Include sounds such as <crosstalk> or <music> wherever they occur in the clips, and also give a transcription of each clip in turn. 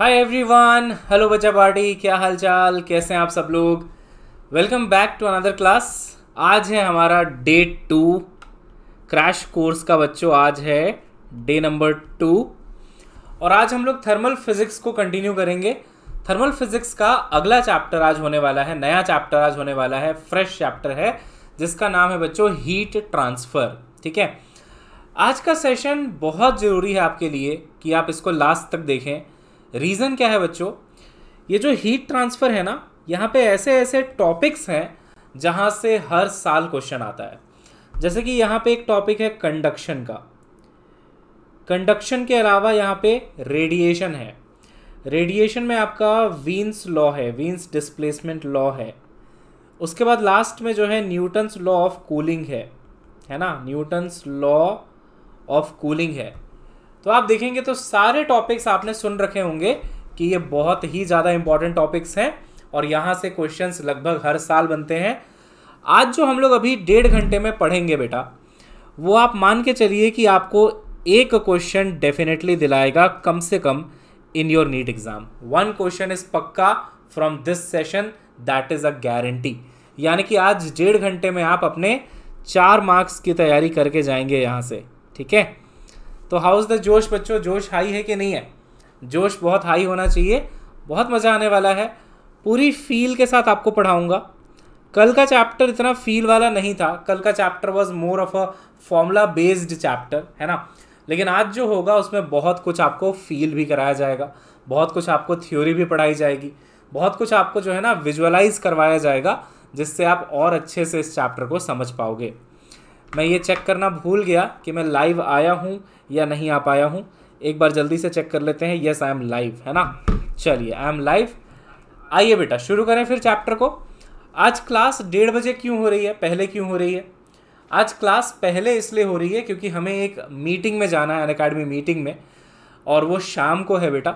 हाय everyone hello बच्चा party क्या हालचाल कैसे हैं आप सब लोग welcome back to another class आज है हमारा डे टू क्रैश कोर्स का बच्चों आज है डे नंबर टू और आज हम लोग थर्मल फिजिक्स को कंटिन्यू करेंगे थर्मल फिजिक्स का अगला चैप्टर आज होने वाला है नया चैप्टर आज होने वाला है फ्रेश चैप्टर है जिसका नाम है बच्चों हीट ट्रांसफ़र ठीक है आज का सेशन बहुत ज़रूरी है आपके लिए कि आप इसको लास्ट तक देखें रीज़न क्या है बच्चों ये जो हीट ट्रांसफ़र है ना यहाँ पे ऐसे ऐसे टॉपिक्स हैं जहाँ से हर साल क्वेश्चन आता है जैसे कि यहाँ पे एक टॉपिक है कंडक्शन का कंडक्शन के अलावा यहाँ पे रेडिएशन है रेडिएशन में आपका वीन्स लॉ है वीन्स डिस्प्लेसमेंट लॉ है उसके बाद लास्ट में जो है न्यूटन्स लॉ ऑफ कूलिंग है है ना न्यूटन्स लॉ ऑफ कूलिंग है तो आप देखेंगे तो सारे टॉपिक्स आपने सुन रखे होंगे कि ये बहुत ही ज़्यादा इंपॉर्टेंट टॉपिक्स हैं और यहाँ से क्वेश्चन लगभग हर साल बनते हैं आज जो हम लोग अभी डेढ़ घंटे में पढ़ेंगे बेटा वो आप मान के चलिए कि आपको एक क्वेश्चन डेफिनेटली दिलाएगा कम से कम in your NEET exam one question is पक्का from this session that is a guarantee यानी कि आज डेढ़ घंटे में आप अपने चार मार्क्स की तैयारी करके जाएंगे यहाँ से ठीक है तो हाउस द जोश बच्चों जोश हाई है कि नहीं है जोश बहुत हाई होना चाहिए बहुत मज़ा आने वाला है पूरी फील के साथ आपको पढ़ाऊँगा कल का चैप्टर इतना फील वाला नहीं था कल का chapter was more of a formula based chapter है ना लेकिन आज जो होगा उसमें बहुत कुछ आपको फील भी कराया जाएगा बहुत कुछ आपको थ्योरी भी पढ़ाई जाएगी बहुत कुछ आपको जो है ना विजुअलाइज करवाया जाएगा जिससे आप और अच्छे से इस चैप्टर को समझ पाओगे मैं ये चेक करना भूल गया कि मैं लाइव आया हूँ या नहीं आ पाया हूँ एक बार जल्दी से चेक कर लेते हैं येस आई एम लाइव है ना चलिए आई एम लाइव आइए बेटा शुरू करें फिर चैप्टर को आज क्लास डेढ़ बजे क्यों हो रही है पहले क्यों हो रही है आज क्लास पहले इसलिए हो रही है क्योंकि हमें एक मीटिंग में जाना है अन मीटिंग में और वो शाम को है बेटा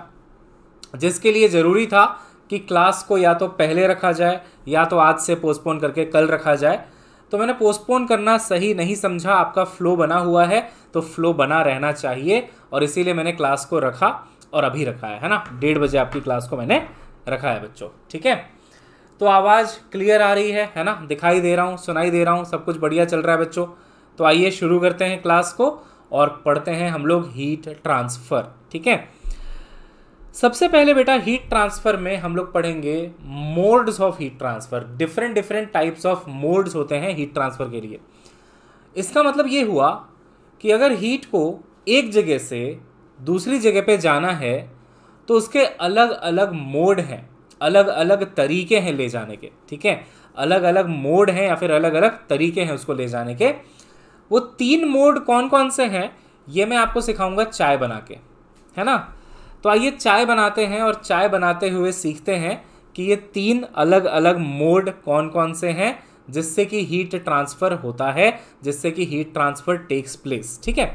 जिसके लिए ज़रूरी था कि क्लास को या तो पहले रखा जाए या तो आज से पोस्टपोन करके कल रखा जाए तो मैंने पोस्टपोन करना सही नहीं समझा आपका फ़्लो बना हुआ है तो फ़्लो बना रहना चाहिए और इसीलिए मैंने क्लास को रखा और अभी रखा है है ना डेढ़ बजे आपकी क्लास को मैंने रखा है बच्चों ठीक है तो आवाज़ क्लियर आ रही है है ना दिखाई दे रहा हूँ सुनाई दे रहा हूँ सब कुछ बढ़िया चल रहा है बच्चों तो आइए शुरू करते हैं क्लास को और पढ़ते हैं हम लोग हीट ट्रांसफ़र ठीक है सबसे पहले बेटा हीट ट्रांसफर में हम लोग पढ़ेंगे modes of heat transfer different different types of modes होते हैं हीट ट्रांसफर के लिए इसका मतलब ये हुआ कि अगर हीट को एक जगह से दूसरी जगह पे जाना है तो उसके अलग अलग मोड हैं अलग अलग तरीके हैं ले जाने के ठीक है अलग अलग मोड हैं या फिर अलग अलग तरीके हैं उसको ले जाने के वो तीन मोड कौन कौन से हैं ये मैं आपको सिखाऊंगा चाय बना के है ना तो आइए चाय बनाते हैं और चाय बनाते हुए सीखते हैं कि ये तीन अलग अलग मोड कौन कौन से हैं जिससे कि हीट ट्रांसफ़र होता है जिससे कि हीट ट्रांसफ़र टेक्स प्लेस ठीक है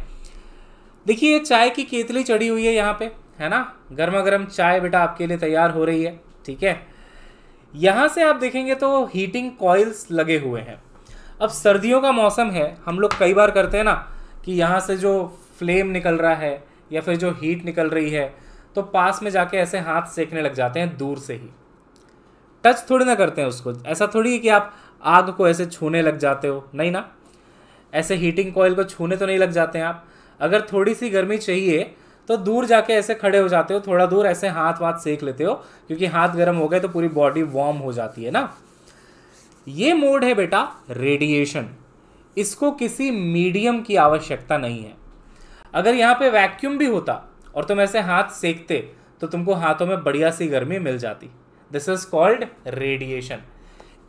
देखिए ये चाय की केतली चढ़ी हुई है यहाँ पे है ना गर्मा गर्म चाय बेटा आपके लिए तैयार हो रही है ठीक है यहाँ से आप देखेंगे तो हीटिंग कॉइल्स लगे हुए हैं अब सर्दियों का मौसम है हम लोग कई बार करते हैं ना कि यहाँ से जो फ्लेम निकल रहा है या फिर जो हीट निकल रही है तो पास में जाके ऐसे हाथ सेकने लग जाते हैं दूर से ही टच थोड़ी ना करते हैं उसको ऐसा थोड़ी है कि आप आग को ऐसे छूने लग जाते हो नहीं ना ऐसे हीटिंग कोयल को छूने तो नहीं लग जाते हैं आप अगर थोड़ी सी गर्मी चाहिए तो दूर जाके ऐसे खड़े हो जाते हो थोड़ा दूर ऐसे हाथ वाथ सेक लेते हो क्योंकि हाथ गर्म हो गए तो पूरी बॉडी वार्म हो जाती है ना ये मोड है बेटा रेडिएशन इसको किसी मीडियम की आवश्यकता नहीं है अगर यहाँ पे वैक्यूम भी होता और तुम ऐसे हाथ सेकते तो तुमको हाथों में बढ़िया सी गर्मी मिल जाती this is called radiation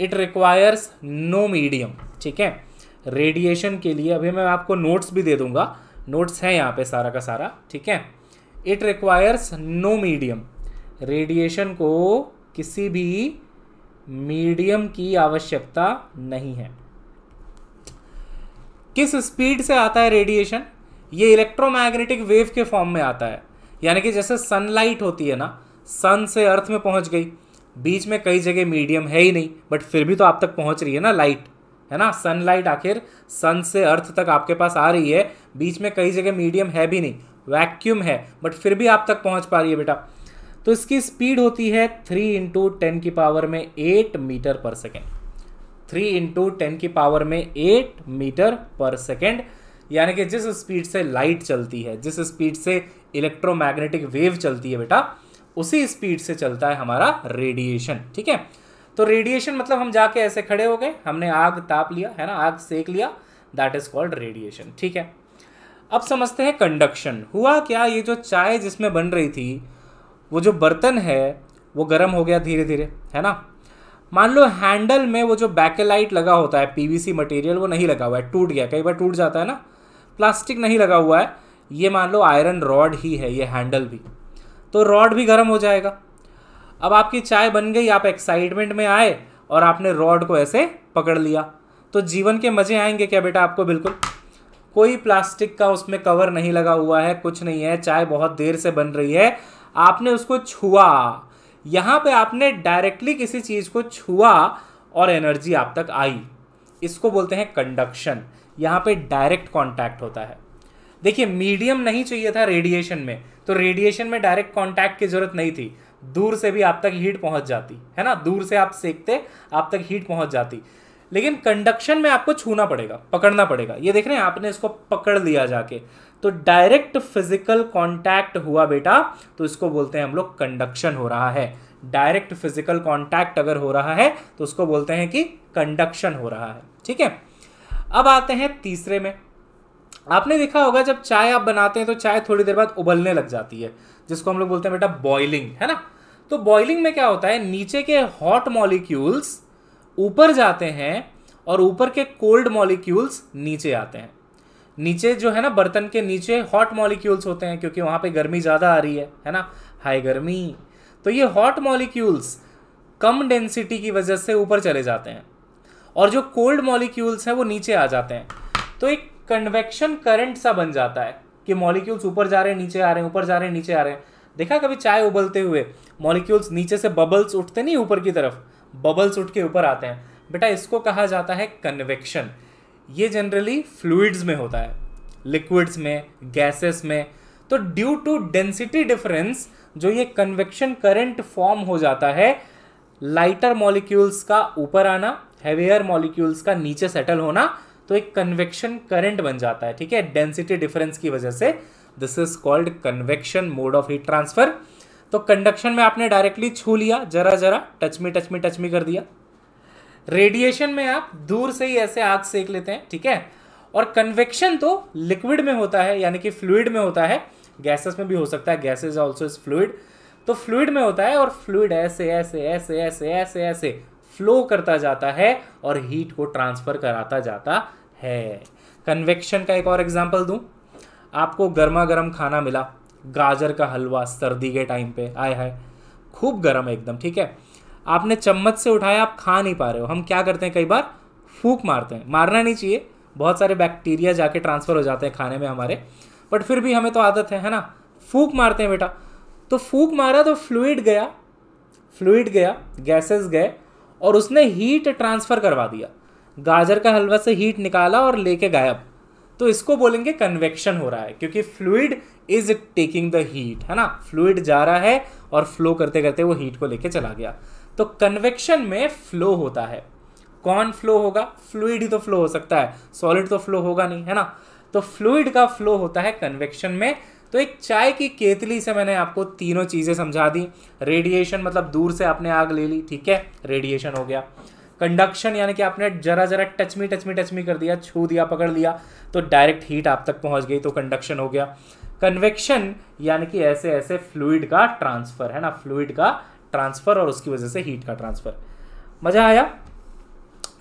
it requires no medium ठीक है रेडिएशन के लिए अभी मैं आपको नोट्स भी दे दूंगा नोट्स हैं यहाँ पे सारा का सारा ठीक है it requires no medium radiation को किसी भी मीडियम की आवश्यकता नहीं है किस स्पीड से आता है रेडिएशन ये इलेक्ट्रोमैग्नेटिक वेव के फॉर्म में आता है यानी कि जैसे सनलाइट होती है ना सन से अर्थ में पहुंच गई बीच में कई जगह मीडियम है ही नहीं बट फिर भी तो आप तक पहुंच रही है ना लाइट है ना सनलाइट आखिर सन से अर्थ तक आपके पास आ रही है बीच में कई जगह मीडियम है भी नहीं वैक्यूम है बट फिर भी आप तक पहुंच पा रही है बेटा तो इसकी स्पीड होती है थ्री इंटू टेन की पावर में eight metre per second three into ten की पावर में एट मीटर पर सेकेंड यानी कि जिस स्पीड से लाइट चलती है जिस स्पीड से इलेक्ट्रोमैग्नेटिक वेव चलती है बेटा उसी स्पीड से चलता है हमारा रेडिएशन ठीक है तो रेडिएशन मतलब हम जाके ऐसे खड़े हो गए हमने आग ताप लिया है ना आग सेक लिया दैट इज कॉल्ड रेडिएशन ठीक है अब समझते हैं कंडक्शन हुआ क्या ये जो चाय जिसमें बन रही थी वो जो बर्तन है वो गर्म हो गया धीरे धीरे है ना मान लो हैंडल में वो जो बैकेलाइट लगा होता है पीवीसी मटेरियल वो नहीं लगा हुआ है टूट गया कई बार टूट जाता है ना प्लास्टिक नहीं लगा हुआ है ये मान लो आयरन रॉड ही है ये हैंडल भी तो रॉड भी गर्म हो जाएगा अब आपकी चाय बन गई आप एक्साइटमेंट में आए और आपने रॉड को ऐसे पकड़ लिया तो जीवन के मज़े आएंगे क्या बेटा आपको बिल्कुल कोई प्लास्टिक का उसमें कवर नहीं लगा हुआ है कुछ नहीं है चाय बहुत देर से बन रही है आपने उसको छुआ यहाँ पे आपने डायरेक्टली किसी चीज़ को छुआ और एनर्जी आप तक आई इसको बोलते हैं कंडक्शन यहाँ पे डायरेक्ट कांटेक्ट होता है देखिए मीडियम नहीं चाहिए था रेडिएशन में तो रेडिएशन में डायरेक्ट कांटेक्ट की ज़रूरत नहीं थी दूर से भी आप तक हीट पहुंच जाती है ना दूर से आप सेकते आप तक हीट पहुंच जाती लेकिन कंडक्शन में आपको छूना पड़ेगा पकड़ना पड़ेगा ये देख रहे हैं आपने इसको पकड़ लिया जाके तो डायरेक्ट फिजिकल कॉन्टैक्ट हुआ बेटा तो इसको बोलते हैं हम लोग कंडक्शन हो रहा है डायरेक्ट फिजिकल कॉन्टैक्ट अगर हो रहा है तो उसको बोलते हैं कि कंडक्शन हो रहा है ठीक है अब आते हैं तीसरे में आपने देखा होगा जब चाय आप बनाते हैं तो चाय थोड़ी देर बाद उबलने लग जाती है जिसको हम लोग बोलते हैं बेटा बॉइलिंग है ना तो बॉइलिंग में क्या होता है नीचे के हॉट मॉलिक्यूल्स ऊपर जाते हैं और ऊपर के कोल्ड मॉलिक्यूल्स नीचे आते हैं नीचे जो है ना बर्तन के नीचे हॉट मॉलिक्यूल्स होते हैं क्योंकि वहाँ पे गर्मी ज़्यादा आ रही है है ना हाई गर्मी तो ये हॉट मॉलिक्यूल्स कम डेंसिटी की वजह से ऊपर चले जाते हैं और जो कोल्ड मॉलिक्यूल्स हैं वो नीचे आ जाते हैं तो एक कन्वेक्शन करंट सा बन जाता है कि मॉलिक्यूल्स ऊपर जा रहे हैं नीचे आ रहे हैं ऊपर जा रहे हैं नीचे आ रहे हैं देखा कभी चाय उबलते हुए मॉलिक्यूल्स नीचे से बबल्स उठते नहीं ऊपर की तरफ बबल्स उठ के ऊपर आते हैं बेटा इसको कहा जाता है कन्वेक्शन ये जनरली फ्लूड्स में होता है लिक्विड्स में गैसेस में तो ड्यू टू डेंसिटी डिफरेंस जो ये कन्वेक्शन करंट फॉर्म हो जाता है लाइटर मॉलिक्यूल्स का ऊपर आना हैवियर मॉलिक्यूल्स का नीचे सेटल होना तो एक कन्वेक्शन करंट बन जाता है ठीक है डेंसिटी डिफरेंस की वजह से this is called convection mode of heat transfer तो कंडक्शन में आपने डायरेक्टली छू लिया जरा जरा touch me touch me touch me कर दिया रेडिएशन में आप दूर से ही ऐसे आग सेक लेते हैं ठीक है और कन्वेक्शन तो लिक्विड में होता है यानी कि फ्लूड में होता है गैसेस में भी हो सकता है गैसेज ऑल्सो इज फ्लूड तो फ्लूड में होता है और फ्लूड ऐसे ऐसे ऐसे ऐसे ऐसे ऐसे फ्लो करता जाता है और हीट को ट्रांसफ़र कराता जाता है कन्वेक्शन का एक और एग्जाम्पल दूँ आपको गर्मा गर्म खाना मिला गाजर का हलवा सर्दी के टाइम पे आए हाय खूब गर्म है एकदम ठीक है आपने चम्मच से उठाया आप खा नहीं पा रहे हो हम क्या करते हैं कई बार फूक मारते हैं मारना नहीं चाहिए बहुत सारे बैक्टीरिया जाके ट्रांसफ़र हो जाते हैं खाने में हमारे बट फिर भी हमें तो आदत है है ना फूक मारते हैं बेटा तो फूक मारा तो फ्लूड गया फ्लूड गया गैसेस गए और उसने हीट ट्रांसफ़र करवा दिया गाजर का हलवा से हीट निकाला और लेके गायब तो इसको बोलेंगे कन्वेक्शन हो रहा है क्योंकि fluid is taking the heat है ना फ्लूड जा रहा है और फ्लो करते करते वो हीट को लेके चला गया तो कन्वेक्शन में फ्लो होता है कौन फ्लो होगा फ्लूड ही तो फ्लो हो सकता है सॉलिड तो फ्लो होगा नहीं है ना तो फ्लूड का फ्लो होता है कन्वेक्शन में तो एक चाय की केतली से मैंने आपको तीनों चीज़ें समझा दी रेडिएशन मतलब दूर से आपने आग ले ली ठीक है रेडिएशन हो गया कंडक्शन यानी कि आपने जरा जरा touch me touch me touch me कर दिया छू दिया पकड़ लिया तो डायरेक्ट हीट आप तक पहुंच गई तो कंडक्शन हो गया कन्वेक्शन यानी कि ऐसे ऐसे फ्लूड का ट्रांसफ़र है ना फ्लूड का ट्रांसफ़र और उसकी वजह से हीट का ट्रांसफ़र मज़ा आया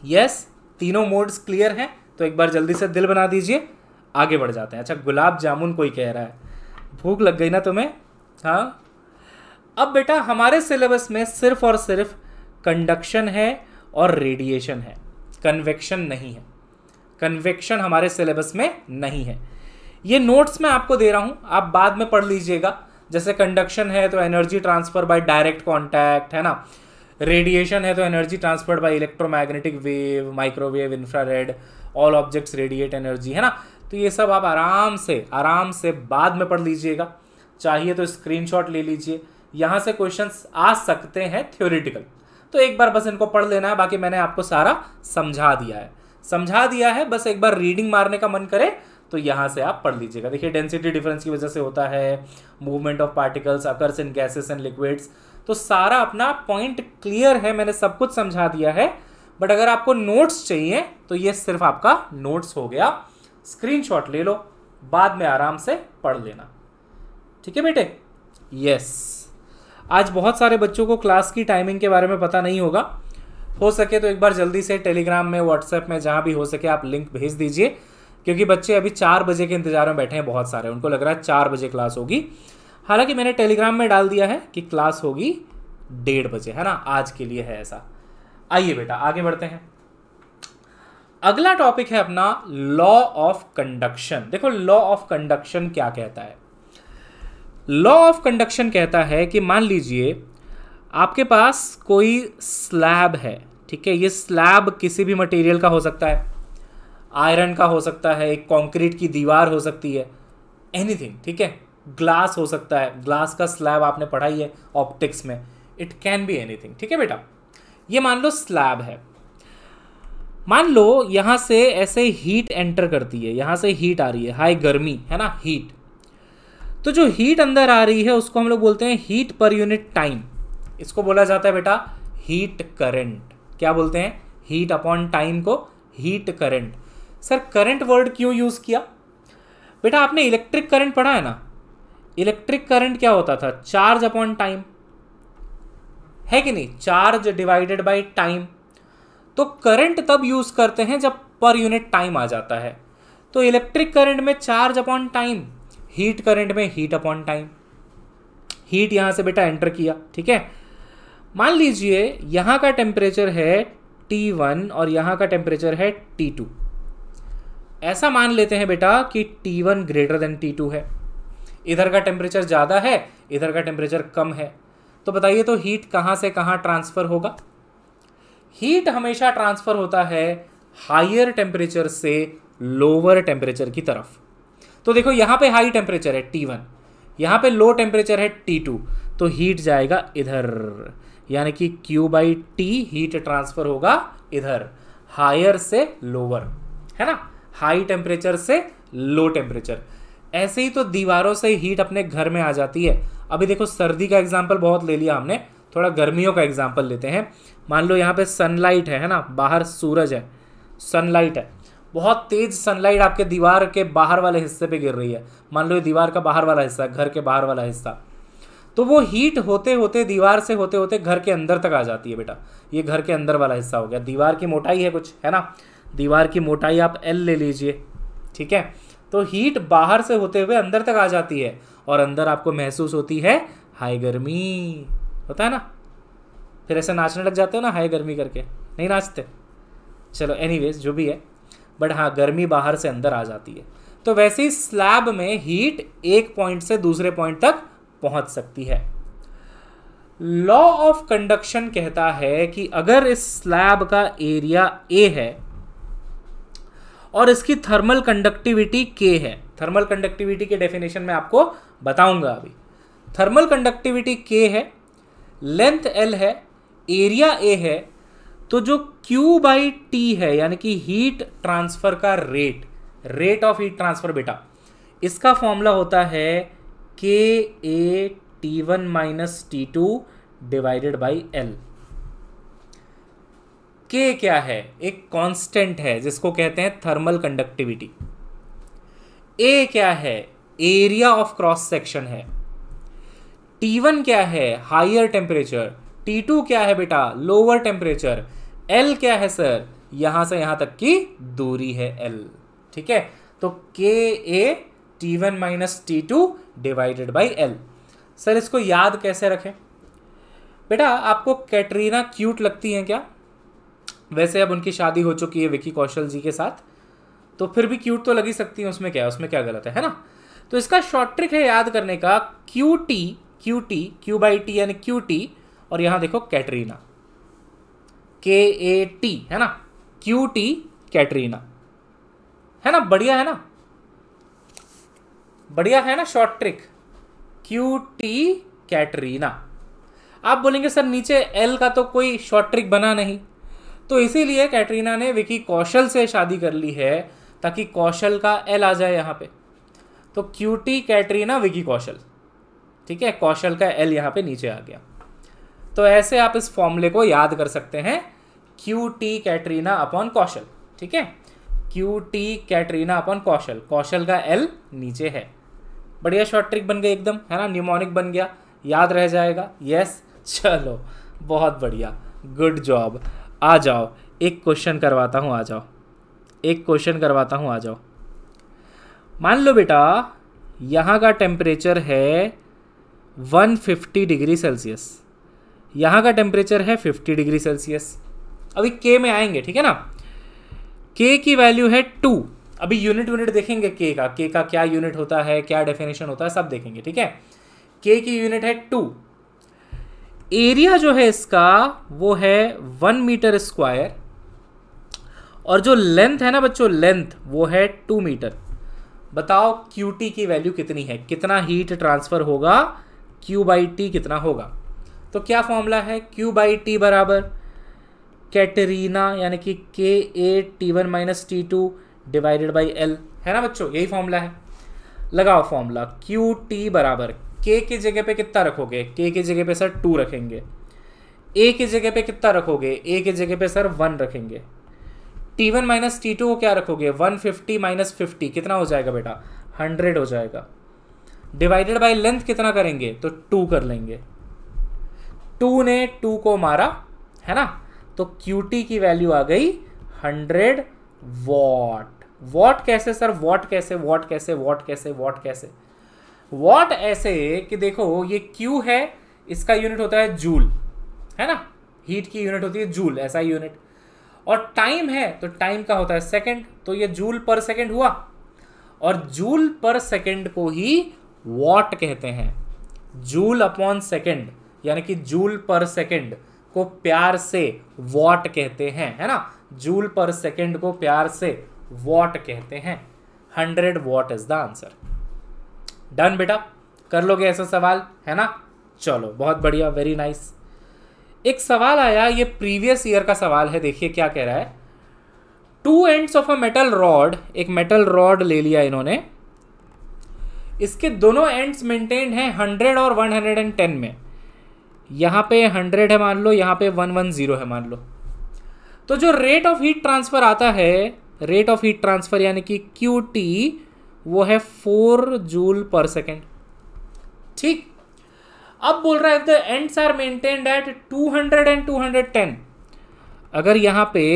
यस तीनों मोड्स क्लियर हैं तो एक बार जल्दी से दिल बना दीजिए आगे बढ़ जाते हैं अच्छा गुलाब जामुन कोई कह रहा है भूख लग गई ना तुम्हें हाँ अब बेटा हमारे सिलेबस में सिर्फ और सिर्फ कंडक्शन है और रेडिएशन है कन्वेक्शन नहीं है कन्वेक्शन हमारे सिलेबस में नहीं है ये नोट्स मैं आपको दे रहा हूँ आप बाद में पढ़ लीजिएगा जैसे कंडक्शन है तो energy transfer by direct contact है ना रेडिएशन है तो energy transfer by electromagnetic wave microwave infrared all objects radiate energy है ना तो ये सब आप आराम से आराम से बाद में पढ़ लीजिएगा चाहिए तो स्क्रीनशॉट ले लीजिए यहाँ से क्वेश्चंस आ सकते हैं थ्योरिटिकल तो एक बार बस इनको पढ़ लेना है बाकी मैंने आपको सारा समझा दिया है समझा दिया है बस एक बार रीडिंग मारने का मन करे तो यहाँ से आप पढ़ लीजिएगा देखिए डेंसिटी डिफरेंस की वजह से होता है movement of particles occurs in gases and liquids तो सारा अपना पॉइंट क्लियर है मैंने सब कुछ समझा दिया है बट अगर आपको नोट्स चाहिए तो ये सिर्फ आपका नोट्स हो गया स्क्रीनशॉट ले लो बाद में आराम से पढ़ लेना ठीक है बेटे यस आज बहुत सारे बच्चों को क्लास की टाइमिंग के बारे में पता नहीं होगा हो सके तो एक बार जल्दी से टेलीग्राम में व्हाट्सएप में जहाँ भी हो सके आप लिंक भेज दीजिए क्योंकि बच्चे अभी चार बजे के इंतजार में बैठे हैं बहुत सारे उनको लग रहा है चार बजे क्लास होगी हालांकि मैंने टेलीग्राम में डाल दिया है कि क्लास होगी डेढ़ बजे है ना आज के लिए है ऐसा आइए बेटा आगे बढ़ते हैं अगला टॉपिक है अपना लॉ ऑफ कंडक्शन देखो लॉ ऑफ कंडक्शन क्या कहता है लॉ ऑफ कंडक्शन कहता है कि मान लीजिए आपके पास कोई स्लैब है ठीक है ये स्लैब किसी भी मटेरियल का हो सकता है आयरन का हो सकता है एक कंक्रीट की दीवार हो सकती है एनीथिंग ठीक है ग्लास हो सकता है ग्लास का स्लैब आपने पढ़ाई है ऑप्टिक्स में इट कैन बी एनीथिंग ठीक है बेटा ये मान लो स्लैब है मान लो यहाँ से ऐसे हीट एंटर करती है यहाँ से हीट आ रही है हाई गर्मी है ना हीट तो जो हीट अंदर आ रही है उसको हम लोग बोलते हैं हीट पर यूनिट टाइम इसको बोला जाता है बेटा हीट करंट क्या बोलते हैं हीट अपॉन टाइम को heat current sir current word क्यों यूज़ किया बेटा आपने इलेक्ट्रिक करंट पढ़ा है ना इलेक्ट्रिक करंट क्या होता था चार्ज अपॉन टाइम है कि नहीं चार्ज डिवाइडेड बाय टाइम तो करंट तब यूज़ करते हैं जब पर यूनिट टाइम आ जाता है तो इलेक्ट्रिक करंट में charge upon time heat current में हीट अपॉन टाइम हीट यहां से बेटा एंटर किया ठीक है मान लीजिए यहां का टेम्परेचर है टी वन और यहां का टेम्परेचर है टी टू ऐसा मान लेते हैं बेटा कि T one greater than T two है इधर का टेम्परेचर ज़्यादा है इधर का टेम्परेचर कम है तो बताइए तो हीट कहां से कहां ट्रांसफ़र होगा हीट हमेशा ट्रांसफ़र होता है हायर टेम्परेचर से लोअर टेम्परेचर की तरफ तो देखो यहां पे हाई टेम्परेचर है टी वन यहां पे लो टेम्परेचर है टी टू तो हीट जाएगा इधर यानी कि Q by T heat transfer होगा इधर हायर से लोअर है ना हाई टेम्परेचर से लो टेम्परेचर ऐसे ही तो दीवारों से हीट अपने घर में आ जाती है अभी देखो सर्दी का एग्जाम्पल बहुत ले लिया हमने थोड़ा गर्मियों का एग्जाम्पल लेते हैं मान लो यहाँ पे सनलाइट है है ना बाहर सूरज है सनलाइट है बहुत तेज सनलाइट आपके दीवार के बाहर वाले हिस्से पे गिर रही है मान लो ये दीवार का बाहर वाला हिस्सा घर के बाहर वाला हिस्सा तो वो हीट होते होते दीवार से होते होते घर के अंदर तक आ जाती है बेटा ये घर के अंदर वाला हिस्सा हो गया दीवार की मोटाई है कुछ है ना दीवार की मोटाई आप एल ले लीजिए ठीक है तो हीट बाहर से होते हुए अंदर तक आ जाती है और अंदर आपको महसूस होती है हाई गर्मी होता है ना फिर ऐसे नाचने लग जाते हो ना हाई गर्मी करके नहीं नाचते चलो एनी जो भी है बट हाँ गर्मी बाहर से अंदर आ जाती है तो वैसे ही स्लैब में हीट एक पॉइंट से दूसरे पॉइंट तक पहुंच सकती है लॉ ऑफ कंडक्शन कहता है कि अगर इस स्लैब का एरिया ए है और इसकी थर्मल कंडक्टिविटी के है थर्मल कंडक्टिविटी के डेफिनेशन में आपको बताऊंगा अभी थर्मल कंडक्टिविटी के है लेंथ एल है एरिया ए है तो जो क्यू बाई टी है यानी कि हीट ट्रांसफर का rate rate of heat transfer बेटा इसका फॉर्मूला होता है K A T one minus T two divided by L के क्या है एक कांस्टेंट है जिसको कहते हैं थर्मल कंडक्टिविटी ए क्या है एरिया ऑफ क्रॉस सेक्शन है टी वन क्या है हायर टेम्परेचर टी टू क्या है बेटा लोअर टेम्परेचर एल क्या है सर यहां से यहां तक की दूरी है एल ठीक है तो K A T one minus T two divided by L sir इसको याद कैसे रखें बेटा आपको कैटरीना क्यूट लगती हैं क्या वैसे अब उनकी शादी हो चुकी है विकी कौशल जी के साथ तो फिर भी क्यूट तो लगी सकती हैं उसमें क्या उसमें क्या गलत है है ना तो इसका शॉर्ट ट्रिक है याद करने का Q T Q T Q by T यानी क्यू टी और यहां देखो कैटरीना के ए टी है ना क्यू टी कैटरीना है ना बढ़िया है ना बढ़िया है ना short trick Q T Katrina आप बोलेंगे सर नीचे एल का तो कोई शॉर्ट ट्रिक बना नहीं तो इसीलिए कैटरीना ने विकी कौशल से शादी कर ली है ताकि कौशल का एल आ जाए यहां पे तो क्यूटी कैटरीना विकी कौशल ठीक है कौशल का एल यहाँ पे नीचे आ गया तो ऐसे आप इस फॉर्मूले को याद कर सकते हैं Q T Katrina upon Kaushal ठीक है Q T Katrina upon Kaushal Kaushal का एल नीचे है बढ़िया शॉर्ट ट्रिक बन गई एकदम है ना न्यूमोनिक बन गया याद रह जाएगा यस चलो बहुत बढ़िया गुड जॉब आ जाओ एक क्वेश्चन करवाता हूँ आ जाओ एक क्वेश्चन करवाता हूँ आ जाओ मान लो बेटा यहाँ का टेम्परेचर है 150 डिग्री सेल्सियस यहाँ का टेम्परेचर है 50 डिग्री सेल्सियस अभी के में आएंगे ठीक है ना के की वैल्यू है टू अभी यूनिट यूनिट देखेंगे के का के का क्या यूनिट होता है क्या डेफिनेशन होता है सब देखेंगे ठीक है के की यूनिट है टू एरिया जो है इसका वो है वन मीटर स्क्वायर और जो लेंथ है ना बच्चों लेंथ वो है टू मीटर बताओ क्यूटी की वैल्यू कितनी है कितना हीट ट्रांसफर होगा क्यू बाई टी कितना होगा तो क्या फॉर्मूला है क्यू बाई टी बराबर कैटरीना यानी कि K A T one minus T two divided by L है ना बच्चों यही फॉर्मूला है लगाओ फॉर्मूला क्यू टी बराबर के की जगह पे कितना रखोगे के की जगह पे सर टू रखेंगे ए की जगह पे कितना रखोगे ए की जगह पे सर वन रखेंगे T one minus T two को क्या रखोगे वन फिफ्टी माइनस फिफ्टी कितना हो जाएगा बेटा हंड्रेड हो जाएगा डिवाइडेड बाई लेंथ कितना करेंगे तो टू कर लेंगे टू ने टू को मारा है ना तो क्यू टी की वैल्यू आ गई हंड्रेड वॉट वॉट कैसे सर वॉट कैसे वॉट कैसे वॉट कैसे वॉट कैसे वॉट ऐसे कि देखो ये क्यू है इसका यूनिट होता है जूल है ना हीट की यूनिट होती है जूल ऐसा यूनिट और टाइम है तो टाइम का होता है सेकंड तो ये जूल पर सेकंड हुआ और जूल पर सेकंड को ही वॉट कहते हैं जूल अपॉन सेकेंड यानी कि जूल पर सेकेंड को प्यार से वॉट कहते हैं है ना जूल पर सेकेंड को प्यार से वॉट कहते हैं hundred watt is the answer done बेटा कर लोगे ऐसा सवाल है ना चलो बहुत बढ़िया वेरी नाइस एक सवाल आया ये प्रीवियस ईयर का सवाल है देखिए क्या कह रहा है two ends of a metal rod एक मेटल रॉड ले लिया इन्होंने इसके दोनों एंड्स मेंटेन हैं हंड्रेड और वन हंड्रेड एंड टेन में यहाँ पे हंड्रेड है मान लो यहाँ पे वन वन ज़ीरो है मान लो तो जो रेट ऑफ हीट ट्रांसफ़र आता है रेट ऑफ हीट ट्रांसफ़र यानी कि क्यू टी वो है फोर जूल पर सेकेंड ठीक अब बोल रहा है the ends are maintained at two hundred and two hundred ten अगर यहाँ पे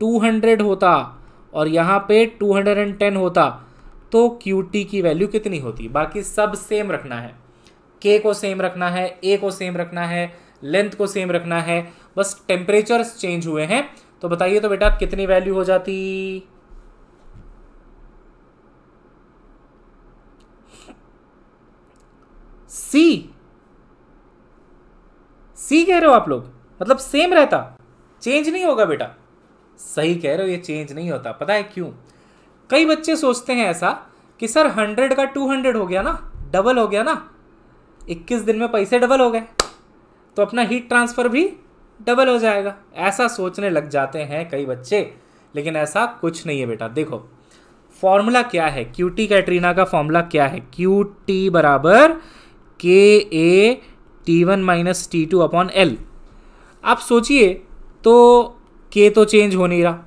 टू हंड्रेड होता और यहाँ पे टू हंड्रेड एंड टेन होता तो क्यू टी की वैल्यू कितनी होती बाकी सब सेम रखना है के को सेम रखना है ए को सेम रखना है लेंथ को सेम रखना है बस टेम्परेचर चेंज हुए हैं तो बताइए तो बेटा कितनी वैल्यू हो जाती सी सी कह रहे हो आप लोग मतलब सेम रहता चेंज नहीं होगा बेटा सही कह रहे हो ये चेंज नहीं होता पता है क्यों कई बच्चे सोचते हैं ऐसा कि सर हंड्रेड का टू हंड्रेड हो गया ना डबल हो गया ना इक्कीस दिन में पैसे डबल हो गए तो अपना हीट ट्रांसफ़र भी डबल हो जाएगा ऐसा सोचने लग जाते हैं कई बच्चे लेकिन ऐसा कुछ नहीं है बेटा देखो फॉर्मूला क्या है क्यू टी कैटरीना का फॉर्मूला क्या है क्यू टी बराबर K A T one minus T two upon L आप सोचिए तो के तो चेंज हो नहीं रहा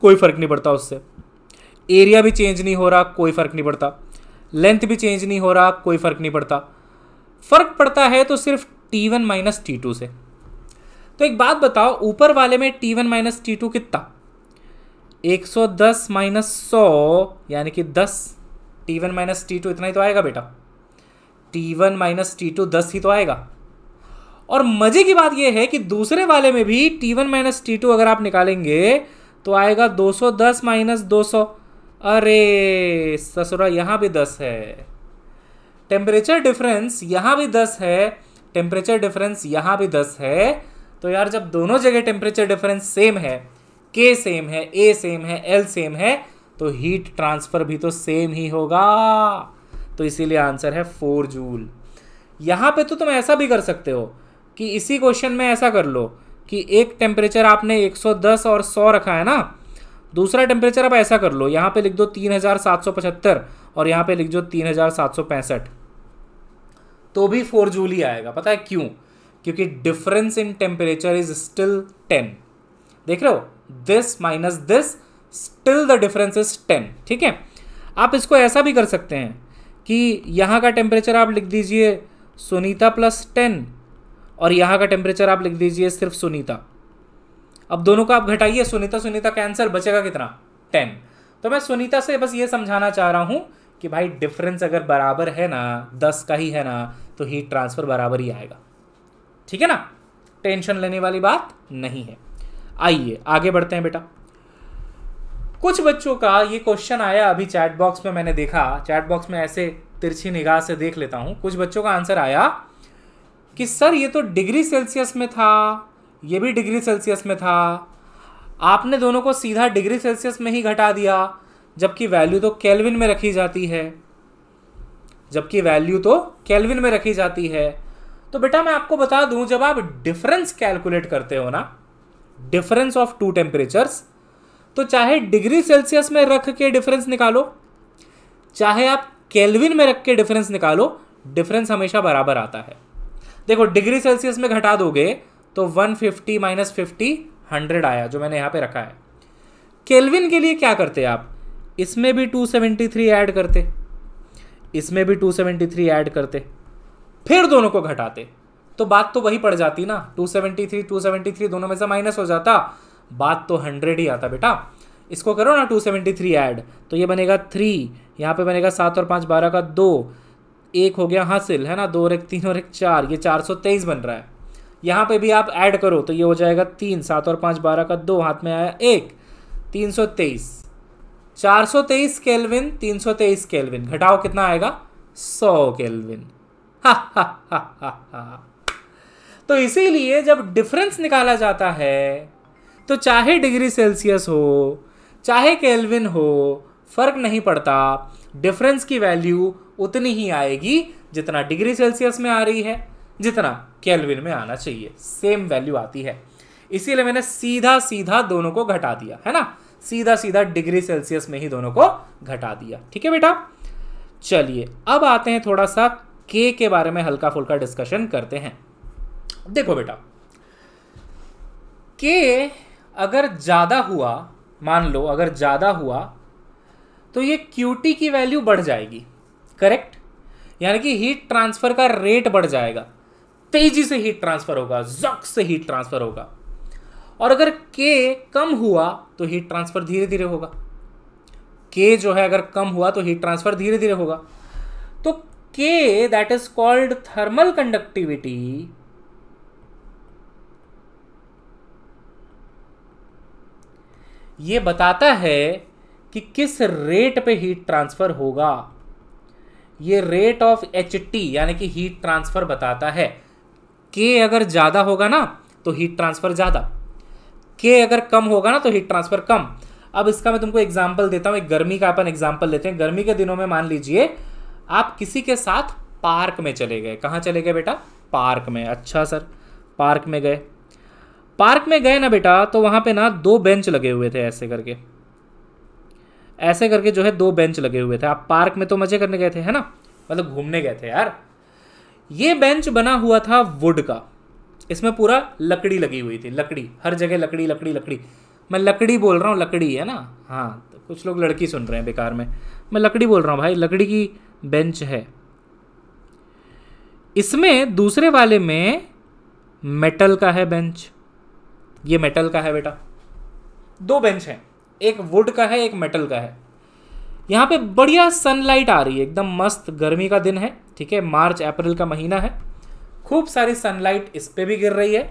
कोई फ़र्क नहीं पड़ता उससे एरिया भी चेंज नहीं हो रहा कोई फ़र्क नहीं पड़ता लेंथ भी चेंज नहीं हो रहा कोई फ़र्क नहीं पड़ता फ़र्क पड़ता है तो सिर्फ T one minus T two से तो एक बात बताओ ऊपर वाले में T one minus T two कितना दस माइनस सौ यानी कि 10 T one minus T two इतना ही तो आएगा बेटा T one minus T two दस ही तो आएगा और मजे की बात यह है कि दूसरे वाले में भी T one minus T two अगर आप निकालेंगे तो आएगा 210 माइनस सौ अरे ससुरा यहाँ भी दस है टेम्परेचर डिफरेंस यहाँ भी दस है टेम्परेचर डिफरेंस यहाँ भी दस है तो यार जब दोनों जगह टेम्परेचर डिफरेंस सेम है के सेम है ए सेम है एल सेम है तो हीट ट्रांसफ़र भी तो सेम ही होगा तो इसीलिए आंसर है फोर जूल यहाँ पे तो तुम ऐसा भी कर सकते हो कि इसी क्वेश्चन में ऐसा कर लो कि एक टेम्परेचर आपने 110 और 100 रखा है ना दूसरा टेम्परेचर आप ऐसा कर लो यहाँ पे लिख दो तीन हज़ार सात सौ पचहत्तर और यहाँ पे लिख दो तीन हज़ार सात सौ पैंसठ तो भी फोर जूल ही आएगा पता है क्यों क्योंकि difference in temperature is still ten देख रहे हो this minus this still the difference is ten ठीक है आप इसको ऐसा भी कर सकते हैं कि यहाँ का टेम्परेचर आप लिख दीजिए सुनीता प्लस टेन और यहाँ का टेम्परेचर आप लिख दीजिए सिर्फ सुनीता अब दोनों का आप घटाइए सुनीता सुनीता का आंसर बचेगा कितना टेन तो मैं सुनीता से बस ये समझाना चाह रहा हूँ कि भाई डिफरेंस अगर बराबर है ना दस का ही है ना तो हीट ट्रांसफ़र बराबर ही आएगा ठीक है ना टेंशन लेने वाली बात नहीं है आइए आगे बढ़ते हैं बेटा कुछ बच्चों का ये क्वेश्चन आया अभी चैट बॉक्स में मैंने देखा चैट बॉक्स में ऐसे तिरछी निगाह से देख लेता हूं कुछ बच्चों का आंसर आया कि सर ये तो डिग्री सेल्सियस में था ये भी डिग्री सेल्सियस में था आपने दोनों को सीधा डिग्री सेल्सियस में ही घटा दिया जबकि वैल्यू तो केल्विन में रखी जाती है जबकि वैल्यू तो केल्विन में रखी जाती है तो बेटा मैं आपको बता दूं जब आप डिफरेंस कैलकुलेट करते हो ना डिफरेंस ऑफ टू टेम्परेचर्स तो चाहे डिग्री सेल्सियस में रख के डिफरेंस निकालो चाहे आप केल्विन में रख के डिफरेंस निकालो डिफरेंस हमेशा बराबर आता है देखो डिग्री सेल्सियस में घटा दोगे तो 150 फिफ्टी माइनस फिफ्टी हंड्रेड आया जो मैंने यहाँ पे रखा है केल्विन के लिए क्या करते आप इसमें भी 273 ऐड करते इसमें भी 273 ऐड करते फिर दोनों को घटाते तो बात तो वही पड़ जाती ना 273 273 दोनों में से माइनस हो जाता बात तो 100 ही आता बेटा इसको करो ना 273 ऐड तो ये बनेगा थ्री यहाँ पे बनेगा सात और पाँच बारह का दो एक हो गया हासिल है ना दो और एक तीन और एक चार ये तेईस बन रहा है यहाँ पे भी आप ऐड करो तो ये हो जाएगा तीन सात और पाँच बारह का दो हाथ में आया एक तीन सौ तेईस चार सौ तेईस केलविन तीन सौ तेईस केलविन घटाओ कितना आएगा सौ केल्विन हा हा हा हा हा तो इसीलिए जब डिफरेंस निकाला जाता है तो चाहे डिग्री सेल्सियस हो चाहे केल्विन हो फ़र्क नहीं पड़ता डिफरेंस की वैल्यू उतनी ही आएगी जितना डिग्री सेल्सियस में आ रही है जितना केल्विन में आना चाहिए सेम वैल्यू आती है इसीलिए मैंने सीधा सीधा दोनों को घटा दिया है ना सीधा सीधा डिग्री सेल्सियस में ही दोनों को घटा दिया ठीक है बेटा चलिए अब आते हैं थोड़ा सा के के बारे में हल्का फुल्का डिस्कशन करते हैं देखो बेटा के अगर ज़्यादा हुआ मान लो अगर ज़्यादा हुआ तो ये क्यू की वैल्यू बढ़ जाएगी करेक्ट यानी कि हीट ट्रांसफ़र का रेट बढ़ जाएगा तेजी से हीट ट्रांसफर होगा जक से हीट ट्रांसफर होगा और अगर के कम हुआ तो हीट ट्रांसफर धीरे धीरे होगा के जो है अगर कम हुआ तो हीट ट्रांसफर धीरे धीरे होगा तो के that is called thermal conductivity ये बताता है कि किस रेट पे हीट ट्रांसफर होगा ये रेट ऑफ एच टी यानी कि हीट ट्रांसफर बताता है के अगर ज़्यादा होगा ना तो हीट ट्रांसफ़र ज़्यादा के अगर कम होगा ना तो हीट ट्रांसफ़र कम अब इसका मैं तुमको एग्जाम्पल देता हूँ एक गर्मी का अपन एग्जाम्पल लेते हैं गर्मी के दिनों में मान लीजिए आप किसी के साथ पार्क में चले गए कहाँ चले गए बेटा पार्क में अच्छा सर पार्क में गए पार्क में गए ना बेटा तो वहाँ पे ना दो बेंच लगे हुए थे ऐसे करके ऐसे करके जो है दो बेंच लगे हुए थे आप पार्क में तो मज़े करने गए थे है ना मतलब घूमने गए थे यार ये बेंच बना हुआ था वुड का इसमें पूरा लकड़ी लगी हुई थी लकड़ी हर जगह लकड़ी लकड़ी लकड़ी मैं लकड़ी बोल रहा हूँ लकड़ी है ना हाँ तो कुछ लोग लड़की सुन रहे हैं बेकार में मैं लकड़ी बोल रहा हूँ भाई लकड़ी की बेंच है इसमें दूसरे वाले में मेटल का है बेंच ये मेटल का है बेटा दो बेंच हैं एक वुड का है एक मेटल का है यहाँ पे बढ़िया सनलाइट आ रही है एकदम मस्त गर्मी का दिन है ठीक है मार्च अप्रैल का महीना है खूब सारी सनलाइट इस पर भी गिर रही है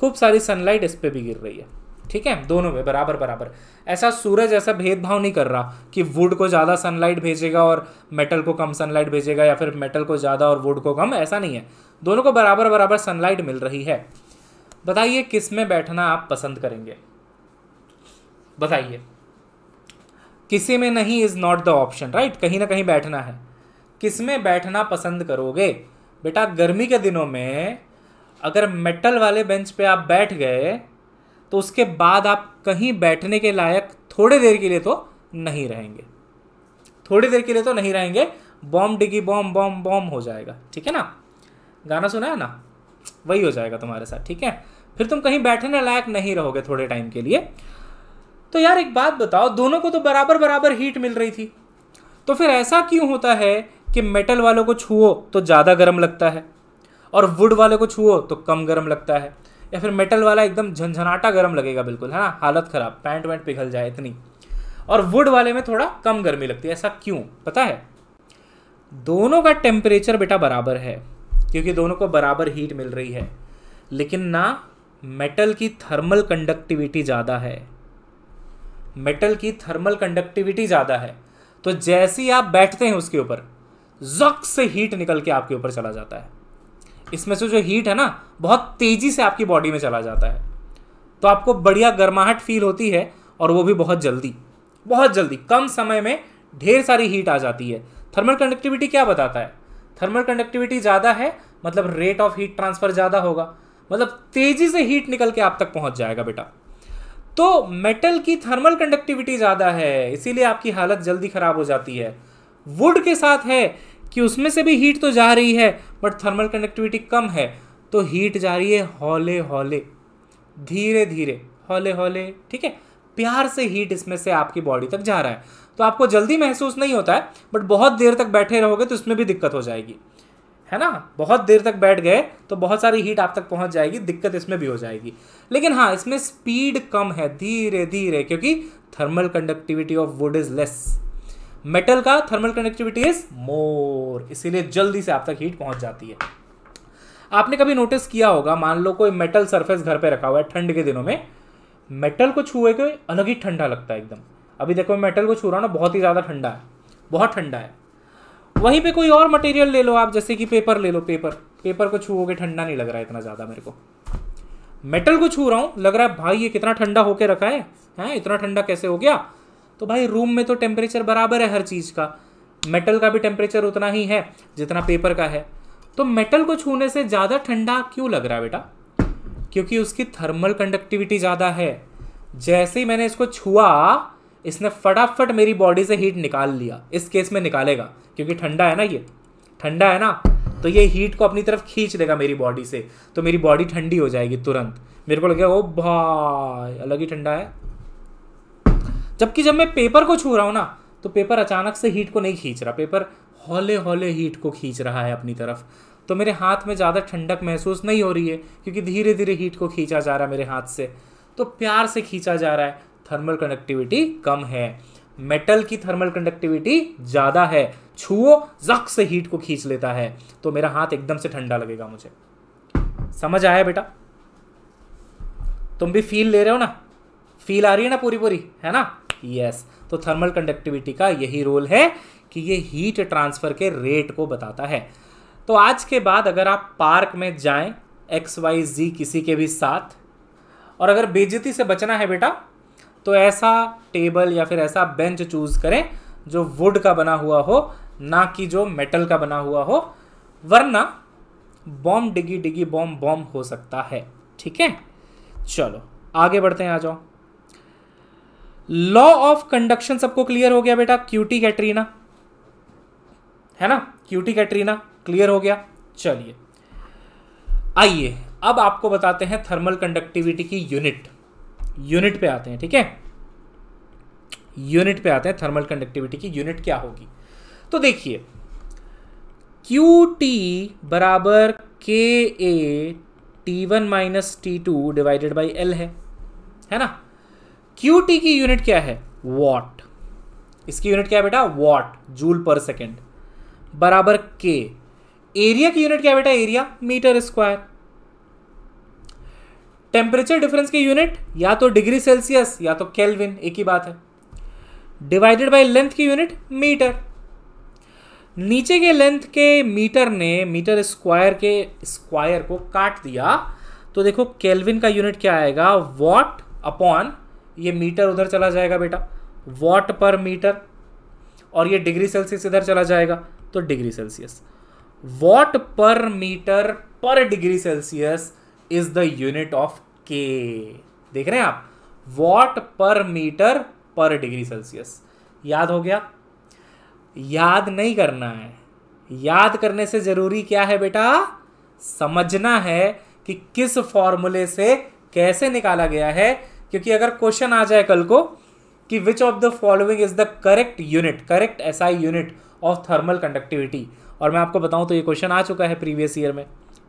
खूब सारी सनलाइट इस पर भी गिर रही है ठीक है दोनों में बराबर बराबर ऐसा सूरज ऐसा भेदभाव नहीं कर रहा कि वुड को ज़्यादा सनलाइट भेजेगा और मेटल को कम सनलाइट भेजेगा या फिर मेटल को ज़्यादा और वुड को कम ऐसा नहीं है दोनों को बराबर बराबर सनलाइट मिल रही है बताइए किस में बैठना आप पसंद करेंगे बताइए किसी में नहीं is not the option right कहीं ना कहीं बैठना है किस में बैठना पसंद करोगे बेटा गर्मी के दिनों में अगर मेटल वाले बेंच पे आप बैठ गए तो उसके बाद आप कहीं बैठने के लायक थोड़ी देर के लिए तो नहीं रहेंगे थोड़ी देर के लिए तो नहीं रहेंगे bomb diggy bomb bomb bomb हो जाएगा ठीक है ना गाना सुना है ना वही हो जाएगा तुम्हारे साथ ठीक है फिर तुम कहीं बैठने लायक नहीं रहोगे थोड़े टाइम के लिए तो यार एक बात बताओ दोनों को तो बराबर बराबर हीट मिल रही थी तो फिर ऐसा क्यों होता है कि मेटल वालों को छुओ तो ज़्यादा गर्म लगता है और वुड वाले को छुओ तो कम गर्म लगता है या फिर मेटल वाला एकदम झंझनाटा गर्म लगेगा बिल्कुल है ना हालत ख़राब पैंट वैंट पिघल जाए इतनी और वुड वाले में थोड़ा कम गर्मी लगती है ऐसा क्यों पता है दोनों का टेम्परेचर बेटा बराबर है क्योंकि दोनों को बराबर हीट मिल रही है लेकिन ना मेटल की थर्मल कंडक्टिविटी ज़्यादा है मेटल की थर्मल कंडक्टिविटी ज़्यादा है तो जैसे ही आप बैठते हैं उसके ऊपर जक से हीट निकल के आपके ऊपर चला जाता है इसमें से जो हीट है ना बहुत तेज़ी से आपकी बॉडी में चला जाता है तो आपको बढ़िया गर्माहट फील होती है और वो भी बहुत जल्दी बहुत जल्दी कम समय में ढेर सारी हीट आ जाती है थर्मल कंडक्टिविटी क्या बताता है थर्मल कंडक्टिविटी ज़्यादा है मतलब रेट ऑफ हीट ट्रांसफ़र ज़्यादा होगा मतलब तेज़ी से हीट निकल के आप तक पहुंच जाएगा बेटा तो मेटल की थर्मल कंडक्टिविटी ज़्यादा है इसीलिए आपकी हालत जल्दी ख़राब हो जाती है वुड के साथ है कि उसमें से भी हीट तो जा रही है बट थर्मल कंडक्टिविटी कम है तो हीट जा रही है हौले हौले धीरे धीरे हौले हौले ठीक है प्यार से हीट इसमें से आपकी बॉडी तक जा रहा है तो आपको जल्दी महसूस नहीं होता है बट बहुत देर तक बैठे रहोगे तो इसमें भी दिक्कत हो जाएगी है ना बहुत देर तक बैठ गए तो बहुत सारी हीट आप तक पहुंच जाएगी दिक्कत इसमें भी हो जाएगी लेकिन हाँ इसमें स्पीड कम है धीरे धीरे क्योंकि thermal conductivity of wood is less metal का थर्मल कंडक्टिविटी इज मोर इसीलिए जल्दी से आप तक हीट पहुंच जाती है आपने कभी नोटिस किया होगा मान लो कोई मेटल सरफेस घर पे रखा हुआ है ठंड के दिनों में मेटल को छुए के अलग ही ठंडा लगता है एकदम अभी देखो मैं मेटल को छू रहा हूँ ना बहुत ही ज़्यादा ठंडा है बहुत ठंडा है वहीं पे कोई और मटेरियल ले लो आप जैसे कि पेपर ले लो पेपर पेपर को छूओगे ठंडा नहीं लग रहा है इतना ज़्यादा मेरे को मेटल को छू रहा हूँ लग रहा है भाई ये कितना ठंडा होके रखा है हैं इतना ठंडा कैसे हो गया तो भाई रूम में तो टेम्परेचर बराबर है हर चीज़ का मेटल का भी टेम्परेचर उतना ही है जितना पेपर का है तो मेटल को छूने से ज़्यादा ठंडा क्यों लग रहा है बेटा क्योंकि उसकी थर्मल कंडक्टिविटी ज़्यादा है जैसे ही मैंने इसको छुआ इसने फटाफट मेरी बॉडी से हीट निकाल लिया इस केस में निकालेगा क्योंकि ठंडा है ना ये ठंडा है ना तो ये हीट को अपनी तरफ खींच लेगा मेरी बॉडी से तो मेरी बॉडी ठंडी हो जाएगी तुरंत मेरे को लगेगा ओ भाई अलग ही ठंडा है जबकि जब मैं पेपर को छू रहा हूँ ना तो पेपर अचानक से हीट को नहीं खींच रहा पेपर हौले हौले हीट को खींच रहा है अपनी तरफ तो मेरे हाथ में ज़्यादा ठंडक महसूस नहीं हो रही है क्योंकि धीरे धीरे हीट को खींचा जा रहा है मेरे हाथ से तो प्यार से खींचा जा रहा है थर्मल कनेक्टिविटी कम है मेटल की थर्मल कंडक्टिविटी ज़्यादा है छुओ जक से हीट को खींच लेता है तो मेरा हाथ एकदम से ठंडा लगेगा मुझे समझ आया बेटा तुम भी फील ले रहे हो ना फील आ रही है ना पूरी पूरी है ना यस yes. तो थर्मल कंडक्टिविटी का यही रोल है कि ये हीट ट्रांसफ़र के रेट को बताता है तो आज के बाद अगर आप पार्क में जाएं एक्स वाई जी किसी के भी साथ और अगर बेजती से बचना है बेटा तो ऐसा टेबल या फिर ऐसा बेंच चूज़ करें जो वुड का बना हुआ हो ना कि जो मेटल का बना हुआ हो वरना bomb diggy diggy bomb bomb हो सकता है ठीक है चलो आगे बढ़ते हैं आ जाओ लॉ ऑफ कंडक्शन सबको क्लियर हो गया बेटा क्यूटी कैटरीना है ना क्यूटी कैटरीना क्लियर हो गया चलिए आइए अब आपको बताते हैं थर्मल कंडक्टिविटी की यूनिट यूनिट पे आते हैं ठीक है यूनिट पे आते हैं थर्मल कंडक्टिविटी की यूनिट क्या होगी तो देखिए क्यू टी बराबर K A T one minus T two divided by L है है ना क्यू टी की यूनिट क्या है वॉट इसकी यूनिट क्या है बेटा वॉट जूल पर सेकेंड बराबर के एरिया की यूनिट क्या है बेटा area metre square temperature difference की यूनिट या तो डिग्री सेल्सियस या तो केल्विन एक ही बात है डिवाइडेड बाय लेंथ की यूनिट मीटर नीचे के लेंथ के मीटर ने मीटर स्क्वायर के स्क्वायर को काट दिया तो देखो केल्विन का यूनिट क्या आएगा वॉट अपॉन ये मीटर उधर चला जाएगा बेटा वॉट पर मीटर और ये डिग्री सेल्सियस इधर चला जाएगा तो degree Celsius watt per metre per degree Celsius is the unit of K देख रहे हैं आप what per metre per degree Celsius याद हो गया याद नहीं करना है याद करने से ज़रूरी क्या है बेटा समझना है कि किस फॉर्मूले से कैसे निकाला गया है क्योंकि अगर क्वेश्चन आ जाए कल को कि which of the following is the correct unit correct SI unit of thermal conductivity और मैं आपको बताऊं तो ये क्वेश्चन आ चुका है प्रीवियस ईयर में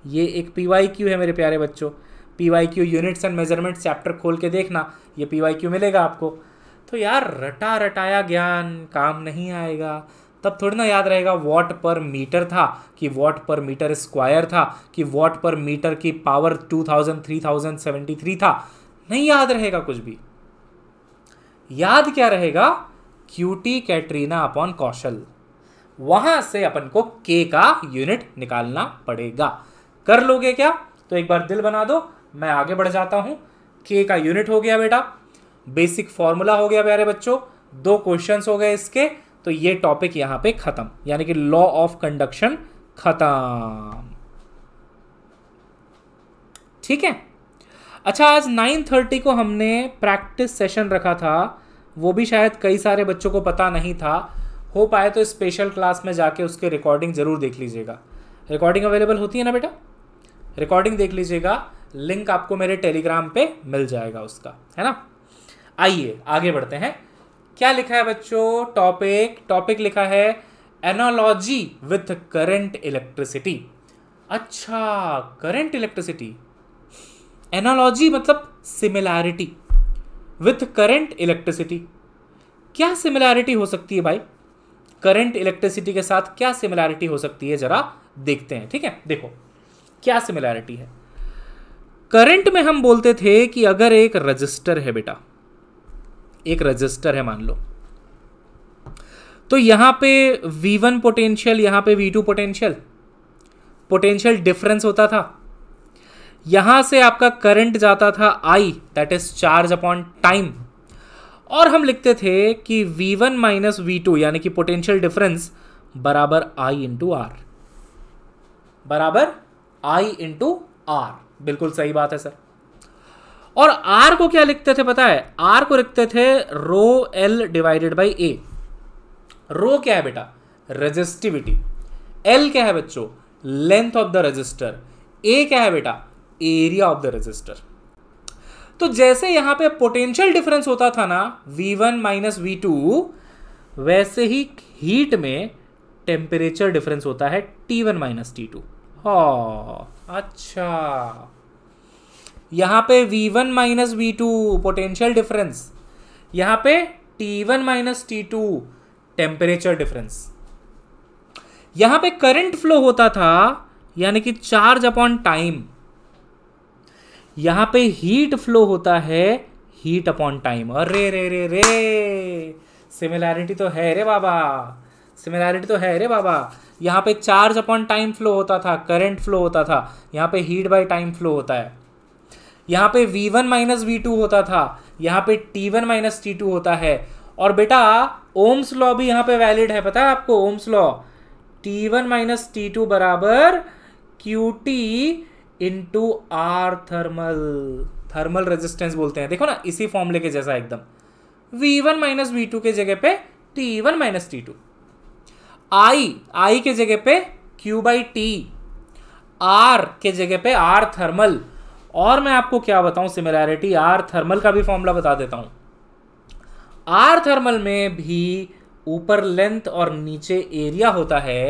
ये एक पी वाई क्यू है मेरे प्यारे बच्चों P Y Q units and measurement chapter खोल के देखना ये पी वाई क्यू मिलेगा आपको तो यार रटा रटाया ज्ञान काम नहीं आएगा तब थोड़ी ना याद रहेगा वॉट पर मीटर था कि वॉट पर मीटर स्क्वायर था कि वॉट पर मीटर की power two thousand three thousand seventy three था नहीं याद रहेगा कुछ भी याद क्या रहेगा क्यूटी कैटरीना अपॉन कौशल वहां से अपन को के का यूनिट निकालना पड़ेगा कर लोगे क्या तो एक बार दिल बना दो मैं आगे बढ़ जाता हूँ के का यूनिट हो गया बेटा बेसिक फॉर्मूला हो गया प्यारे बच्चों दो क्वेश्चंस हो गए इसके तो ये टॉपिक यहाँ पे खत्म यानी कि लॉ ऑफ कंडक्शन खत्म ठीक है अच्छा आज 9:30 को हमने प्रैक्टिस सेशन रखा था वो भी शायद कई सारे बच्चों को पता नहीं था हो पाए तो स्पेशल क्लास में जाके उसके रिकॉर्डिंग ज़रूर देख लीजिएगा रिकॉर्डिंग अवेलेबल होती है ना बेटा रिकॉर्डिंग देख लीजिएगा लिंक आपको मेरे टेलीग्राम पे मिल जाएगा उसका है ना आइए आगे बढ़ते हैं क्या लिखा है बच्चों टॉपिक टॉपिक लिखा है एनोलॉजी विथ करंट इलेक्ट्रिसिटी अच्छा करंट इलेक्ट्रिसिटी एनोलॉजी मतलब सिमिलैरिटी विथ करंट इलेक्ट्रिसिटी क्या सिमिलैरिटी हो सकती है भाई करंट इलेक्ट्रिसिटी के साथ क्या सिमिलैरिटी हो सकती है जरा देखते हैं ठीक है देखो क्या सिमिलैरिटी है करंट में हम बोलते थे कि अगर एक रजिस्टर है बेटा एक रजिस्टर है मान लो तो यहां पे V1 पोटेंशियल यहां पे V2 पोटेंशियल पोटेंशियल डिफरेंस होता था यहां से आपका करंट जाता था I that is charge upon time और हम लिखते थे कि V1 वन माइनस वी यानी कि पोटेंशियल डिफरेंस बराबर I इंटू आर बराबर आई इंटू आर बिल्कुल सही बात है सर और आर को क्या लिखते थे पता है आर को लिखते थे rho L divided by A rho क्या है बेटा रेजिस्टिविटी एल क्या है बच्चों length of the resistor A क्या है बेटा एरिया ऑफ द रजिस्टर तो जैसे यहां पे पोटेंशियल डिफरेंस होता था ना V1 वन माइनस वी वैसे ही हीट में टेम्परेचर डिफरेंस होता है T1 one minus T to अच्छा यहाँ पे v1 one minus V two potential difference यहाँ पे T1 one minus T two temperature difference यहां पे करंट फ्लो होता था यानी कि चार्ज अपॉन टाइम यहां पे हीट फ्लो होता है हीट अपॉन टाइम अरे रे रे रे सिमिलैरिटी तो है रे बाबा सिमिलैरिटी तो है रे बाबा यहाँ पे चार्ज अपॉन टाइम फ्लो होता था करंट फ्लो होता था यहाँ पे हीट बाय टाइम फ्लो होता है यहाँ पे V one minus V two होता था यहाँ पे T one minus T two होता है और बेटा ओम्स लॉ भी यहाँ पे वैलिड है पता है आपको Ohm's law T one minus T two बराबर Q T into R thermal thermal resistance बोलते हैं देखो ना इसी फॉर्मूले के जैसा एकदम V one minus V two के जगह पे T one minus T two I I के जगह पे क्यू बाई टी आर के जगह पे आर थर्मल और मैं आपको क्या बताऊं सिमिलैरिटी आर थर्मल का भी फॉर्मूला बता देता हूं आर थर्मल में भी ऊपर लेंथ और नीचे एरिया होता है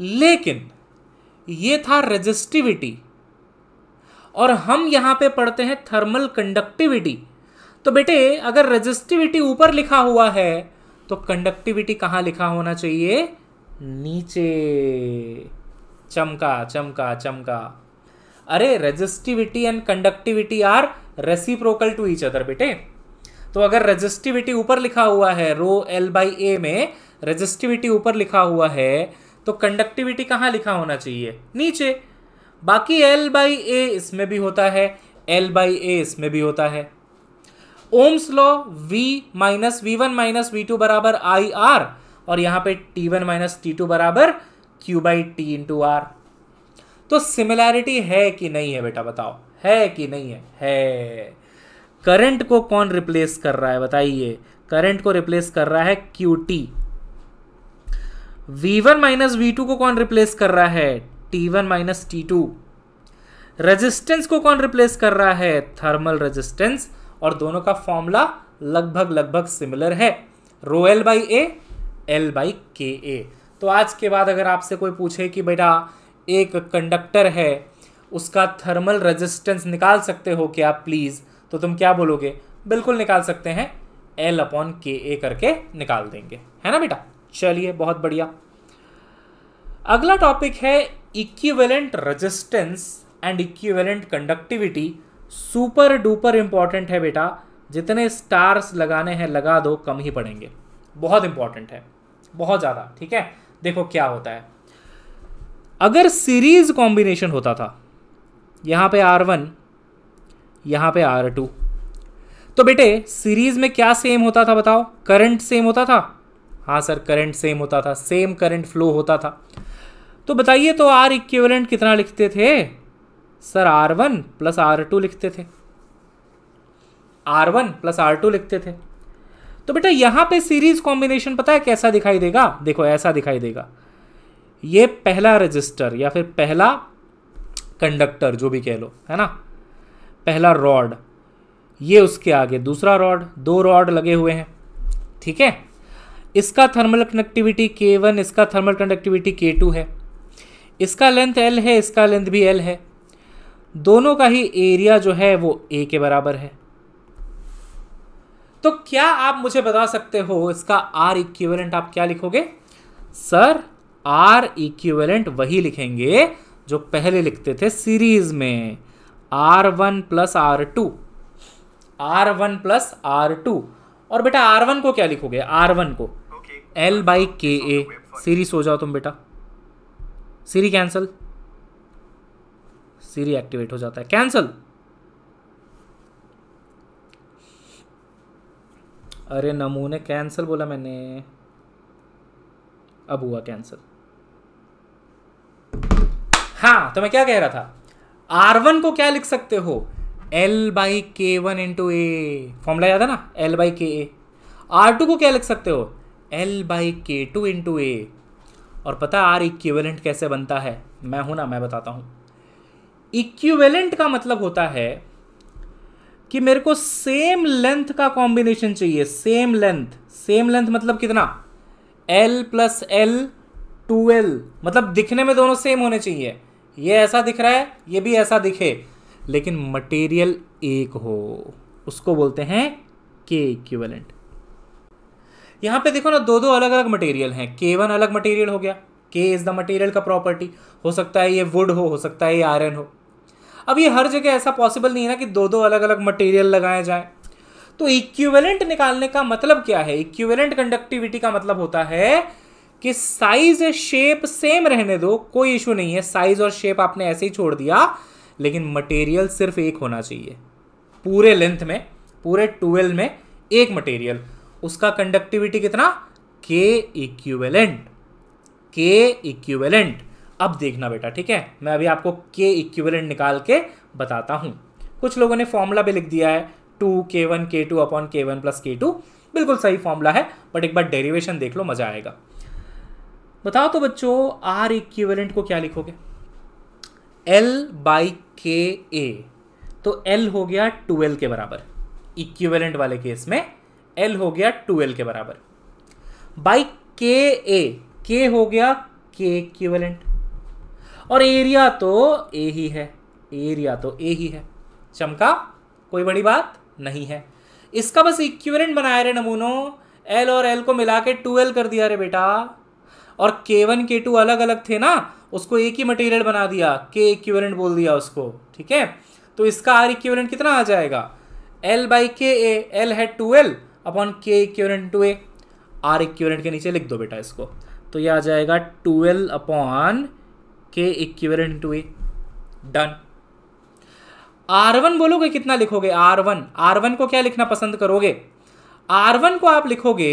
लेकिन ये था रेजिस्टिविटी और हम यहां पे पढ़ते हैं थर्मल कंडक्टिविटी तो बेटे अगर रेजिस्टिविटी ऊपर लिखा हुआ है तो कंडक्टिविटी कहाँ लिखा होना चाहिए नीचे चमका चमका चमका अरे resistivity and conductivity are reciprocal to each other बेटे तो अगर रेजिस्टिविटी ऊपर लिखा हुआ है रो एल बाई ए में रेजिस्टिविटी ऊपर लिखा हुआ है तो कंडक्टिविटी कहाँ लिखा होना चाहिए नीचे बाकी एल बाई ए इसमें भी होता है एल बाई ए इसमें भी होता है Ohm's law v minus V one minus V two बराबर आई आर और यहां पे t1 one minus T two बराबर Q by T into R तो सिमिलैरिटी है कि नहीं है बेटा बताओ है कि नहीं है है करंट को कौन रिप्लेस कर रहा है बताइए करंट को रिप्लेस कर रहा है Q T V one minus V two को कौन रिप्लेस कर रहा है T one minus T two resistance को कौन रिप्लेस कर रहा है थर्मल रेजिस्टेंस और दोनों का फॉर्मूला लगभग लगभग सिमिलर है rho L by A L by K A तो आज के बाद अगर आपसे कोई पूछे कि बेटा एक कंडक्टर है उसका थर्मल रेजिस्टेंस निकाल सकते हो क्या प्लीज़ तो तुम क्या बोलोगे बिल्कुल निकाल सकते हैं एल अपॉन के ए करके निकाल देंगे है ना बेटा चलिए बहुत बढ़िया अगला टॉपिक है equivalent resistance and equivalent conductivity super duper important है बेटा जितने स्टार्स लगाने हैं लगा दो कम ही पड़ेंगे बहुत इंपॉर्टेंट है बहुत ज़्यादा ठीक है देखो क्या होता है अगर सीरीज कॉम्बिनेशन होता था यहाँ पे आर वन यहाँ पे आर टू तो बेटे सीरीज में क्या सेम होता था बताओ करंट सेम होता था हाँ सर करंट सेम होता था सेम करंट फ्लो होता था तो बताइए तो आर इक्विवेलेंट कितना लिखते थे sir R one plus R two लिखते थे R one plus R two लिखते थे तो बेटा यहां पे सीरीज कॉम्बिनेशन पता है कैसा दिखाई देगा देखो ऐसा दिखाई देगा ये पहला रजिस्टर या फिर पहला कंडक्टर जो भी कह लो है ना पहला रॉड ये उसके आगे दूसरा रॉड दो रॉड लगे हुए हैं ठीक है इसका थर्मल कंडक्टिविटी के वन इसका थर्मल कंडक्टिविटी के टू है इसका लेंथ एल है इसका लेंथ भी एल है दोनों का ही एरिया जो है वो ए के बराबर है तो क्या आप मुझे बता सकते हो इसका आर इक्विवेलेंट आप क्या लिखोगे सर आर इक्विवेलेंट वही लिखेंगे जो पहले लिखते थे सीरीज में R one plus R two R one plus R two और बेटा आर वन को क्या लिखोगे आर वन को L by K A series हो जाओ तुम बेटा सीरी कैंसल सीरी एक्टिवेट हो जाता है कैंसल अरे नमूने कैंसल बोला मैंने अब हुआ कैंसल हाँ तो मैं क्या कह रहा था आर वन को क्या लिख सकते हो L by K one into A formula याद है ना L by K A R to को क्या लिख सकते हो L by K two into A और पता आर इक्वेलेंट कैसे बनता है मैं हूं ना मैं बताता हूं इक्विवेलेंट का मतलब होता है कि मेरे को सेम लेंथ का कॉम्बिनेशन चाहिए सेम लेंथ सेम लेंथ मतलब कितना L plus L two L मतलब दिखने में दोनों सेम होने चाहिए ये ऐसा दिख रहा है ये भी ऐसा दिखे लेकिन मटेरियल एक हो उसको बोलते हैं के इक्विवेलेंट यहां पे देखो ना दो दो अलग अलग मटेरियल हैं के वन अलग मटेरियल हो गया के इज़ द मटेरियल का प्रॉपर्टी हो सकता है ये वुड हो हो सकता है ये आयरन हो अब ये हर जगह ऐसा पॉसिबल नहीं है ना कि दो दो अलग अलग मटेरियल लगाए जाएं तो इक्विवेलेंट निकालने का मतलब क्या है इक्विवेलेंट कंडक्टिविटी का मतलब होता है कि साइज शेप सेम रहने दो कोई इशू नहीं है साइज और शेप आपने ऐसे ही छोड़ दिया लेकिन मटेरियल सिर्फ एक होना चाहिए पूरे लेंथ में पूरे ट्वेल्व में एक मटेरियल उसका कंडक्टिविटी कितना के इक्विवेलेंट के इक्विवेलेंट अब देखना बेटा ठीक है मैं अभी आपको के इक्विवेलेंट निकाल के बताता हूँ कुछ लोगों ने फॉर्मूला भी लिख दिया है to K one K two upon K one plus K two बिल्कुल सही फॉर्मूला है बट एक बार डेरिवेशन देख लो मज़ा आएगा बताओ तो बच्चों आर इक्विवेलेंट को क्या लिखोगे एल बाई के ए तो एल हो गया टूएल के बराबर इक्विवेलेंट वाले केस में एल हो गया टूएल के बराबर बाई के ए के हो गया के इक्विवेलेंट और एरिया तो ए ही है एरिया तो ए ही है चमका कोई बड़ी बात नहीं है इसका बस इक्विवेलेंट बनाया रहे नमूनों एल और एल को मिला के टू एल कर दिया रे बेटा और के वन के टू अलग अलग थे ना उसको एक ही मटेरियल बना दिया के इक्विवेलेंट बोल दिया उसको ठीक है तो इसका आर इक्विवेलेंट कितना आ जाएगा L by K A L है two L upon K equivalent to A R equivalent के नीचे लिख दो बेटा इसको तो ये आ जाएगा L upon K equivalent to A done R one बोलोगे कितना लिखोगे आर वन आर वन को क्या लिखना पसंद करोगे आर वन को आप लिखोगे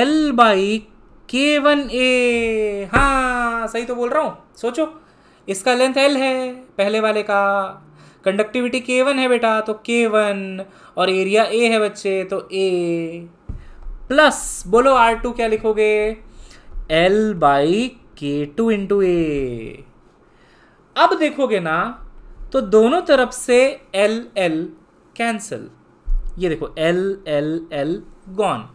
L by K one A हाँ सही तो बोल रहा हूँ सोचो इसका लेंथ एल है पहले वाले का कंडक्टिविटी के वन है बेटा तो के वन और एरिया ए है बच्चे तो ए प्लस बोलो आर टू क्या लिखोगे L by K two into A अब देखोगे ना तो दोनों तरफ से एल एल कैंसल ये देखो एल एल एल गॉन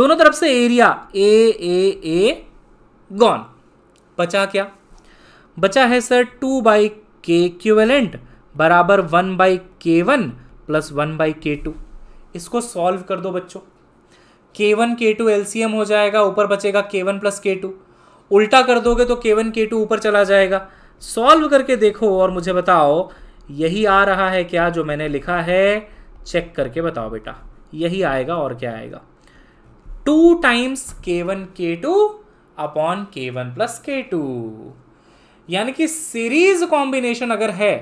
दोनों तरफ से area A A A gone बचा क्या बचा है sir two by K equivalent बराबर one by K one plus one by K two इसको सॉल्व कर दो बच्चों के वन के टू एल हो जाएगा ऊपर बचेगा के वन प्लस के टू उल्टा कर दोगे तो के वन के टू ऊपर चला जाएगा सॉल्व करके देखो और मुझे बताओ यही आ रहा है क्या जो मैंने लिखा है चेक करके बताओ बेटा यही आएगा और क्या आएगा two times K one K two upon K one plus K two यानी कि सीरीज कॉम्बिनेशन अगर है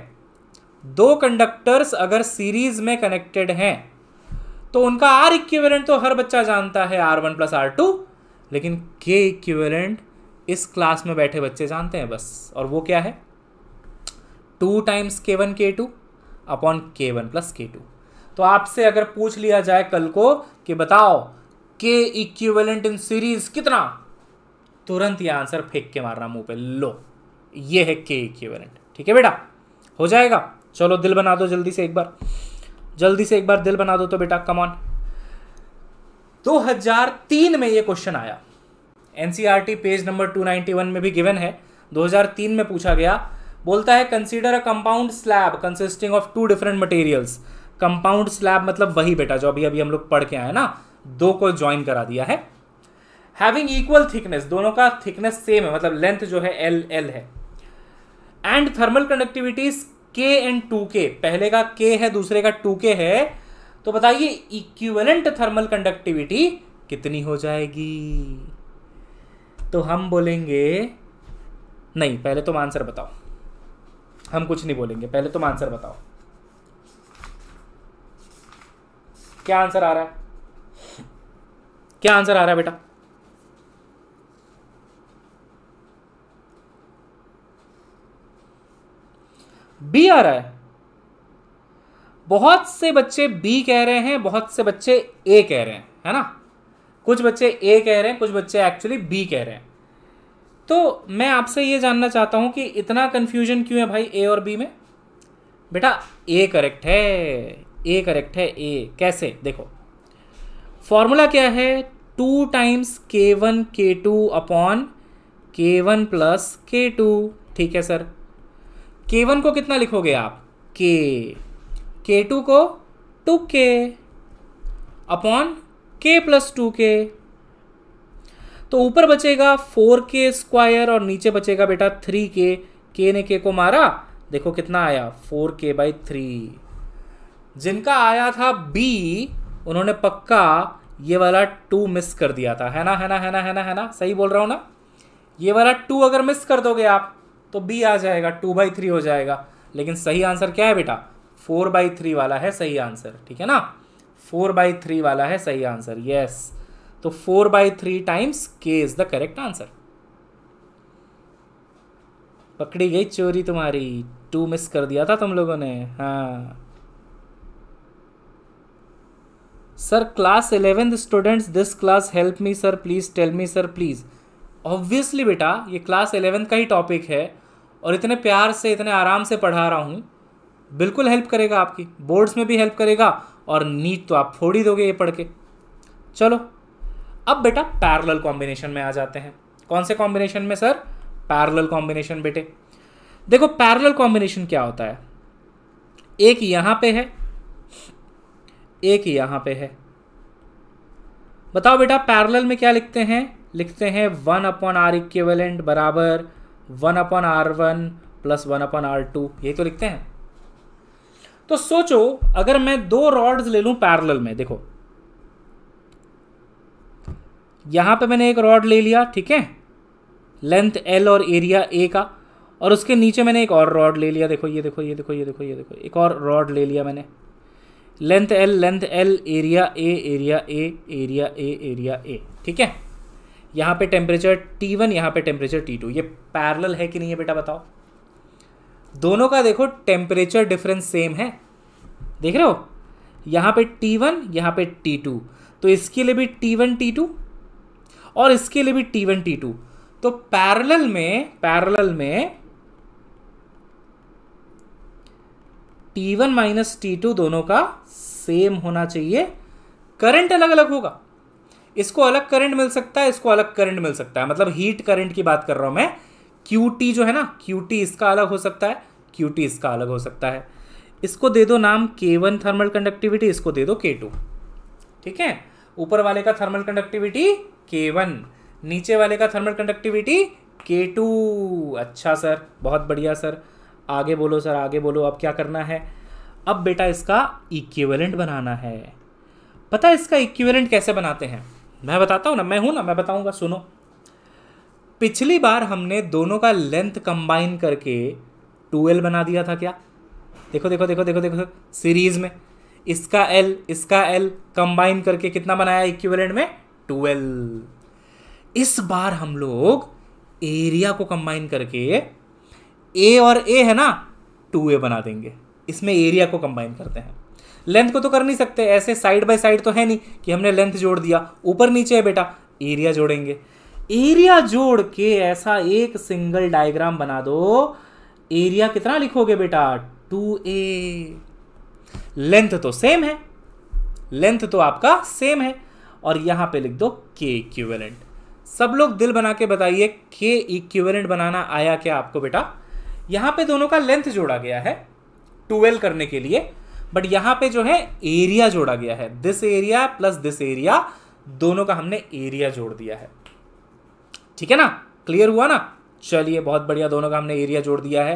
दो कंडक्टर्स अगर सीरीज में कनेक्टेड हैं तो उनका आर इक्विवेलेंट तो हर बच्चा जानता है R one plus R two लेकिन के इक्विवेलेंट इस क्लास में बैठे बच्चे जानते हैं बस और वो क्या है two times K one K two upon K one plus K two तो आपसे अगर पूछ लिया जाए कल को कि बताओ के इक्विवेलेंट इन सीरीज कितना तुरंत ये आंसर फेंक के मारना मुंह पे लो ये है के इक्विवेलेंट ठीक है बेटा हो जाएगा चलो दिल बना दो जल्दी से एक बार जल्दी से एक बार दिल बना दो तो बेटा कमॉन 2003 में ये क्वेश्चन आया एन पेज नंबर 291 में भी गिवन है 2003 में पूछा गया बोलता है consider a compound slab consisting of two different materials compound slab मतलब वही बेटा जो अभी अभी हम लोग पढ़ के आए ना दो को ज्वाइन करा दिया है हैविंग इक्वल थिकनेस दोनों का थिकनेस सेम है मतलब लेंथ जो है एल एल है and thermal conductivities K and two K पहले का के है दूसरे का टू के है तो बताइए इक्विवेलेंट थर्मल कंडक्टिविटी कितनी हो जाएगी तो हम बोलेंगे नहीं पहले तुम आंसर बताओ हम कुछ नहीं बोलेंगे पहले तुम आंसर बताओ क्या आंसर आ रहा है क्या आंसर आ रहा है बेटा बी आ रहा है बहुत से बच्चे बी कह रहे हैं बहुत से बच्चे ए कह रहे हैं है ना कुछ बच्चे ए कह रहे हैं कुछ बच्चे एक्चुअली बी कह रहे हैं तो मैं आपसे ये जानना चाहता हूँ कि इतना कन्फ्यूजन क्यों है भाई ए और बी में बेटा ए करेक्ट है ए करेक्ट है ए कैसे देखो फॉर्मूला क्या है two times K one K two upon K one plus K two ठीक है सर के वन को कितना लिखोगे आप के के टू को टू के अपॉन के प्लस टू के तो ऊपर बचेगा फोर के स्क्वायर और नीचे बचेगा बेटा थ्री के के ने के को मारा देखो कितना आया फोर के बाई थ्री जिनका आया था बी उन्होंने पक्का ये वाला टू मिस कर दिया था है ना है ना है ना है ना है ना सही बोल रहा हूं ना ये वाला टू अगर मिस कर दोगे आप तो बी आ जाएगा टू बाई थ्री हो जाएगा लेकिन सही आंसर क्या है बेटा फोर बाई थ्री वाला है सही आंसर ठीक है ना फोर बाई थ्री वाला है सही आंसर यस तो four by three times K is the correct answer पकड़ी गई चोरी तुम्हारी टू मिस कर दिया था तुम लोगों ने हाँ sir class eleventh students this class help me sir please tell me sir please obviously बेटा ये क्लास इलेवेंथ का ही टॉपिक है और इतने प्यार से इतने आराम से पढ़ा रहा हूँ बिल्कुल हेल्प करेगा आपकी बोर्ड्स में भी हेल्प करेगा और नीट तो आप फोड़ ही दोगे ये पढ़ के चलो अब बेटा पैरल कॉम्बिनेशन में आ जाते हैं कौन से कॉम्बिनेशन में सर पैरल कॉम्बिनेशन बेटे देखो पैरल कॉम्बिनेशन क्या होता है एक यहां पे है एक यहां पे है बताओ बेटा पैरल में क्या लिखते हैं लिखते हैं वन अपॉन आर इक्वेलेंट बराबर one upon R one plus one upon R two ये तो लिखते हैं तो सोचो अगर मैं दो रॉड्स ले लूं पैरेलल में देखो यहां पे मैंने एक रॉड ले लिया ठीक है लेंथ एल और एरिया ए का और उसके नीचे मैंने एक और रॉड ले लिया देखो ये देखो ये देखो ये देखो ये देखो एक और रॉड ले लिया मैंने length L length L area A area A area A area A ठीक है यहाँ पे टेम्परेचर टी वन यहाँ पे टेम्परेचर टी टू ये पैरेलल है कि नहीं है बेटा बताओ दोनों का देखो टेम्परेचर डिफरेंस सेम है देख रहे हो यहाँ पे T1 वन यहाँ पे T2 तो इसके लिए भी T1 T2 और इसके लिए भी T1 T2 तो पैरेलल में पैरेलल में T1 वन माइनस टी दोनों का सेम होना चाहिए करंट अलग अलग होगा इसको अलग करंट मिल सकता है इसको अलग करंट मिल सकता है मतलब हीट करंट की बात कर रहा हूं मैं क्यूटी जो है ना क्यूटी इसका अलग हो सकता है क्यूटी इसका अलग हो सकता है इसको दे दो नाम के वन थर्मल कंडक्टिविटी इसको दे दो के टू ठीक है ऊपर वाले का थर्मल कंडक्टिविटी के वन नीचे वाले का थर्मल कंडक्टिविटी के टू अच्छा सर बहुत बढ़िया सर आगे बोलो सर आगे बोलो अब क्या करना है अब बेटा इसका इक्विवेलेंट बनाना है पता है इसका इक्विवेलेंट कैसे बनाते हैं मैं बताता हूँ ना मैं हूँ ना मैं बताऊँगा सुनो पिछली बार हमने दोनों का लेंथ कंबाइन करके टू एल बना दिया था क्या देखो देखो देखो देखो देखो सीरीज में इसका एल इसका एल कंबाइन करके कितना बनाया इक्विवेलेंट में ट्वेल्व इस बार हम लोग एरिया को कंबाइन करके ए और ए है ना टू ए बना देंगे इसमें एरिया को कंबाइन करते हैं लेंथ को तो कर नहीं सकते ऐसे साइड बाय साइड तो है नहीं कि हमने लेंथ जोड़ दिया ऊपर नीचे है बेटा एरिया जोड़ेंगे एरिया जोड़ के ऐसा एक सिंगल डायग्राम बना दो एरिया कितना लिखोगे बेटा टू ए लेंथ तो सेम है लेंथ तो आपका सेम है और यहां पे लिख दो के इक्विवेलेंट सब लोग दिल बना के बताइए के इक्विवेलेंट बनाना आया क्या आपको बेटा यहां पे दोनों का लेंथ जोड़ा गया है ट्वेल्व करने के लिए बट यहां पे जो है एरिया जोड़ा गया है this area plus this area दोनों का हमने एरिया जोड़ दिया है ठीक है ना क्लियर हुआ ना चलिए बहुत बढ़िया दोनों का हमने एरिया जोड़ दिया है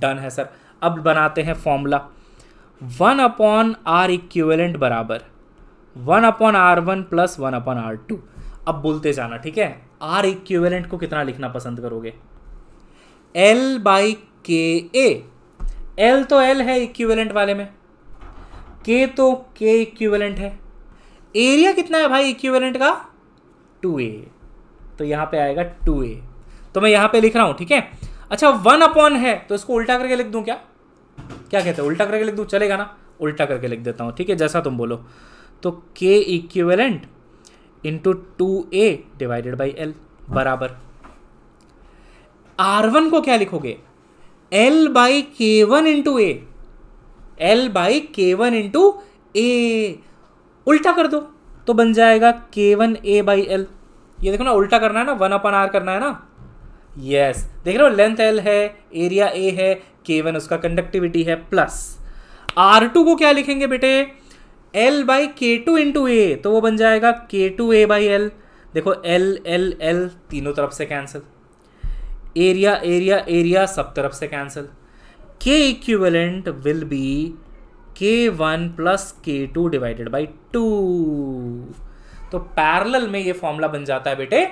डन है सर अब बनाते हैं formula one upon R equivalent बराबर one upon R one plus one upon R two अब बोलते जाना ठीक है आर इक्वेलेंट को कितना लिखना पसंद करोगे L by K A L तो एल है इक्वेलेंट वाले में के तो के इक्वेलेंट है एरिया कितना है भाई इक्वेलेंट का टू ए तो यहाँ पे आएगा टू ए तो मैं यहाँ पे लिख रहा हूँ ठीक है अच्छा वन अपॉन है तो इसको उल्टा करके लिख दूँ क्या क्या कहते हैं उल्टा करके लिख दूँ चलेगा ना उल्टा करके लिख देता हूँ ठीक है जैसा तुम बोलो तो K equivalent into two A divided by L बराबर आर वन को क्या लिखोगे L by K one into A L by K one into A उल्टा कर दो तो बन जाएगा के वन ए बाई एल ये देखो ना उल्टा करना है ना वन अपन आर करना है ना यस yes. देख रहे हो लेंथ एल है एरिया ए है के वन उसका कंडक्टिविटी है प्लस आर टू को क्या लिखेंगे बेटे L by K two into A तो वो बन जाएगा K two A by L देखो एल एल एल तीनों तरफ से कैंसिल एरिया एरिया एरिया सब तरफ से कैंसिल के equivalent will be K one plus K two divided by two तो पैरल में ये फॉर्मूला बन जाता है बेटे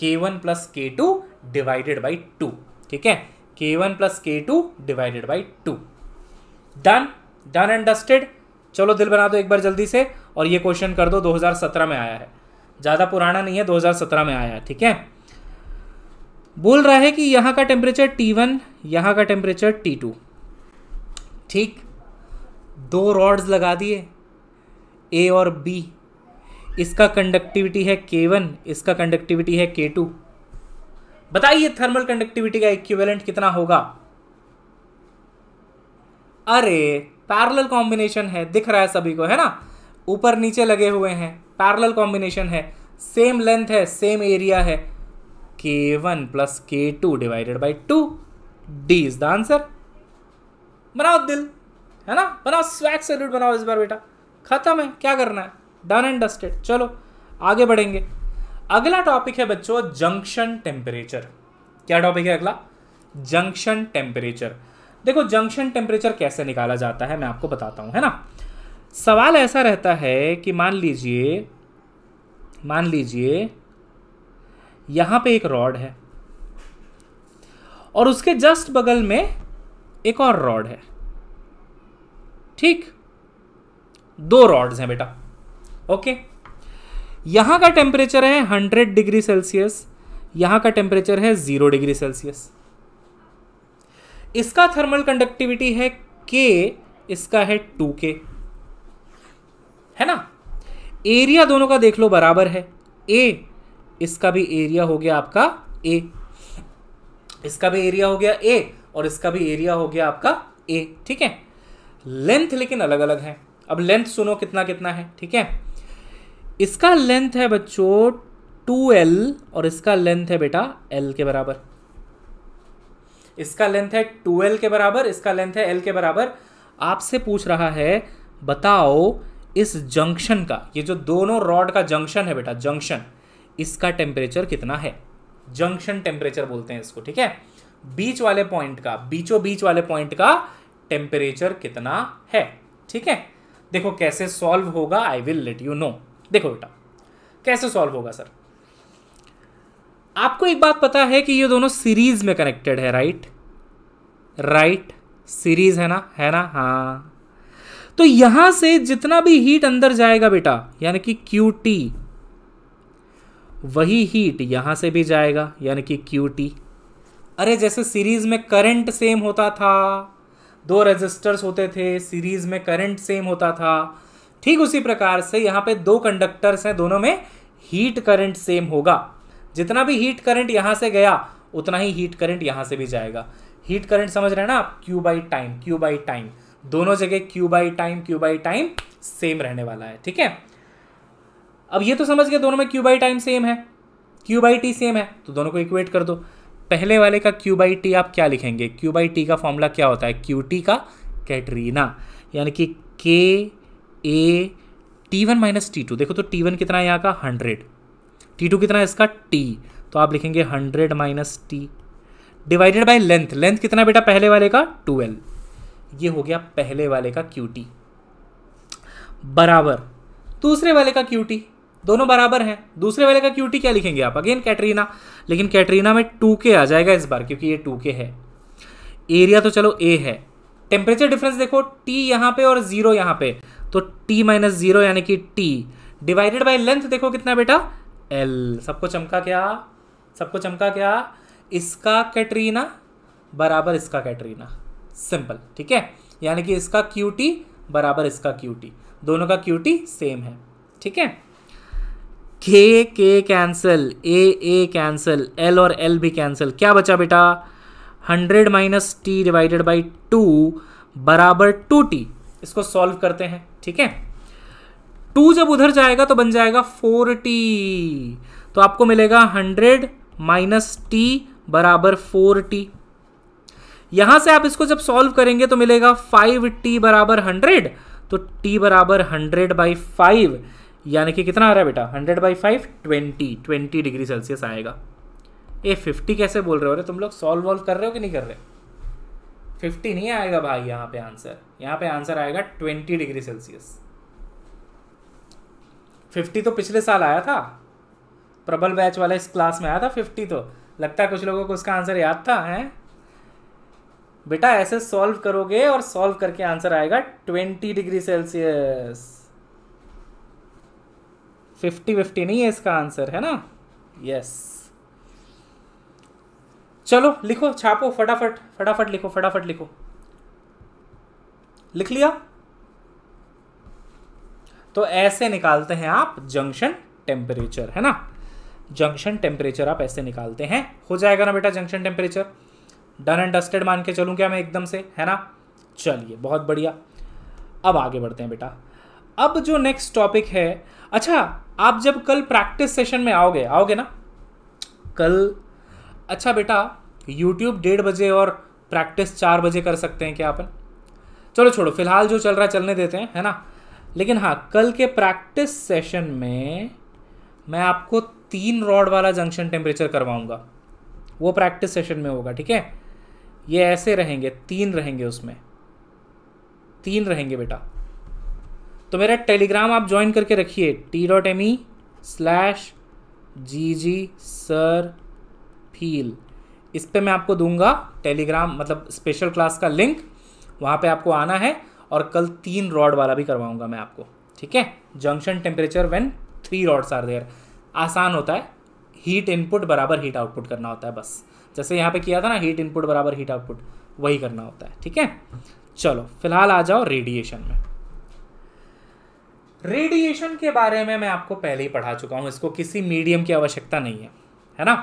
K one plus K two divided by two ठीक है K one plus K two divided by two done done and dusted चलो दिल बना दो एक बार जल्दी से और ये क्वेश्चन कर दो 2017 में आया है ज़्यादा पुराना नहीं है 2017 में आया है ठीक है बोल रहा है कि यहां का टेम्परेचर टी वन यहां का टेम्परेचर टी टू ठीक दो रॉड्स लगा दिए ए और बी इसका कंडक्टिविटी है के वन इसका कंडक्टिविटी है के टू बताइए थर्मल कंडक्टिविटी का इक्विवेलेंट कितना होगा अरे पैरेलल कॉम्बिनेशन है दिख रहा है सभी को है ना ऊपर नीचे लगे हुए हैं पैरेलल कॉम्बिनेशन है सेम लेंथ है सेम एरिया है K one plus K two divided by two D is the answer बनाओ दिल है ना बनाओ स्वैग सल्यूट बनाओ इस बार बेटा खत्म है क्या करना है डन एंड डस्टेड चलो आगे बढ़ेंगे अगला टॉपिक है बच्चों जंक्शन टेम्परेचर क्या टॉपिक है अगला जंक्शन टेम्परेचर देखो जंक्शन टेम्परेचर कैसे निकाला जाता है मैं आपको बताता हूँ है ना सवाल ऐसा रहता है कि मान लीजिए मान लीजिए यहाँ पे एक रॉड है और उसके जस्ट बगल में एक और रॉड है ठीक दो रॉड्स हैं बेटा ओके यहाँ का टेम्परेचर है हंड्रेड डिग्री सेल्सियस यहाँ का टेम्परेचर है ज़ीरो डिग्री सेल्सियस इसका थर्मल कंडक्टिविटी है के इसका है टू के है ना एरिया दोनों का देख लो बराबर है ए इसका भी एरिया हो गया आपका ए इसका भी एरिया हो गया ए और इसका भी एरिया हो गया आपका ए ठीक है लेंथ लेकिन अलग अलग है अब लेंथ सुनो कितना कितना है ठीक है इसका लेंथ है बच्चों टू एल और इसका लेंथ है बेटा एल के बराबर इसका लेंथ है टू एल के बराबर इसका लेंथ है एल के बराबर आपसे पूछ रहा है बताओ इस जंक्शन का ये जो दोनों रॉड का जंक्शन है बेटा जंक्शन इसका टेम्परेचर कितना है जंक्शन टेम्परेचर बोलते हैं इसको ठीक है बीच वाले पॉइंट का बीचों बीच वाले पॉइंट का टेम्परेचर कितना है ठीक है देखो कैसे सॉल्व होगा I will let you know देखो बेटा कैसे सॉल्व होगा सर आपको एक बात पता है कि ये दोनों सीरीज में कनेक्टेड है राइट राइट सीरीज है ना है ना हाँ तो यहां से जितना भी हीट अंदर जाएगा बेटा यानी कि क्यू टी वही हीट यहां से भी जाएगा यानी कि क्यू टी अरे जैसे सीरीज में करंट सेम होता था दो रेजिस्टर्स होते थे सीरीज में करंट सेम होता था ठीक उसी प्रकार से यहाँ पे दो कंडक्टर्स हैं दोनों में हीट करंट सेम होगा जितना भी हीट करंट यहाँ से गया उतना ही हीट करंट यहाँ से भी जाएगा हीट करंट समझ रहे हैं ना आप Q by time Q by time दोनों जगह Q by time Q by time same रहने वाला है ठीक है अब ये तो समझ गए दोनों में क्यू बाई टाइम सेम है क्यू बाई टी सेम है तो दोनों को इक्वेट कर दो पहले वाले का क्यू बाई टी आप क्या लिखेंगे क्यू बाई टी का फॉर्मूला क्या होता है क्यू टी का कैटरीना यानी कि K A T one minus T two देखो तो टी वन कितना है यहाँ का हंड्रेड टी टू कितना है इसका टी तो आप लिखेंगे hundred minus T divided by length length कितना बेटा पहले वाले का ट्वेल्व ये हो गया पहले वाले का क्यू टी बराबर दूसरे वाले का क्यू टी दोनों बराबर हैं दूसरे वाले का क्यू टी क्या लिखेंगे आप अगेन कैटरीना लेकिन कैटरीना में टू के आ जाएगा इस बार क्योंकि ये टू के है एरिया तो चलो ए है टेम्परेचर डिफरेंस देखो टी यहाँ पे और ज़ीरो यहाँ पे तो टी माइनस जीरो यानी कि टी डिवाइडेड बाई लेंथ देखो कितना बेटा एल सबको चमका क्या सबको चमका क्या इसका कैटरीना बराबर इसका कैटरीना सिंपल ठीक है यानी कि इसका क्यू टी बराबर इसका क्यू टी दोनों का क्यू टी सेम है ठीक है K K cancel A A cancel L और एल भी कैंसिल क्या बचा बेटा hundred minus T divided by two बराबर टू टी इसको सॉल्व करते हैं ठीक है टू जब उधर जाएगा तो बन जाएगा फोर टी तो आपको मिलेगा हंड्रेड माइनस टी बराबर फोर टी यहां से आप इसको जब सॉल्व करेंगे तो मिलेगा फाइव टी बराबर हंड्रेड तो टी बराबर हंड्रेड बाई फाइव यानी कि कितना आ रहा है बेटा hundred by five twenty twenty degree Celsius आएगा ए फिफ्टी कैसे बोल रहे हो अरे तुम लोग सॉल्व वॉल्व कर रहे हो कि नहीं कर रहे हो फिफ्टी नहीं आएगा भाई यहाँ पे आंसर यहाँ पे आंसर आएगा ट्वेंटी डिग्री सेल्सियस फिफ्टी तो पिछले साल आया था प्रबल बैच वाला इस क्लास में आया था फिफ्टी तो लगता है कुछ लोगों को उसका आंसर याद था हैं बेटा ऐसे सॉल्व करोगे और सॉल्व करके आंसर आएगा twenty degree Celsius fifty fifty नहीं है इसका आंसर है ना यस yes. चलो लिखो छापो फटाफट फटाफट लिखो फटाफट लिखो लिख लिया तो ऐसे निकालते हैं आप जंक्शन टेम्परेचर है ना जंक्शन टेम्परेचर आप ऐसे निकालते हैं हो जाएगा ना बेटा junction temperature done and dusted मान के चलूँ क्या मैं एकदम से है ना चलिए बहुत बढ़िया अब आगे बढ़ते हैं बेटा अब जो नेक्स्ट टॉपिक है अच्छा आप जब कल प्रैक्टिस सेशन में आओगे आओगे ना कल अच्छा बेटा यूट्यूब डेढ़ बजे और प्रैक्टिस चार बजे कर सकते हैं क्या अपन चलो छोड़ो फिलहाल जो चल रहा है चलने देते हैं है ना लेकिन हाँ कल के प्रैक्टिस सेशन में मैं आपको तीन रॉड वाला जंक्शन टेम्परेचर करवाऊंगा वो प्रैक्टिस सेशन में होगा ठीक है ये ऐसे रहेंगे तीन रहेंगे उसमें तीन रहेंगे बेटा तो मेरा टेलीग्राम आप ज्वाइन करके रखिए T dot M E slash G G sir feel इस पर मैं आपको दूंगा टेलीग्राम मतलब स्पेशल क्लास का लिंक वहाँ पे आपको आना है और कल तीन रॉड वाला भी करवाऊंगा मैं आपको ठीक है junction temperature when three rods are there आसान होता है हीट इनपुट बराबर हीट आउटपुट करना होता है बस जैसे यहाँ पे किया था ना हीट इनपुट बराबर हीट आउटपुट वही करना होता है ठीक है चलो फिलहाल आ जाओ रेडिएशन में रेडिएशन के बारे में मैं आपको पहले ही पढ़ा चुका हूँ इसको किसी मीडियम की आवश्यकता नहीं है है ना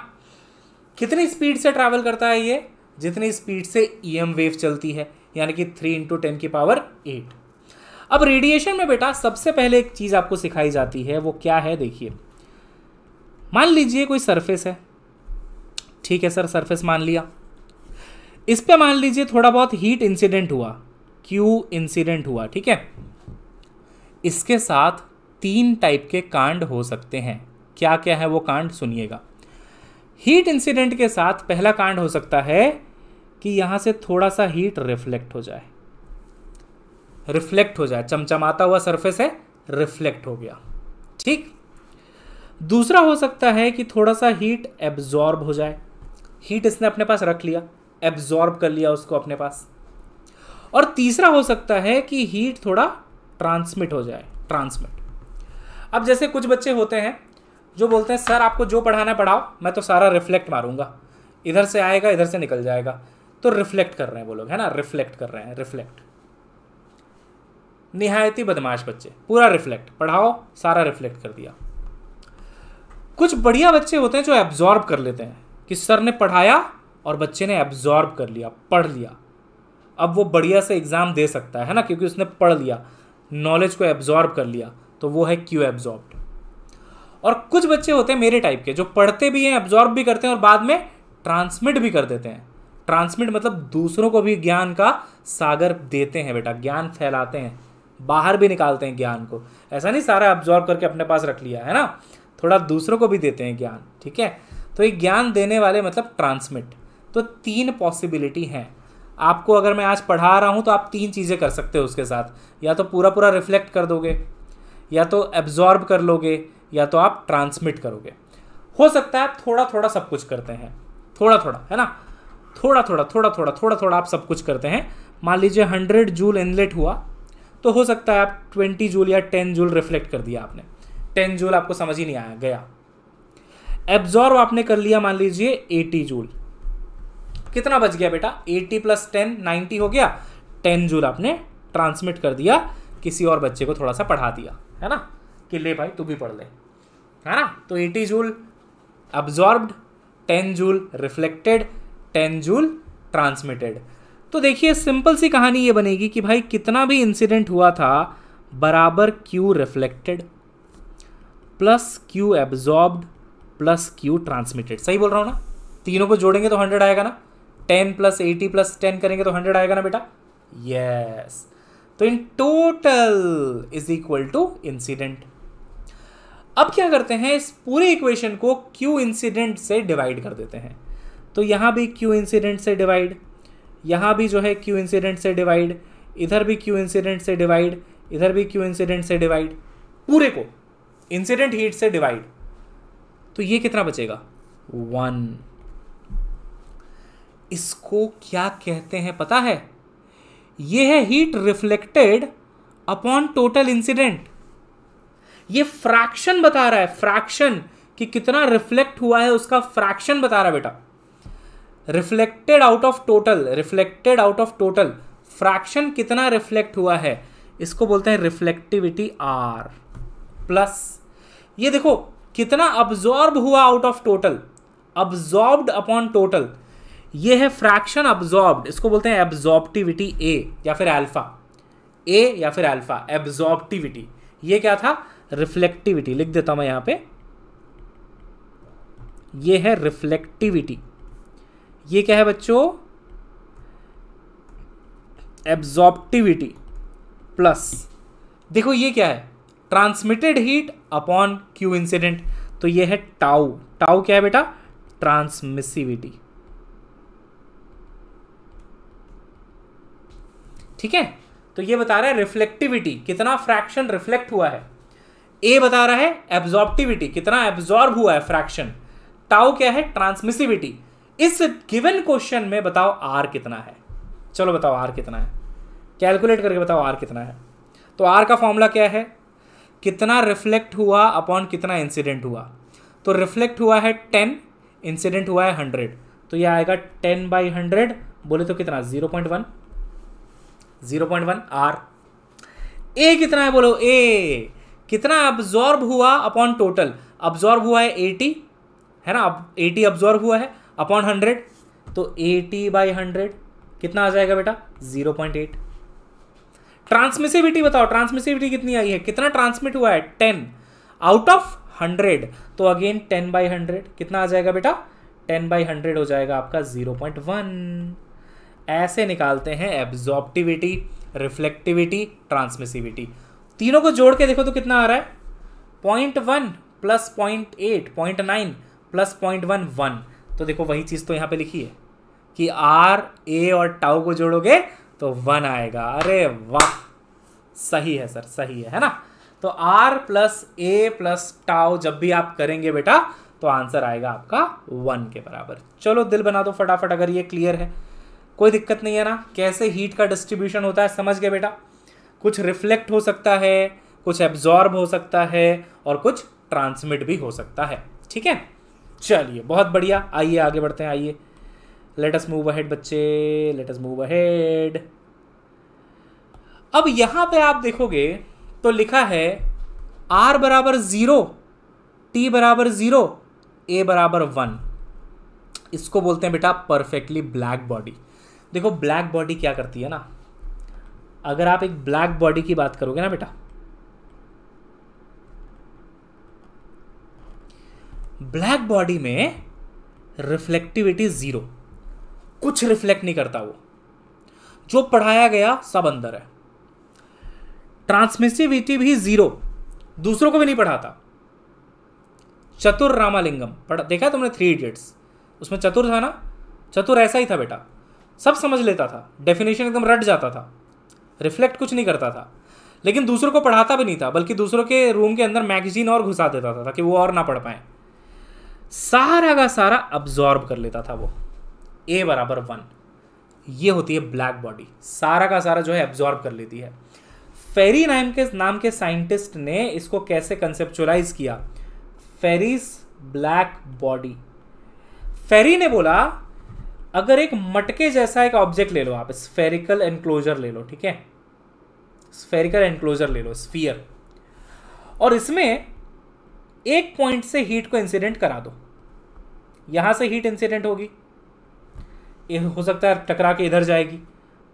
कितनी स्पीड से ट्रैवल करता है ये जितनी स्पीड से ई एम वेव चलती है यानी कि थ्री इंटू टेन की पावर एट अब रेडिएशन में बेटा सबसे पहले एक चीज़ आपको सिखाई जाती है वो क्या है देखिए मान लीजिए कोई सरफेस है ठीक है सर सरफेस मान लिया इस पर मान लीजिए थोड़ा बहुत हीट इंसिडेंट हुआ क्यू इंसिडेंट हुआ ठीक है इसके साथ तीन टाइप के कांड हो सकते हैं क्या क्या है वो कांड सुनिएगा हीट इंसिडेंट के साथ पहला कांड हो सकता है कि यहां से थोड़ा सा हीट रिफ्लेक्ट हो जाए रिफ्लेक्ट हो जाए चमचमाता हुआ सरफेस है रिफ्लेक्ट हो गया ठीक दूसरा हो सकता है कि थोड़ा सा हीट एब्जॉर्ब हो जाए हीट इसने अपने पास रख लिया एब्जॉर्ब कर लिया उसको अपने पास और तीसरा हो सकता है कि हीट थोड़ा ट्रांसमिट हो जाए ट्रांसमिट अब जैसे कुछ बच्चे होते हैं जो बोलते हैं सर आपको जो पढ़ाना पढ़ाओ मैं तो सारा रिफ्लेक्ट मारूंगा इधर से आएगा इधर से निकल जाएगा तो रिफ्लेक्ट कर रहे हैं वो लोग है ना रिफ्लेक्ट कर रहे हैं रिफ्लेक्ट निहायती बदमाश बच्चे पूरा रिफ्लेक्ट पढ़ाओ सारा रिफ्लेक्ट कर दिया कुछ बढ़िया बच्चे होते हैं जो एब्जॉर्ब कर लेते हैं कि सर ने पढ़ाया और बच्चे ने एब्जॉर्ब कर लिया पढ़ लिया अब वो बढ़िया से एग्ज़ाम दे सकता है ना क्योंकि उसने पढ़ लिया नॉलेज को एब्जॉर्ब कर लिया तो वो है क्यू एब्जॉर्ब और कुछ बच्चे होते हैं मेरे टाइप के जो पढ़ते भी हैं एब्जॉर्ब भी करते हैं और बाद में ट्रांसमिट भी कर देते हैं ट्रांसमिट मतलब दूसरों को भी ज्ञान का सागर देते हैं बेटा ज्ञान फैलाते हैं बाहर भी निकालते हैं ज्ञान को ऐसा नहीं सारा एब्जॉर्ब करके अपने पास रख लिया है ना थोड़ा दूसरों को भी देते हैं ज्ञान ठीक है तो ये ज्ञान देने वाले मतलब ट्रांसमिट तो तीन पॉसिबिलिटी हैं आपको अगर मैं आज पढ़ा रहा हूँ तो आप तीन चीज़ें कर सकते हो उसके साथ या तो पूरा पूरा रिफ्लेक्ट कर दोगे या तो एब्जॉर्ब कर लोगे या तो आप ट्रांसमिट करोगे हो सकता है आप थोड़ा थोड़ा सब कुछ करते हैं थोड़ा थोड़ा है ना थोड़ा थोड़ा थोड़ा थोड़ा थोड़ा थोड़ा आप सब कुछ करते हैं मान लीजिए हंड्रेड जूल इनलेट हुआ तो हो सकता है आप ट्वेंटी जूल या टेन जूल रिफ्लेक्ट कर दिया आपने टेन जूल आपको समझ ही नहीं आया गया एब्जॉर्व आपने कर लिया मान लीजिए एटी जूल कितना बच गया बेटा एटी प्लस टेन नाइन्टी हो गया टेन जूल आपने ट्रांसमिट कर दिया किसी और बच्चे को थोड़ा सा पढ़ा दिया है ना कि ले भाई तू भी पढ़ ले है ना तो 80 joule absorb 10 joule reflected 10 joule transmitted तो देखिए सिंपल सी कहानी ये बनेगी कि भाई कितना भी इंसिडेंट हुआ था बराबर Q reflected plus Q absorbed plus Q transmitted सही बोल रहा हूँ ना तीनों को जोड़ेंगे तो हंड्रेड आएगा ना ten plus eighty plus ten करेंगे तो हंड्रेड आएगा ना बेटा यस yes. तो in total is equal to incident अब क्या करते हैं इस पूरे इक्वेशन को क्यू इंसिडेंट से डिवाइड कर देते हैं तो यहाँ भी क्यू इंसिडेंट से डिवाइड यहाँ भी जो है क्यू इंसिडेंट से डिवाइड इधर भी क्यू इंसिडेंट से डिवाइड इधर भी क्यू इंसिडेंट से डिवाइड पूरे को इंसिडेंट हीट से डिवाइड तो ये कितना बचेगा वन इसको क्या कहते हैं पता है ये है heat reflected upon total incident ये फ्रैक्शन बता रहा है फ्रैक्शन कि कितना रिफ्लेक्ट हुआ है उसका फ्रैक्शन बता रहा है बेटा reflected out of total reflected out of total fraction कितना रिफ्लेक्ट हुआ है इसको बोलते हैं रिफ्लेक्टिविटी आर प्लस ये देखो कितना अब्जॉर्ब हुआ out of total absorbed upon total ये है फ्रैक्शन अब्जॉर्ब्ड इसको बोलते हैं एब्जॉर्बिविटी ए या फिर अल्फा ए या फिर अल्फा एब्जॉर्बिविटी ये क्या था रिफ्लेक्टिविटी लिख देता हूं मैं यहां पे ये है रिफ्लेक्टिविटी ये क्या है बच्चों एब्जॉर्प्टिविटी प्लस देखो ये क्या है transmitted heat upon Q incident तो ये है टाउ टाउ क्या है बेटा ट्रांसमिसिविटी ठीक है तो ये बता रहा है रिफ्लेक्टिविटी कितना फ्रैक्शन रिफ्लेक्ट हुआ है ए बता रहा है एब्जॉर्बिविटी कितना एब्जॉर्ब हुआ है फ्रैक्शन टाउ क्या है ट्रांसमिसिविटी इस गिवन क्वेश्चन में बताओ आर कितना है चलो बताओ आर कितना है कैलकुलेट करके बताओ आर कितना है तो आर का फॉर्मूला क्या है कितना रिफ्लेक्ट हुआ अपॉन कितना इंसिडेंट हुआ तो रिफ्लेक्ट हुआ है टेन इंसिडेंट हुआ है हंड्रेड तो यह आएगा टेन बाई हंड्रेड बोले तो कितना zero point one zero point one R A कितना है बोलो ए कितना अब्जॉर्ब हुआ अपॉन टोटल अब्जॉर्ब हुआ है एटी है ना अब एटी अब्जॉर्ब हुआ है अपॉन हंड्रेड तो एटी बाई हंड्रेड कितना आ जाएगा बेटा जीरो पॉइंट एट ट्रांसमिसिविटी बताओ ट्रांसमिसिविटी कितनी आई है कितना ट्रांसमिट हुआ है टेन आउट ऑफ हंड्रेड तो अगेन टेन बाई हंड्रेड कितना आ जाएगा बेटा टेन बाई हंड्रेड हो जाएगा आपका जीरो पॉइंट वन ऐसे निकालते हैं एब्जॉर्बिविटी रिफ्लेक्टिविटी ट्रांसमिसिविटी तीनों को जोड़ के देखो तो कितना आ रहा है point one plus point eight point nine plus point one one तो देखो वही चीज़ तो यहाँ पे लिखी है कि आर ए और टाउ को जोड़ोगे तो वन आएगा अरे वाह सही है सर सही है है ना तो R plus A plus tau जब भी आप करेंगे बेटा तो आंसर आएगा आपका वन के बराबर चलो दिल बना दो फटाफट अगर ये क्लियर है कोई दिक्कत नहीं है ना कैसे हीट का डिस्ट्रीब्यूशन होता है समझ गए बेटा कुछ रिफ्लेक्ट हो सकता है कुछ एब्जॉर्ब हो सकता है और कुछ ट्रांसमिट भी हो सकता है ठीक है चलिए बहुत बढ़िया आइए आगे बढ़ते हैं आइए लेटस मूव अहेड बच्चे अस मूव अहेड अब यहां पे आप देखोगे तो लिखा है आर बराबर ज़ीरो टी बराबर ज़ीरो ए बराबर वन इसको बोलते हैं बेटा परफेक्टली ब्लैक बॉडी देखो ब्लैक बॉडी क्या करती है ना अगर आप एक ब्लैक बॉडी की बात करोगे ना बेटा ब्लैक बॉडी में रिफ्लेक्टिविटी ज़ीरो कुछ रिफ्लेक्ट नहीं करता वो जो पढ़ाया गया सब अंदर है ट्रांसमिसिविटी भी ज़ीरो दूसरों को भी नहीं पढ़ाता चतुर रामालिंगम पढ़ा देखा तुमने थ्री इडियट्स उसमें चतुर था ना चतुर ऐसा ही था बेटा सब समझ लेता था डेफिनेशन एकदम रट जाता था रिफ्लेक्ट कुछ नहीं करता था लेकिन दूसरों को पढ़ाता भी नहीं था बल्कि दूसरों के रूम के अंदर मैगजीन और घुसा देता था ताकि वो और ना पढ़ पाए सारा का सारा अब्जॉर्ब कर लेता था वो ए बराबर वन ये होती है ब्लैक बॉडी सारा का सारा जो है एब्जॉर्ब कर लेती है फेरी नाइम के नाम के साइंटिस्ट ने इसको कैसे कंसेप्चुलाइज किया फेरीज ब्लैक बॉडी फेरी ने बोला अगर एक मटके जैसा एक ऑब्जेक्ट ले लो आप स्फेरिकल एनक्लोजर ले लो ठीक है स्फेरिकल एनक्लोजर ले लो स्फीयर और इसमें एक पॉइंट से हीट को इंसिडेंट करा दो यहां से हीट इंसिडेंट होगी ये हो सकता है टकरा के इधर जाएगी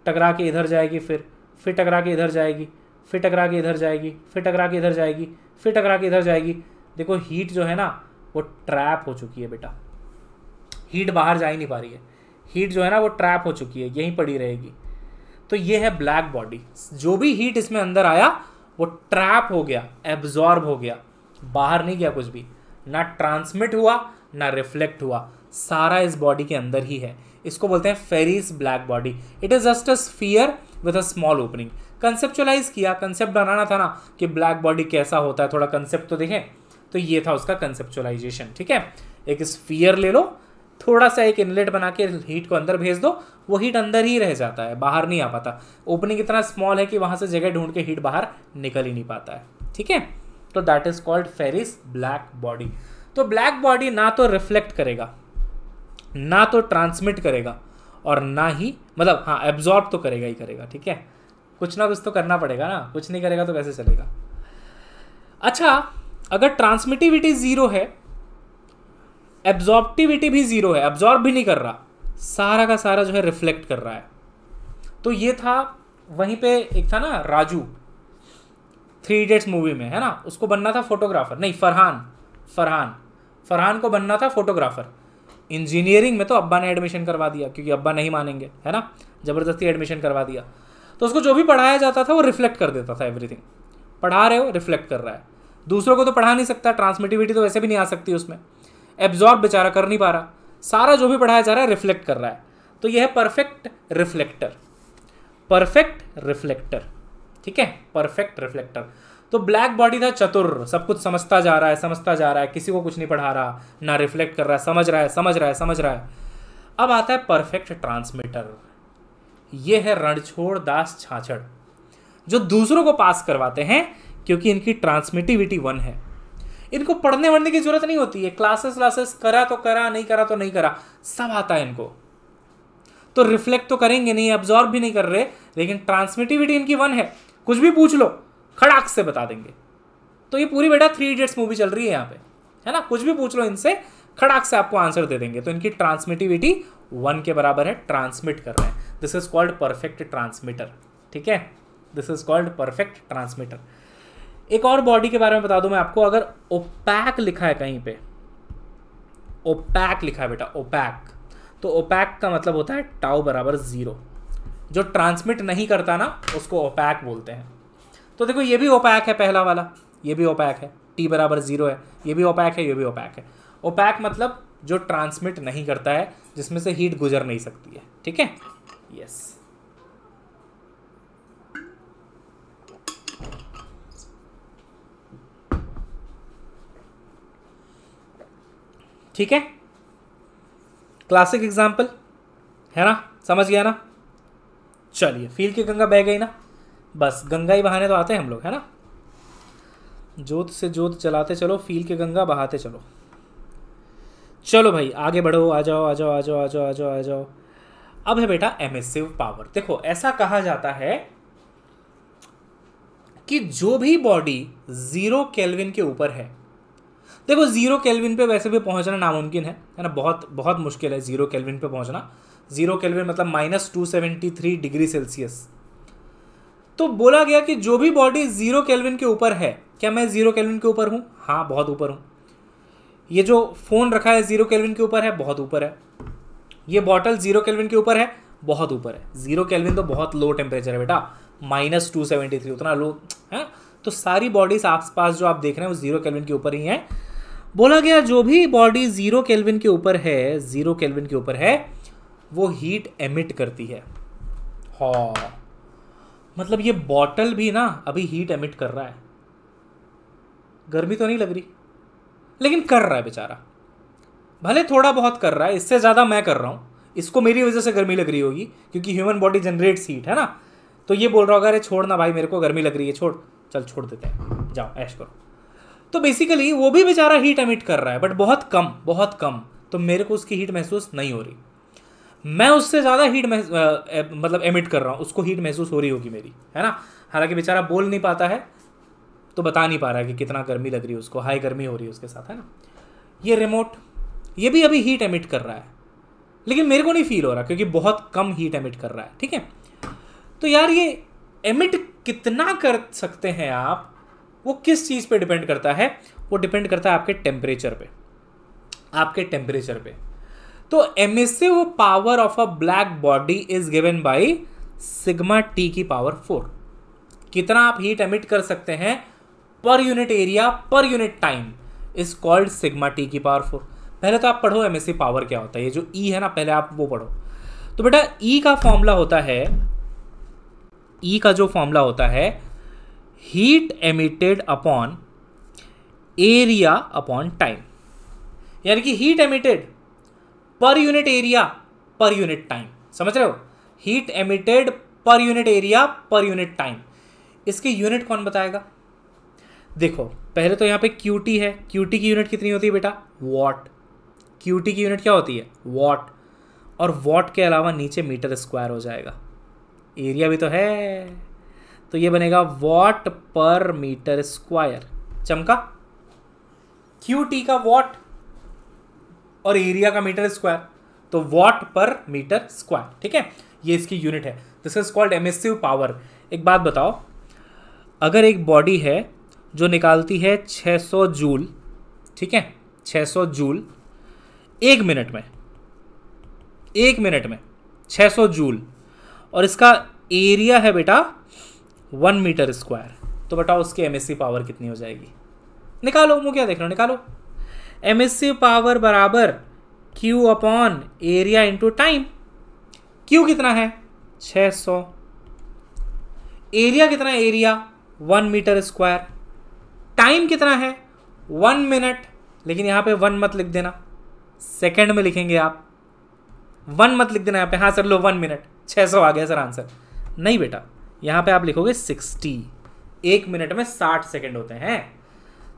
टकरा के इधर जाएगी फिर फिर टकरा के इधर जाएगी फिर टकरा के इधर जाएगी फिर टकरा के इधर जाएगी फिर टकरा के इधर जाएगी देखो हीट जो है ना वो ट्रैप हो चुकी है बेटा हीट बाहर जा ही नहीं पा रही है हीट जो है ना वो ट्रैप हो चुकी है यहीं पड़ी रहेगी तो ये है ब्लैक बॉडी जो भी हीट इसमें अंदर आया वो ट्रैप हो गया एब्जॉर्ब हो गया बाहर नहीं गया कुछ भी ना ट्रांसमिट हुआ ना रिफ्लेक्ट हुआ सारा इस बॉडी के अंदर ही है इसको बोलते हैं Ferry's black body it is just a sphere with a small opening conceptualize किया कंसेप्ट बनाना था ना कि ब्लैक बॉडी कैसा होता है थोड़ा कंसेप्ट तो देखें तो ये था उसका कंसेप्चुलाइजेशन ठीक है एक स्फीयर ले लो थोड़ा सा एक इनलेट बना के हीट को अंदर भेज दो वो हीट अंदर ही रह जाता है बाहर नहीं आ पाता ओपनिंग इतना स्मॉल है कि वहाँ से जगह ढूंढ के हीट बाहर निकल ही नहीं पाता है ठीक है तो that is called Ferry's black body तो ब्लैक बॉडी ना तो रिफ्लेक्ट करेगा ना तो ट्रांसमिट करेगा और ना ही मतलब हाँ एब्जॉर्ब तो करेगा ही करेगा ठीक है कुछ ना कुछ तो करना पड़ेगा ना कुछ नहीं करेगा तो कैसे चलेगा अच्छा अगर ट्रांसमिटिविटी ज़ीरो है एब्जॉर्बिविटी भी ज़ीरो है एब्जॉर्ब भी नहीं कर रहा सारा का सारा जो है रिफ्लेक्ट कर रहा है तो ये था वहीं पे एक था ना राजू थ्री इडियट्स मूवी में है ना उसको बनना था फोटोग्राफर नहीं फरहान फरहान फरहान को बनना था फोटोग्राफर इंजीनियरिंग में तो अब्बा ने एडमिशन करवा दिया क्योंकि अब्बा नहीं मानेंगे है ना ज़बरदस्ती एडमिशन करवा दिया तो उसको जो भी पढ़ाया जाता था वो रिफ्लेक्ट कर देता था एवरीथिंग पढ़ा रहे हो रिफ्लेक्ट कर रहा है दूसरों को तो पढ़ा नहीं सकता ट्रांसमिटिविटी तो वैसे भी नहीं आ सकती उसमें एब्जॉर्ब बेचारा कर नहीं पा रहा सारा जो भी पढ़ाया जा रहा है रिफ्लेक्ट कर रहा है तो यह है परफेक्ट रिफ्लेक्टर परफेक्ट रिफ्लेक्टर ठीक है परफेक्ट रिफ्लेक्टर तो ब्लैक बॉडी था चतुर सब कुछ समझता जा रहा है समझता जा रहा है किसी को कुछ नहीं पढ़ा रहा ना रिफ्लेक्ट कर रहा है समझ रहा है समझ रहा है समझ रहा है अब आता है परफेक्ट ट्रांसमीटर यह है रणछोड़ दास छाछड़ जो दूसरों को पास करवाते हैं क्योंकि इनकी ट्रांसमिटिविटी वन है इनको पढ़ने वढ़ने की जरूरत नहीं होती है क्लासेस व्लासेस करा तो करा नहीं करा तो नहीं करा सब आता है इनको तो रिफ्लेक्ट तो करेंगे नहीं ऑब्जॉर्व भी नहीं कर रहे लेकिन ट्रांसमिटिविटी इनकी वन है कुछ भी पूछ लो खड़ाक से बता देंगे तो ये पूरी बेटा थ्री इडियट्स मूवी चल रही है यहाँ पे है ना कुछ भी पूछ लो इनसे खड़ाक से आपको आंसर दे देंगे तो इनकी ट्रांसमिटिविटी वन के बराबर है ट्रांसमिट कर रहे हैं this is called perfect transmitter ठीक है this is called perfect transmitter एक और बॉडी के बारे में बता दूं मैं आपको अगर ओपैक लिखा है कहीं पे ओपैक लिखा है बेटा ओपैक तो ओपैक का मतलब होता है टाउ बराबर ज़ीरो जो ट्रांसमिट नहीं करता ना उसको ओपैक बोलते हैं तो देखो ये भी ओपैक है पहला वाला ये भी ओपैक है टी बराबर ज़ीरो है ये भी ओपैक है ये भी ओपैक है ओपैक मतलब जो ट्रांसमिट नहीं करता है जिसमें से हीट गुजर नहीं सकती है ठीक है यस ठीक है क्लासिक एग्जाम्पल है ना समझ गया ना चलिए फील की गंगा बह गई ना बस गंगा ही बहाने तो आते हैं हम लोग है ना जोत से जोत चलाते चलो फील के गंगा बहाते चलो चलो भाई आगे बढ़ो आ जाओ आ जाओ आ जाओ आ जाओ आ जाओ आ जाओ अब है बेटा एमेसिव पावर देखो ऐसा कहा जाता है कि जो भी बॉडी ज़ीरो केल्विन के ऊपर है देखो जीरो केल्विन पे वैसे भी पहुंचना नामुमकिन है है ना बहुत बहुत मुश्किल है जीरो केल्विन पे पहुंचना जीरो केल्विन मतलब minus two seventy three degree Celsius तो बोला गया कि जो भी बॉडी जीरो केल्विन के ऊपर है क्या मैं जीरो केल्विन के ऊपर हूँ हाँ बहुत ऊपर हूँ ये जो फ़ोन रखा है जीरो केल्विन के ऊपर है बहुत ऊपर है ये बॉटल जीरो केल्विन के ऊपर है बहुत ऊपर है जीरो केल्विन तो बहुत लो टेम्परेचर है बेटा माइनस टू सेवेंटी थ्री उतना लो है हाँ? तो सारी बॉडीज आस पास जो आप देख रहे हैं वो जीरो केल्विन के ऊपर ही हैं बोला गया जो भी बॉडी जीरो केल्विन के ऊपर है जीरो केल्विन के ऊपर है वो हीट एमिट करती है हा मतलब ये बॉटल भी ना अभी हीट एमिट कर रहा है गर्मी तो नहीं लग रही लेकिन कर रहा है बेचारा भले थोड़ा बहुत कर रहा है इससे ज़्यादा मैं कर रहा हूँ इसको मेरी वजह से गर्मी लग रही होगी क्योंकि ह्यूमन बॉडी जनरेट्स हीट है ना तो ये बोल रहा होगा अरे छोड़ ना भाई मेरे को गर्मी लग रही है छोड़ चल छोड़ देते हैं जाओ ऐश करो तो बेसिकली वो भी बेचारा हीट एमिट कर रहा है बट बहुत कम बहुत कम तो मेरे को उसकी हीट महसूस नहीं हो रही मैं उससे ज़्यादा हीट मतलब एमिट कर रहा हूँ उसको हीट महसूस हो रही होगी मेरी है ना हालांकि बेचारा बोल नहीं पाता है तो बता नहीं पा रहा है कि कितना गर्मी लग रही है उसको हाई गर्मी हो रही है उसके साथ है ना ये रिमोट ये भी अभी हीट एमिट कर रहा है लेकिन मेरे को नहीं फील हो रहा क्योंकि बहुत कम हीट एमिट कर रहा है ठीक है तो यार ये एमिट कितना कर सकते हैं आप वो किस चीज़ पे डिपेंड करता है वो डिपेंड करता है आपके टेम्परेचर पे आपके टेम्परेचर पे तो emissive power of a black body is given by sigma T की पावर फोर कितना आप हीट एमिट कर सकते हैं per unit area per unit time is called sigma T की पावर फोर पहले तो आप पढ़ो एम पावर क्या होता है ये जो ई e है ना पहले आप वो पढ़ो तो बेटा ई e का फॉर्मूला होता है ई e का जो फॉर्मूला होता है heat emitted upon area upon time यानी कि heat emitted per unit area per unit time समझ रहे हो heat emitted per unit area per unit time इसके यूनिट कौन बताएगा देखो पहले तो यहां पे क्यूटी है क्यूटी की यूनिट कितनी होती है बेटा वॉट क्यूटी की यूनिट क्या होती है वॉट और वॉट के अलावा नीचे मीटर स्क्वायर हो जाएगा एरिया भी तो है तो ये बनेगा वॉट पर मीटर स्क्वायर चमका क्यू टी का वॉट और एरिया का मीटर स्क्वायर तो वॉट पर मीटर स्क्वायर ठीक है ये इसकी यूनिट है this is called emissive power एक बात बताओ अगर एक बॉडी है जो निकालती है 600 जूल ठीक है 600 जूल एक मिनट में एक मिनट में 600 जूल और इसका एरिया है बेटा वन मीटर स्क्वायर तो बताओ उसकी एम पावर कितनी हो जाएगी निकालो मुँह क्या देख रहे हो निकालो एम पावर बराबर Q upon area into time Q कितना है 600 एरिया कितना है area one metre square time कितना है वन मिनट लेकिन यहाँ पे वन मत लिख देना सेकंड में लिखेंगे आप वन मत लिख देना यहाँ पे हाँ सर लो वन मिनट 600 आ गया सर आंसर नहीं बेटा यहाँ पे आप लिखोगे सिक्सटी एक मिनट में साठ सेकेंड होते हैं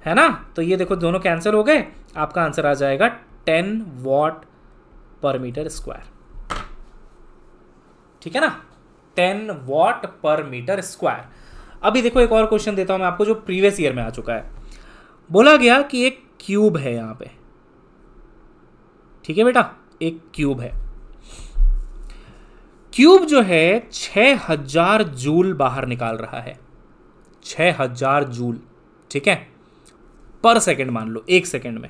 है ना तो ये देखो दोनों कैंसिल हो गए आपका आंसर आ जाएगा ten watt per metre square ठीक है ना ten watt per metre square अभी देखो एक और क्वेश्चन देता हूँ मैं आपको जो प्रीवियस ईयर में आ चुका है बोला गया कि एक क्यूब है यहाँ पे ठीक है बेटा एक क्यूब है क्यूब जो है छह हजार जूल बाहर निकाल रहा है छ हजार जूल ठीक है पर सेकंड मान लो एक सेकंड में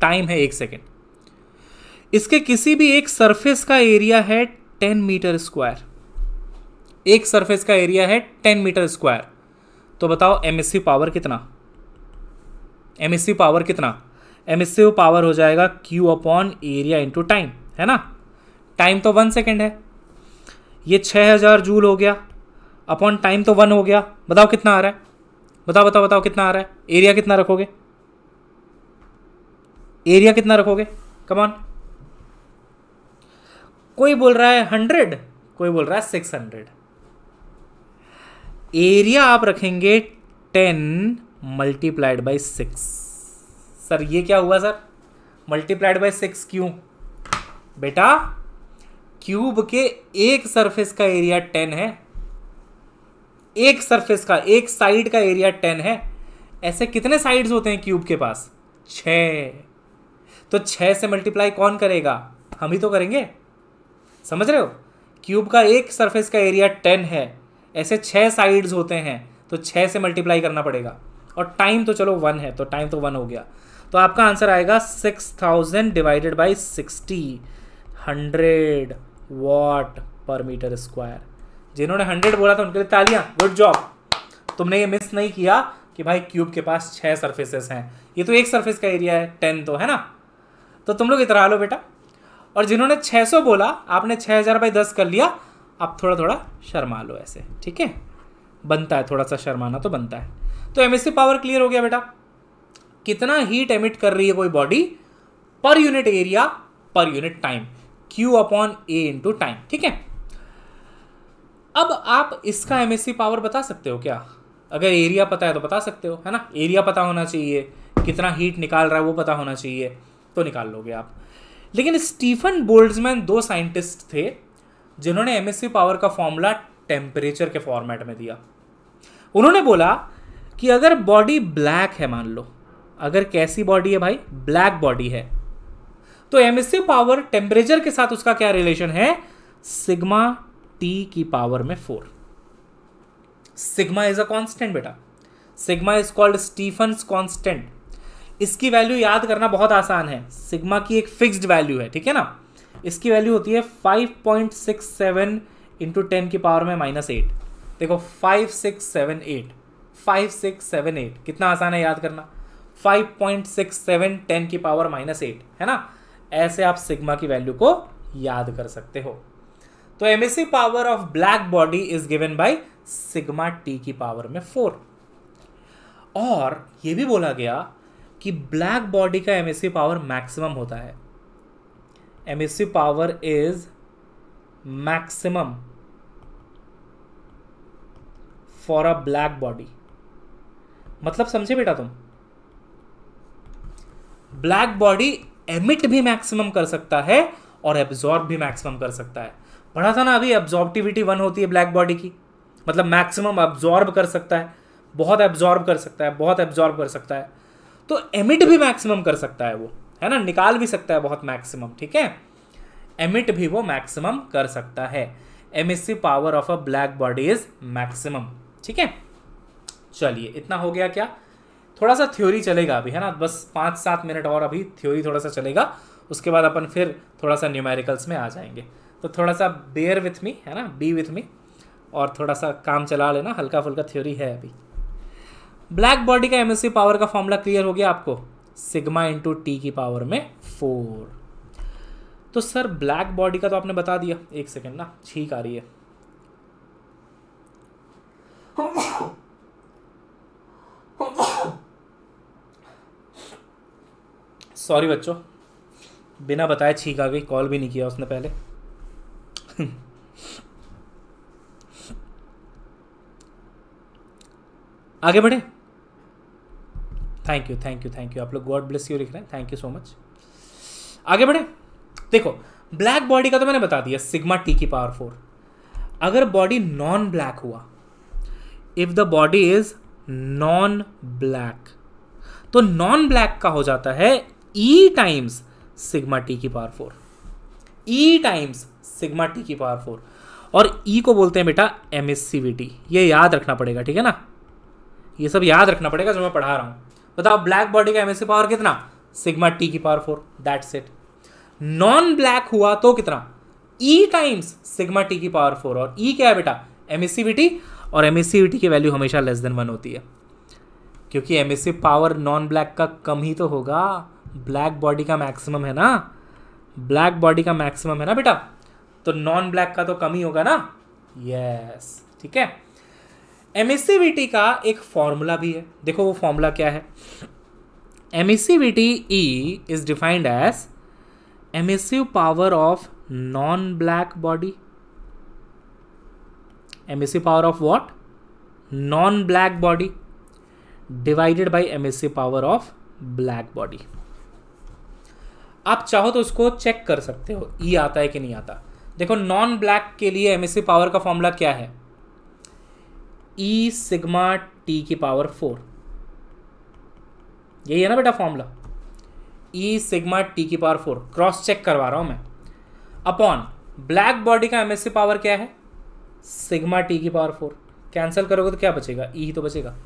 टाइम है एक सेकंड इसके किसी भी एक सरफेस का एरिया है टेन मीटर स्क्वायर एक सरफेस का एरिया है टेन मीटर स्क्वायर तो बताओ एमएससी पावर कितना एमएससी पावर कितना एमएससी पावर हो जाएगा Q upon area into time है ना टाइम तो वन सेकेंड है ये छः हज़ार जूल हो गया अपॉन टाइम तो वन हो गया बताओ कितना आ रहा है बताओ बताओ बताओ कितना आ रहा है एरिया कितना रखोगे एरिया कितना रखोगे कमान कोई बोल रहा है हंड्रेड कोई बोल रहा है सिक्स हंड्रेड एरिया आप रखेंगे ten multiplied by six sir ये क्या हुआ सर मल्टीप्लाइड बाई सिक्स क्यों बेटा क्यूब के एक सरफेस का एरिया टेन है एक सरफेस का एक साइड का एरिया टेन है ऐसे कितने साइड्स होते हैं क्यूब के पास छ तो छः से मल्टीप्लाई कौन करेगा हम ही तो करेंगे समझ रहे हो क्यूब का एक सरफेस का एरिया टेन है ऐसे छः साइड्स होते हैं तो छः से मल्टीप्लाई करना पड़ेगा और टाइम तो चलो वन है तो टाइम तो वन हो गया तो आपका आंसर आएगा six thousand divided by sixty hundred watt per metre square जिन्होंने हंड्रेड बोला था उनके लिए तालियां गुड जॉब तुमने ये मिस नहीं किया कि भाई क्यूब के पास छह सर्फेसेस हैं ये तो एक सर्फेस का एरिया है टेन तो है ना तो तुम लोग इतना लो बेटा और जिन्होंने 600 बोला आपने 6000 बाई दस कर लिया आप थोड़ा थोड़ा शर्मा लो ऐसे ठीक है बनता है थोड़ा सा शर्माना तो बनता है तो एम पावर क्लियर हो गया बेटा कितना हीट एमिट कर रही है कोई body per unit area per unit time Q upon A into time ठीक है अब आप इसका एम पावर बता सकते हो क्या अगर एरिया पता है तो बता सकते हो है ना एरिया पता होना चाहिए कितना हीट निकाल रहा है वो पता होना चाहिए तो निकाल लोगे आप लेकिन स्टीफन बोल्ड्समैन दो साइंटिस्ट थे जिन्होंने एम पावर का फॉर्मूला टेम्परेचर के फॉर्मेट में दिया उन्होंने बोला कि अगर बॉडी ब्लैक है मान लो अगर कैसी बॉडी है भाई ब्लैक बॉडी है तो एमिसिव पावर टेम्परेचर के साथ उसका क्या रिलेशन है सिग्मा टी की पावर में four sigma is a constant बेटा sigma is called Stefan constant इसकी वैल्यू याद करना बहुत आसान है सिग्मा की एक फिक्स्ड वैल्यू है ठीक है ना इसकी वैल्यू होती है 5.67 point six seven into ten की पावर में माइनस एट देखो five six seven eight five six seven eight कितना आसान है याद करना five point six seven ten की पावर माइनस एट है ना ऐसे आप सिग्मा की वैल्यू को याद कर सकते हो तो emissive power of black body is given by sigma T की पावर में फोर और यह भी बोला गया कि ब्लैक बॉडी का एमिसिव पावर मैक्सिमम होता है emissive power is maximum for a black body मतलब समझे बेटा तुम ब्लैक बॉडी एमिट भी मैक्सिमम कर सकता है और एब्जॉर्ब भी मैक्सिमम कर सकता है पढ़ा था ना अभी एब्जॉर्बिविटी वन होती है ब्लैक बॉडी की मतलब मैक्सिमम एब्जॉर्ब कर सकता है बहुत एब्जॉर्ब कर सकता है बहुत एब्जॉर्ब कर सकता है तो एमिट भी मैक्सिमम कर सकता है वो है ना निकाल भी सकता है बहुत मैक्सिमम ठीक है एमिट भी वो मैक्सिमम कर सकता है emissive power of a black body is maximum ठीक है चलिए इतना हो गया क्या थोड़ा सा थ्योरी चलेगा अभी है ना बस पाँच सात मिनट और अभी थ्योरी थोड़ा सा चलेगा उसके बाद अपन फिर थोड़ा सा न्यूमेरिकल्स में आ जाएंगे तो थोड़ा सा बेयर विथ मी है ना बी विथ मी और थोड़ा सा काम चला लेना हल्का फुल्का थ्योरी है अभी ब्लैक बॉडी का एमएससी पावर का फॉर्मूला क्लियर हो गया आपको सिग्मा इंटू टी की पावर में फोर तो सर ब्लैक बॉडी का तो आपने बता दिया एक सेकेंड ना छीक आ रही है सॉरी बच्चों बिना बताए छीक आ गई कॉल भी नहीं किया उसने पहले आगे बढ़े thank you thank you thank you आप लोग गॉड ब्लेस यू लिख रहे हैं थैंक यू सो मच आगे बढ़े देखो ब्लैक बॉडी का तो मैंने बता दिया सिग्मा टी की पावर फोर अगर बॉडी नॉन ब्लैक हुआ if the body is non black तो नॉन ब्लैक का हो जाता है ई टाइम्स सिग्मा टी की power four E times sigma T की पावर फोर और ई e को बोलते हैं बेटा M S C V T ये याद रखना पड़ेगा ठीक है ना ये सब याद रखना पड़ेगा जो मैं पढ़ा रहा हूँ बताओ ब्लैक बॉडी का एम एस सी पावर कितना सिग्मा टी की power four that's it non black हुआ तो कितना ई टाइम्स सिग्मा टी की पावर फोर और ई e क्या है बेटा M S C V T और M S C V T की वैल्यू हमेशा लेस देन वन होती है क्योंकि M S C power non black का कम ही तो होगा ब्लैक बॉडी का मैक्सिमम है ना ब्लैक बॉडी का मैक्सिमम है ना बेटा तो नॉन ब्लैक का तो कम ही होगा ना यस ठीक है एमिसिविटी का एक फॉर्मूला भी है देखो वो फॉर्मूला क्या है emissivity E is defined as emissive power of non black body emissive power of what non black body divided by emissive power of black body आप चाहो तो उसको चेक कर सकते हो ई आता है कि नहीं आता देखो नॉन ब्लैक के लिए एम पावर का फॉर्मूला क्या है ई सिग्मा टी की पावर फोर यही है ना बेटा फॉर्मूला ई सिग्मा टी की पावर फोर क्रॉस चेक करवा रहा हूं मैं अपॉन ब्लैक बॉडी का एमएससी पावर क्या है सिग्मा टी की पावर फोर कैंसिल करोगे तो क्या बचेगा ई e तो बचेगा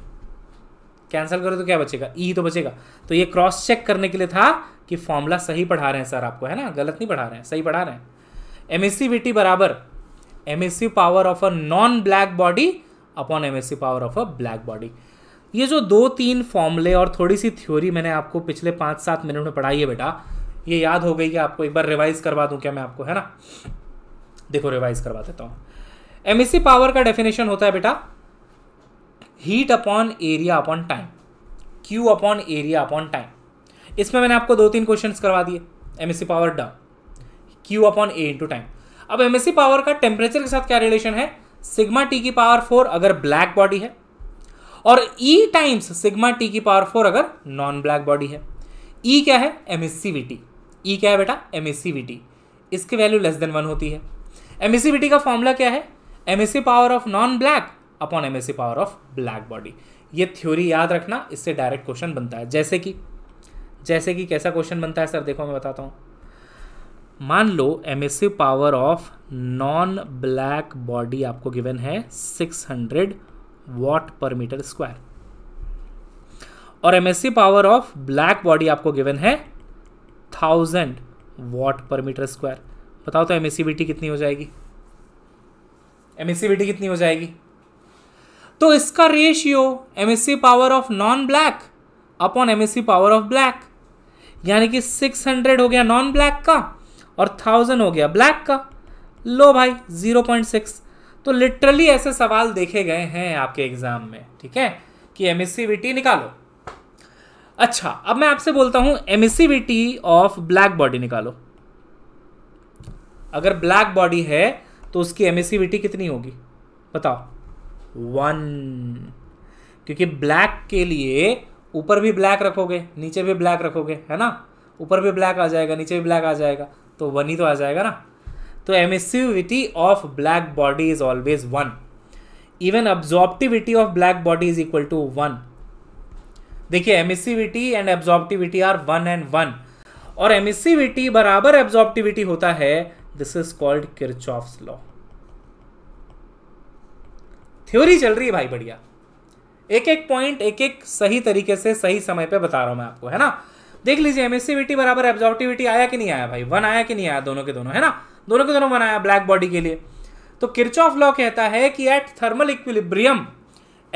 कैंसिल करो तो क्या बचेगा ई e तो बचेगा तो ये क्रॉस चेक करने के लिए था कि फॉर्मूला सही पढ़ा रहे हैं सर आपको है ना गलत नहीं पढ़ा रहे हैं सही पढ़ा रहे हैं एम बराबर M power of a non black body upon M power of a black body ये जो दो तीन फॉर्मूले और थोड़ी सी थ्योरी मैंने आपको पिछले पाँच सात मिनट में पढ़ाई है बेटा ये याद हो गई कि आपको एक बार रिवाइज करवा दूँ क्या मैं आपको है ना देखो रिवाइज करवा देता हूँ एम पावर का डेफिनेशन होता है बेटा heat upon area upon time Q upon area upon time इसमें मैंने आपको दो तीन क्वेश्चंस करवा दिए M power D Q upon A into time अब एम पावर का टेम्परेचर के साथ क्या रिलेशन है सिग्मा टी की पावर फोर अगर ब्लैक बॉडी है और ई टाइम्स सिग्मा टी की पावर फोर अगर नॉन ब्लैक बॉडी है ई e क्या है M S C V T E क्या है बेटा M S C V T इसकी वैल्यू लेस देन वन होती है M S C V T का फॉर्मूला क्या है M S C power of non black upon M power of black body ये थ्योरी याद रखना इससे डायरेक्ट क्वेश्चन बनता है जैसे कि जैसे कि कैसा क्वेश्चन बनता है सर देखो मैं बताता हूँ मान लो M power of non black body आपको गिवन है 600 वॉट पर मीटर स्क्वायर और M power of black body आपको गिवन है 1000 वॉट पर मीटर स्क्वायर बताओ तो एम कितनी हो जाएगी एम कितनी हो जाएगी तो इसका ratio M S C power of non black upon M S C power of black यानी कि सिक्स हंड्रेड हो गया नॉन ब्लैक का और थाउजेंड हो गया ब्लैक का लो भाई जीरो पॉइंट सिक्स तो लिटरली ऐसे सवाल देखे गए हैं आपके एग्जाम में ठीक है कि एम एस निकालो अच्छा अब मैं आपसे बोलता हूं M S of black body निकालो अगर ब्लैक बॉडी है तो उसकी एम कितनी होगी बताओ वन क्योंकि ब्लैक के लिए ऊपर भी ब्लैक रखोगे नीचे भी ब्लैक रखोगे है ना ऊपर भी ब्लैक आ जाएगा नीचे भी ब्लैक आ जाएगा तो वन ही तो आ जाएगा ना तो emissivity of black body is always one even absorptivity of black body is equal to one देखिए emissivity and absorptivity are one and one और एमिसिविटी बराबर एब्जॉर्प्टिविटी होता है this is called Kirchhoff's law theory चल रही है भाई बढ़िया एक एक पॉइंट एक एक सही तरीके से सही समय पे बता रहा हूं मैं आपको है ना देख लीजिए एमिसिविटी बराबर एब्जॉर्टिविटी आया कि नहीं आया भाई वन आया कि नहीं आया दोनों के दोनों है ना दोनों के दोनों वन आया ब्लैक बॉडी के लिए तो किर्च लॉ कहता है कि at thermal equilibrium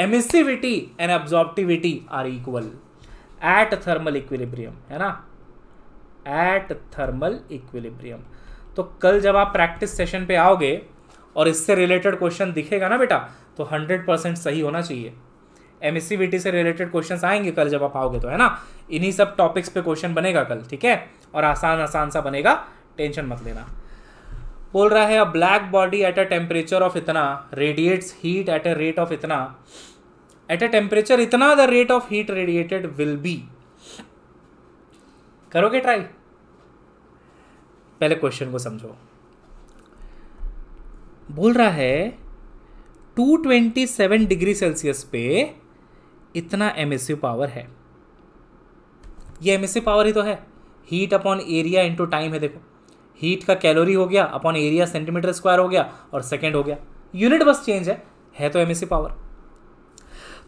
emissivity and absorptivity are equal at thermal equilibrium है ना एट थर्मल इक्विलिब्रियम तो कल जब आप प्रैक्टिस सेशन पे आओगे और इससे रिलेटेड क्वेश्चन दिखेगा ना बेटा तो हंड्रेड परसेंट सही होना चाहिए एम से रिलेटेड क्वेश्चंस आएंगे कल जब आप आओगे तो है ना इन्हीं सब टॉपिक्स पे क्वेश्चन बनेगा कल ठीक है और आसान आसान सा बनेगा टेंशन मत लेना बोल रहा है a black body at a temperature of इतना radiates heat at a rate of इतना एट अ टेम्परेचर इतना the rate of heat radiated will be करोगे ट्राई पहले क्वेश्चन को समझो बोल रहा है 227 डिग्री सेल्सियस पे इतना एम पावर है ये एम पावर ही तो है heat upon area into time है देखो हीट का कैलोरी हो गया अपॉन एरिया सेंटीमीटर स्क्वायर हो गया और सेकेंड हो गया यूनिट बस चेंज है है तो एम पावर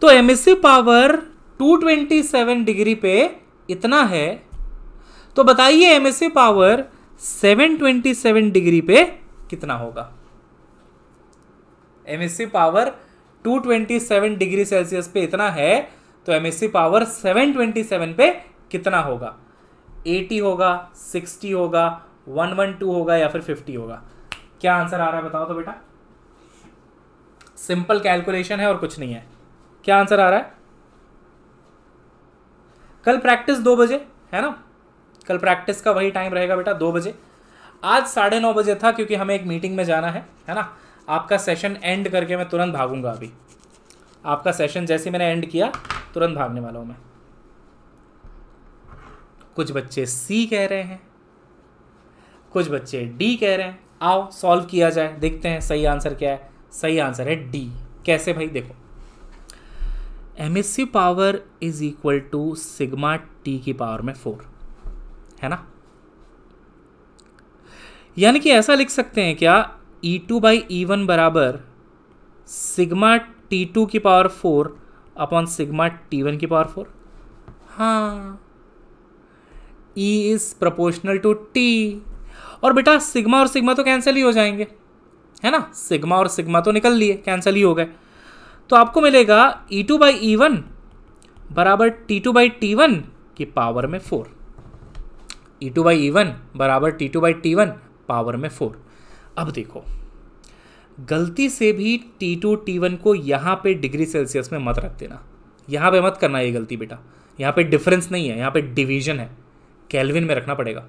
तो एम पावर 227 डिग्री पे इतना है तो बताइए एम पावर 727 डिग्री पे कितना होगा सी पावर 227 डिग्री सेल्सियस पे इतना है तो एम पावर 727 पे कितना होगा 80 होगा 60 होगा 112 होगा या फिर 50 होगा क्या आंसर आ रहा है बताओ तो बेटा सिंपल कैलकुलेशन है और कुछ नहीं है क्या आंसर आ रहा है कल प्रैक्टिस दो बजे है ना कल प्रैक्टिस का वही टाइम रहेगा बेटा दो बजे आज साढ़े नौ बजे था क्योंकि हमें एक मीटिंग में जाना है है ना आपका सेशन एंड करके मैं तुरंत भागूंगा अभी आपका सेशन जैसे मैंने एंड किया तुरंत भागने वाला हूँ मैं कुछ बच्चे सी कह रहे हैं कुछ बच्चे डी कह रहे हैं आओ सॉल्व किया जाए देखते हैं सही आंसर क्या है सही आंसर है डी कैसे भाई देखो emissive power is equal to sigma T की पावर में फोर है ना यानी कि ऐसा लिख सकते हैं क्या E two by E one बराबर सिग्मा टी टू की power four upon sigma T one की पावर फोर हाँ E is proportional to T और बेटा सिग्मा और सिग्मा तो कैंसिल ही हो जाएंगे है ना सिग्मा और सिग्मा तो निकल लिए कैंसिल ही हो गए तो आपको मिलेगा E two by E one बराबर T two by T one की पावर में four E two by E one बराबर T two by T one power में फोर अब देखो गलती से भी टी टू टी वन को यहाँ पे डिग्री सेल्सियस में मत रख देना यहाँ पे मत करना ये गलती बेटा यहाँ पे डिफरेंस नहीं है यहाँ पे डिवीजन है कैलविन में रखना पड़ेगा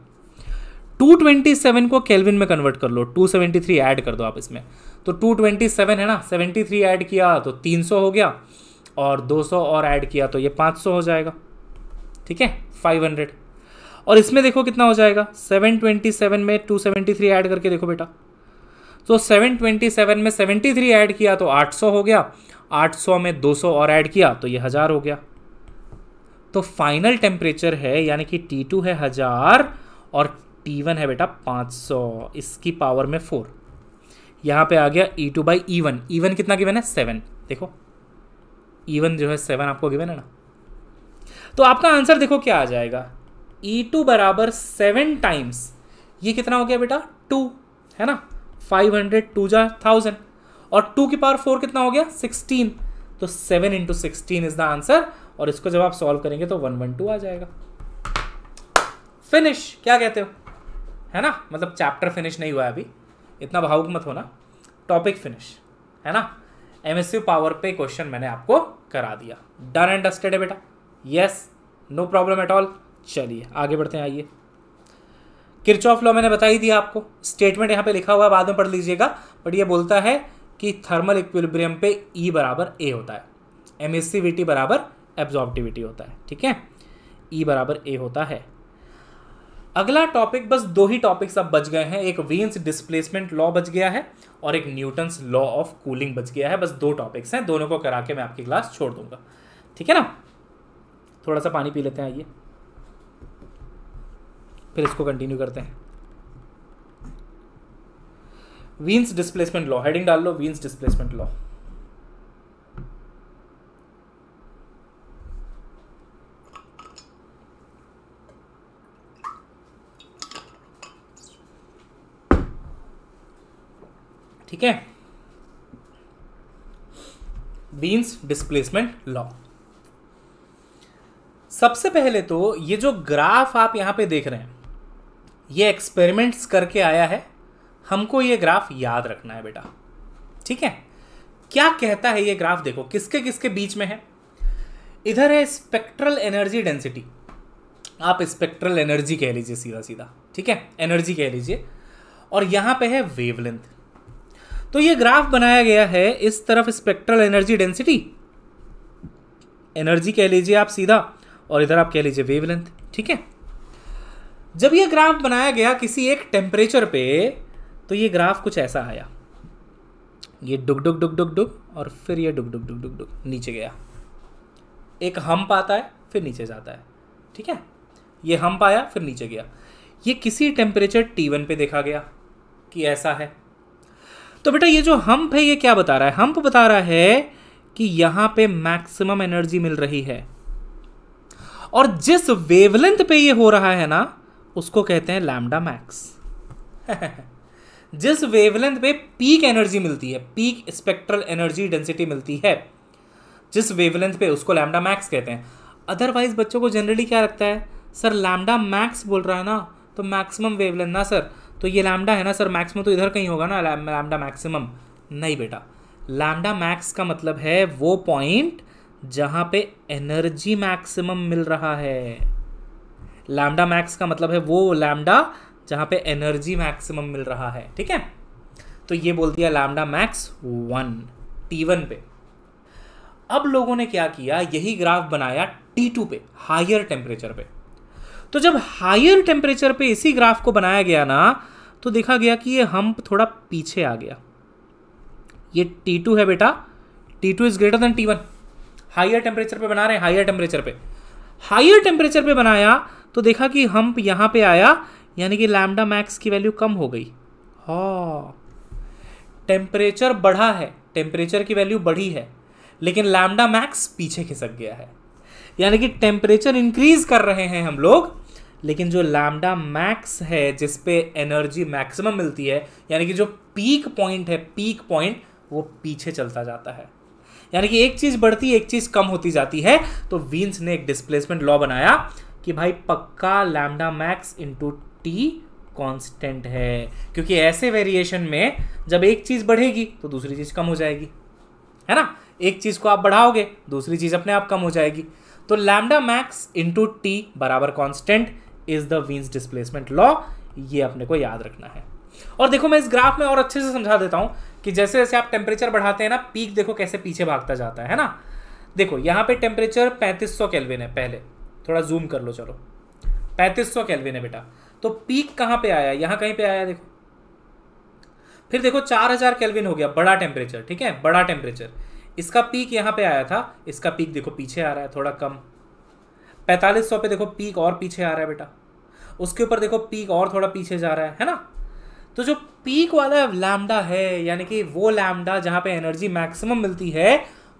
227 को कैलविन में कन्वर्ट कर लो 273 ऐड कर दो आप इसमें तो 227 है ना 73 ऐड किया तो 300 हो गया और 200 और ऐड किया तो ये 500 हो जाएगा ठीक है 500 और इसमें देखो कितना हो जाएगा 727 में 273 ऐड करके देखो बेटा तो 727 में 73 ऐड किया तो 800 हो गया 800 में 200 और ऐड किया तो ये हज़ार हो गया तो फाइनल टेम्परेचर है यानी कि T2 है हज़ार और T1 है बेटा 500 इसकी पावर में फोर यहाँ पे आ गया E2 two by E one E one कितना गिवन है सेवन देखो ई e वन जो है सेवन आपको गिवन है ना तो आपका आंसर देखो क्या आ जाएगा ई e टू बराबर सेवन टाइम्स ये कितना हो गया बेटा टू है ना फाइव हंड्रेड टू जा थाउजेंड और टू की पावर फोर कितना हो गया सिक्सटीन तो seven into sixteen is the answer और इसको जब आप सॉल्व करेंगे तो वन वन टू आ जाएगा फिनिश क्या कहते हो है ना मतलब चैप्टर फिनिश नहीं हुआ है अभी इतना भावुक मत होना टॉपिक फिनिश है ना एम एस यू पावर पे क्वेश्चन मैंने आपको करा दिया डन एंड डस्टेड है बेटा yes no problem at all चलिए आगे बढ़ते हैं आइए किरचॉफ लॉ मैंने बताई दिया आपको स्टेटमेंट यहाँ पे लिखा हुआ है बाद में पढ़ लीजिएगा बट ये बोलता है कि थर्मल इक्विलिब्रियम पे ई e बराबर ए होता है M S C V T बराबर एब्जॉर्बिविटी होता है ठीक है ई e बराबर ए होता है अगला टॉपिक बस दो ही टॉपिक्स अब बच गए हैं एक वीन्स डिस्प्लेसमेंट लॉ बच गया है और एक न्यूटन्स लॉ ऑफ कूलिंग बच गया है बस दो टॉपिक्स हैं दोनों को करा के मैं आपकी क्लास छोड़ दूंगा ठीक है ना थोड़ा सा पानी पी लेते हैं आइए फिर इसको कंटिन्यू करते हैं वीन्स डिस्प्लेसमेंट लॉ हेडिंग डाल लो वीन्स डिस्प्लेसमेंट लॉ ठीक है बीन्स डिस्प्लेसमेंट लॉ सबसे पहले तो ये जो ग्राफ आप यहां पे देख रहे हैं ये एक्सपेरिमेंट्स करके आया है हमको ये ग्राफ याद रखना है बेटा ठीक है क्या कहता है ये ग्राफ देखो किसके किसके बीच में है इधर है स्पेक्ट्रल एनर्जी डेंसिटी आप स्पेक्ट्रल एनर्जी कह लीजिए सीधा सीधा ठीक है एनर्जी कह लीजिए और यहाँ पे है वेवलेंथ तो ये ग्राफ बनाया गया है इस तरफ स्पेक्ट्रल एनर्जी डेंसिटी एनर्जी कह लीजिए आप सीधा और इधर आप कह लीजिए वेवलेंथ ठीक है जब यह ग्राफ बनाया गया किसी एक टेम्परेचर पे तो ये ग्राफ कुछ ऐसा आया ये डुक डुग डुग डुग डुग और फिर ये डुक डुग डुग डुग डुग नीचे गया एक हम आता है फिर नीचे जाता है ठीक है ये हम आया फिर नीचे गया ये किसी टेम्परेचर T1 पे देखा गया कि ऐसा है तो बेटा ये जो हम्प है ये क्या बता रहा है हम्प बता रहा है कि यहां पे मैक्सिमम एनर्जी मिल रही है और जिस वेवलेंथ पे ये हो रहा है ना उसको कहते हैं लैमडा मैक्स <laughs> जिस वेवलेंथ पे पीक एनर्जी मिलती है पीक स्पेक्ट्रल एनर्जी डेंसिटी मिलती है जिस वेवलेंथ पे उसको लैमडा मैक्स कहते हैं अदरवाइज बच्चों को जनरली क्या लगता है सर लैमडा मैक्स बोल रहा है ना तो मैक्सिमम वेवलेंथ ना सर तो ये लैमडा है ना सर मैक्सिमम तो इधर कहीं होगा ना लैमडा मैक्सिमम नहीं बेटा लैमडा मैक्स का मतलब है वो पॉइंट जहाँ पे एनर्जी मैक्सिमम मिल रहा है लैमडा मैक्स का मतलब है वो लैमडा जहाँ पे एनर्जी मैक्सिमम मिल रहा है ठीक है तो ये बोल दिया lambda max one T one पे अब लोगों ने क्या किया यही ग्राफ बनाया टी टू पे हायर टेम्परेचर पे तो जब हायर टेम्परेचर पे इसी ग्राफ को बनाया गया ना तो देखा गया कि ये हम थोड़ा पीछे आ गया ये टी टू है बेटा T two is greater than T one higher temperature पे बना रहे हैं हायर टेम्परेचर पे हायर टेम्परेचर पे बनाया तो देखा कि हम यहाँ पे आया यानी कि लैमडा मैक्स की वैल्यू कम हो गई हा टेम्परेचर बढ़ा है टेम्परेचर की वैल्यू बढ़ी है लेकिन लैमडा मैक्स पीछे खिसक गया है यानी कि टेम्परेचर इंक्रीज कर रहे हैं हम लोग लेकिन जो लैमडा मैक्स है जिस पे एनर्जी मैक्सिमम मिलती है यानी कि जो पीक पॉइंट है पीक पॉइंट वो पीछे चलता जाता है यानी कि एक चीज़ बढ़ती एक चीज़ कम होती जाती है तो वीन्स ने एक डिस्प्लेसमेंट लॉ बनाया कि भाई पक्का lambda max into T constant है क्योंकि ऐसे वेरिएशन में जब एक चीज़ बढ़ेगी तो दूसरी चीज़ कम हो जाएगी है ना एक चीज़ को आप बढ़ाओगे दूसरी चीज़ अपने आप कम हो जाएगी तो लैमडा मैक्स इंटू टी बराबर constant is the Wien's displacement law ये अपने को याद रखना है और देखो मैं इस ग्राफ में और अच्छे से समझा देता हूँ कि जैसे जैसे आप टेम्परेचर बढ़ाते हैं ना पीक देखो कैसे पीछे भागता जाता है ना देखो यहाँ पे टेम्परेचर 3500 सौ है पहले थोड़ा जूम कर लो चलो पैंतीस सौ कैलविन है बेटा तो पीक कहाँ पे आया यहाँ कहीं पे आया देखो फिर देखो चार हजार कैलविन हो गया बड़ा टेम्परेचर ठीक है बड़ा टेम्परेचर इसका पीक यहाँ पे आया था इसका पीक देखो पीछे आ रहा है थोड़ा कम पैंतालीस सौ पे देखो पीक और पीछे आ रहा है बेटा उसके ऊपर देखो पीक और थोड़ा पीछे जा रहा है है ना तो जो पीक वाला लैमडा है यानी कि वो लैमडा जहाँ पे एनर्जी मैक्सिमम मिलती है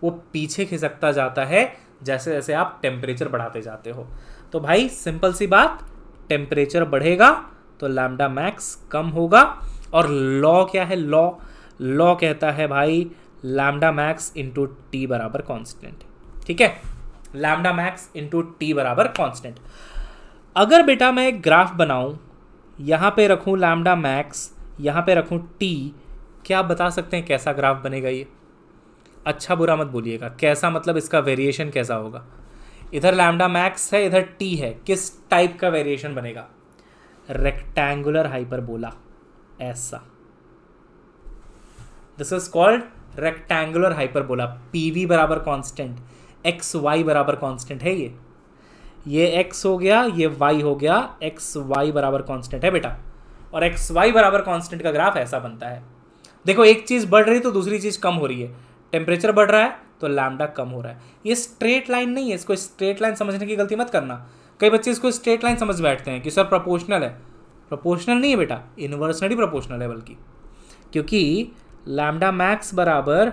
वो पीछे खिसकता जाता है जैसे जैसे आप टेम्परेचर बढ़ाते जाते हो तो भाई सिंपल सी बात टेम्परेचर बढ़ेगा तो लैमडा मैक्स कम होगा और लॉ क्या है लॉ लॉ कहता है भाई लैमडा मैक्स इंटू टी बराबर कॉन्स्टेंट ठीक है लैमडा मैक्स इंटू टी बराबर कॉन्स्टेंट अगर बेटा मैं एक ग्राफ बनाऊं यहाँ पे रखूँ लैमडा मैक्स यहाँ पे रखूँ टी क्या आप बता सकते हैं कैसा ग्राफ बनेगा ये अच्छा बुरा मत बोलिएगा कैसा मतलब इसका वेरिएशन कैसा होगा इधर लैमडा मैक्स है इधर टी है किस टाइप का वेरिएशन बनेगा रेक्टेंगुलर हाइपरबोला ऐसा this is called rectangular hyperbola PV बराबर कांस्टेंट एक्स वाई बराबर कांस्टेंट है ये ये एक्स हो गया ये वाई हो गया एक्स वाई बराबर कांस्टेंट है बेटा और एक्स वाई बराबर कांस्टेंट का ग्राफ ऐसा बनता है देखो एक चीज़ बढ़ रही तो दूसरी चीज़ कम हो रही है टेम्परेचर बढ़ रहा है तो लैमडा कम हो रहा है ये स्ट्रेट लाइन नहीं है इसको स्ट्रेट लाइन समझने की गलती मत करना कई बच्चे इसको स्ट्रेट लाइन समझ बैठते हैं कि सर प्रोपोर्शनल है प्रोपोर्शनल नहीं है बेटा इन्वर्सनरी प्रोपोर्शनल है बल्कि क्योंकि लैमडा मैक्स बराबर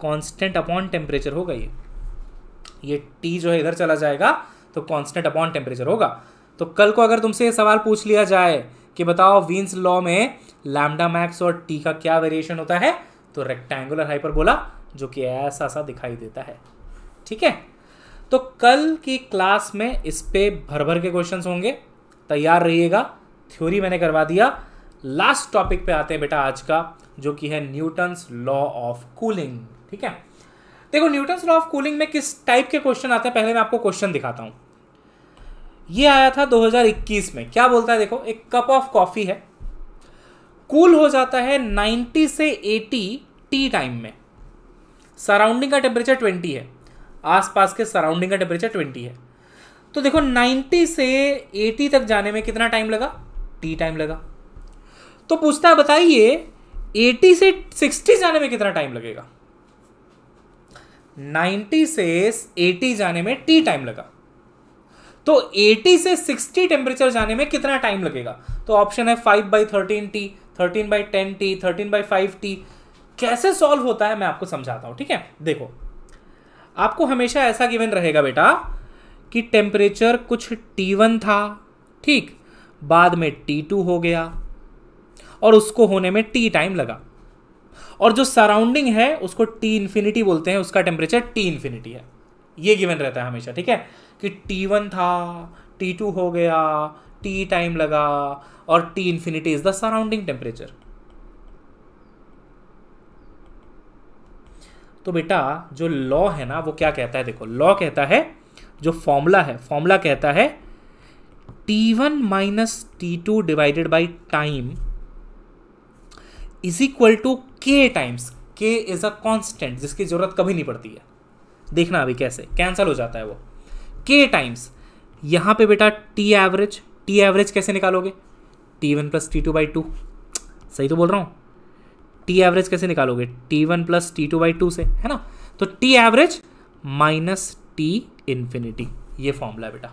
कॉन्स्टेंट अपॉन टेम्परेचर होगा ये ये टी जो है इधर चला जाएगा तो कॉन्स्टेंट अपॉन टेम्परेचर होगा तो कल को अगर तुमसे ये सवाल पूछ लिया जाए कि बताओ वीन्स लॉ में लैमडा मैक्स और टी का क्या वेरिएशन होता है तो रेक्टेंगुलर हाइपरबोला जो कि ऐसा सा दिखाई देता है ठीक है तो कल की क्लास में इस पे भर भर के क्वेश्चंस होंगे तैयार रहिएगा थ्योरी मैंने करवा दिया लास्ट टॉपिक पे आते हैं बेटा आज का जो कि है न्यूटन्स लॉ ऑफ कूलिंग ठीक है देखो न्यूटन्स लॉ ऑफ कूलिंग में किस टाइप के क्वेश्चन आते हैं पहले मैं आपको क्वेश्चन दिखाता हूँ ये आया था 2021 में क्या बोलता है देखो एक कप ऑफ कॉफ़ी है कूल हो जाता है 90 से 80 टी टाइम में सराउंडिंग का टेम्परेचर ट्वेंटी है आसपास के सराउंडिंग का टेम्परेचर ट्वेंटी है तो देखो नाइन्टी से एटी तक जाने में कितना टाइम लगा टी टाइम लगा तो पूछता है बताइए एटी से सिक्सटी जाने में कितना टाइम लगेगा 90 से 80 जाने में टी टाइम लगा तो 80 से 60 टेम्परेचर जाने में कितना टाइम लगेगा तो ऑप्शन है 5 by thirteen T thirteen by ten T thirteen by five T कैसे सॉल्व होता है मैं आपको समझाता हूँ ठीक है देखो आपको हमेशा ऐसा गिवन रहेगा बेटा कि टेम्परेचर कुछ टी वन था ठीक बाद में टी टू हो गया और उसको होने में टी टाइम लगा और जो सराउंडिंग है उसको टी इन्फिनिटी बोलते हैं उसका टेम्परेचर टी इन्फिनिटी है ये गिवन रहता है हमेशा ठीक है कि टी वन था टी टू हो गया टी टाइम लगा और T infinity is the surrounding temperature तो बेटा जो लॉ है ना वो क्या कहता है देखो लॉ कहता है जो फॉर्मूला है फॉर्मूला कहता है T one minus T two divided by time is equal to K times K is a constant जिसकी ज़रूरत कभी नहीं पड़ती है देखना अभी कैसे कैंसल हो जाता है वो के टाइम्स यहां पे बेटा टी एवरेज टी एवरेज कैसे निकालोगे T one plus T two by two सही तो बोल रहा हूं टी एवरेज कैसे निकालोगे T one plus T two by two से है ना तो T average minus T infinity ये फॉर्मूला है बेटा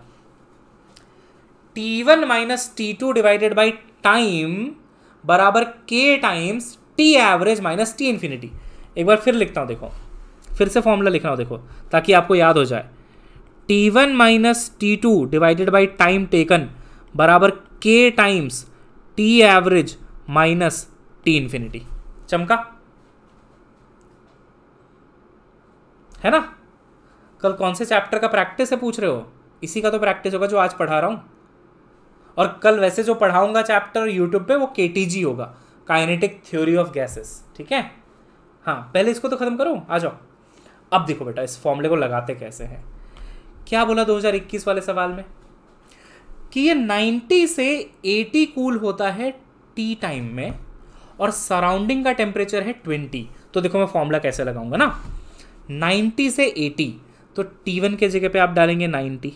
T one minus T two divided by time बराबर के times T average minus T infinity एक बार फिर लिखता हूँ देखो फिर से फॉर्मूला लिख रहा हूँ देखो ताकि आपको याद हो जाए T one minus T two divided by time taken बराबर के times T average minus T infinity चमका है ना कल कौन से चैप्टर का प्रैक्टिस है पूछ रहे हो इसी का तो प्रैक्टिस होगा जो आज पढ़ा रहा हूँ और कल वैसे जो पढ़ाऊंगा चैप्टर यूट्यूब पे वो के होगा काइनेटिक थ्योरी ऑफ गैसेस ठीक है हाँ पहले इसको तो ख़त्म करो आ जाओ अब देखो बेटा इस फॉर्मूले को लगाते कैसे हैं क्या बोला 2021 वाले सवाल में कि ये 90 से 80 कूल होता है टी टाइम में और सराउंडिंग का टेम्परेचर है ट्वेंटी तो देखो मैं फॉर्मूला कैसे लगाऊंगा ना नाइन्टी से एटी तो टी वन के जगह पे आप डालेंगे नाइन्टी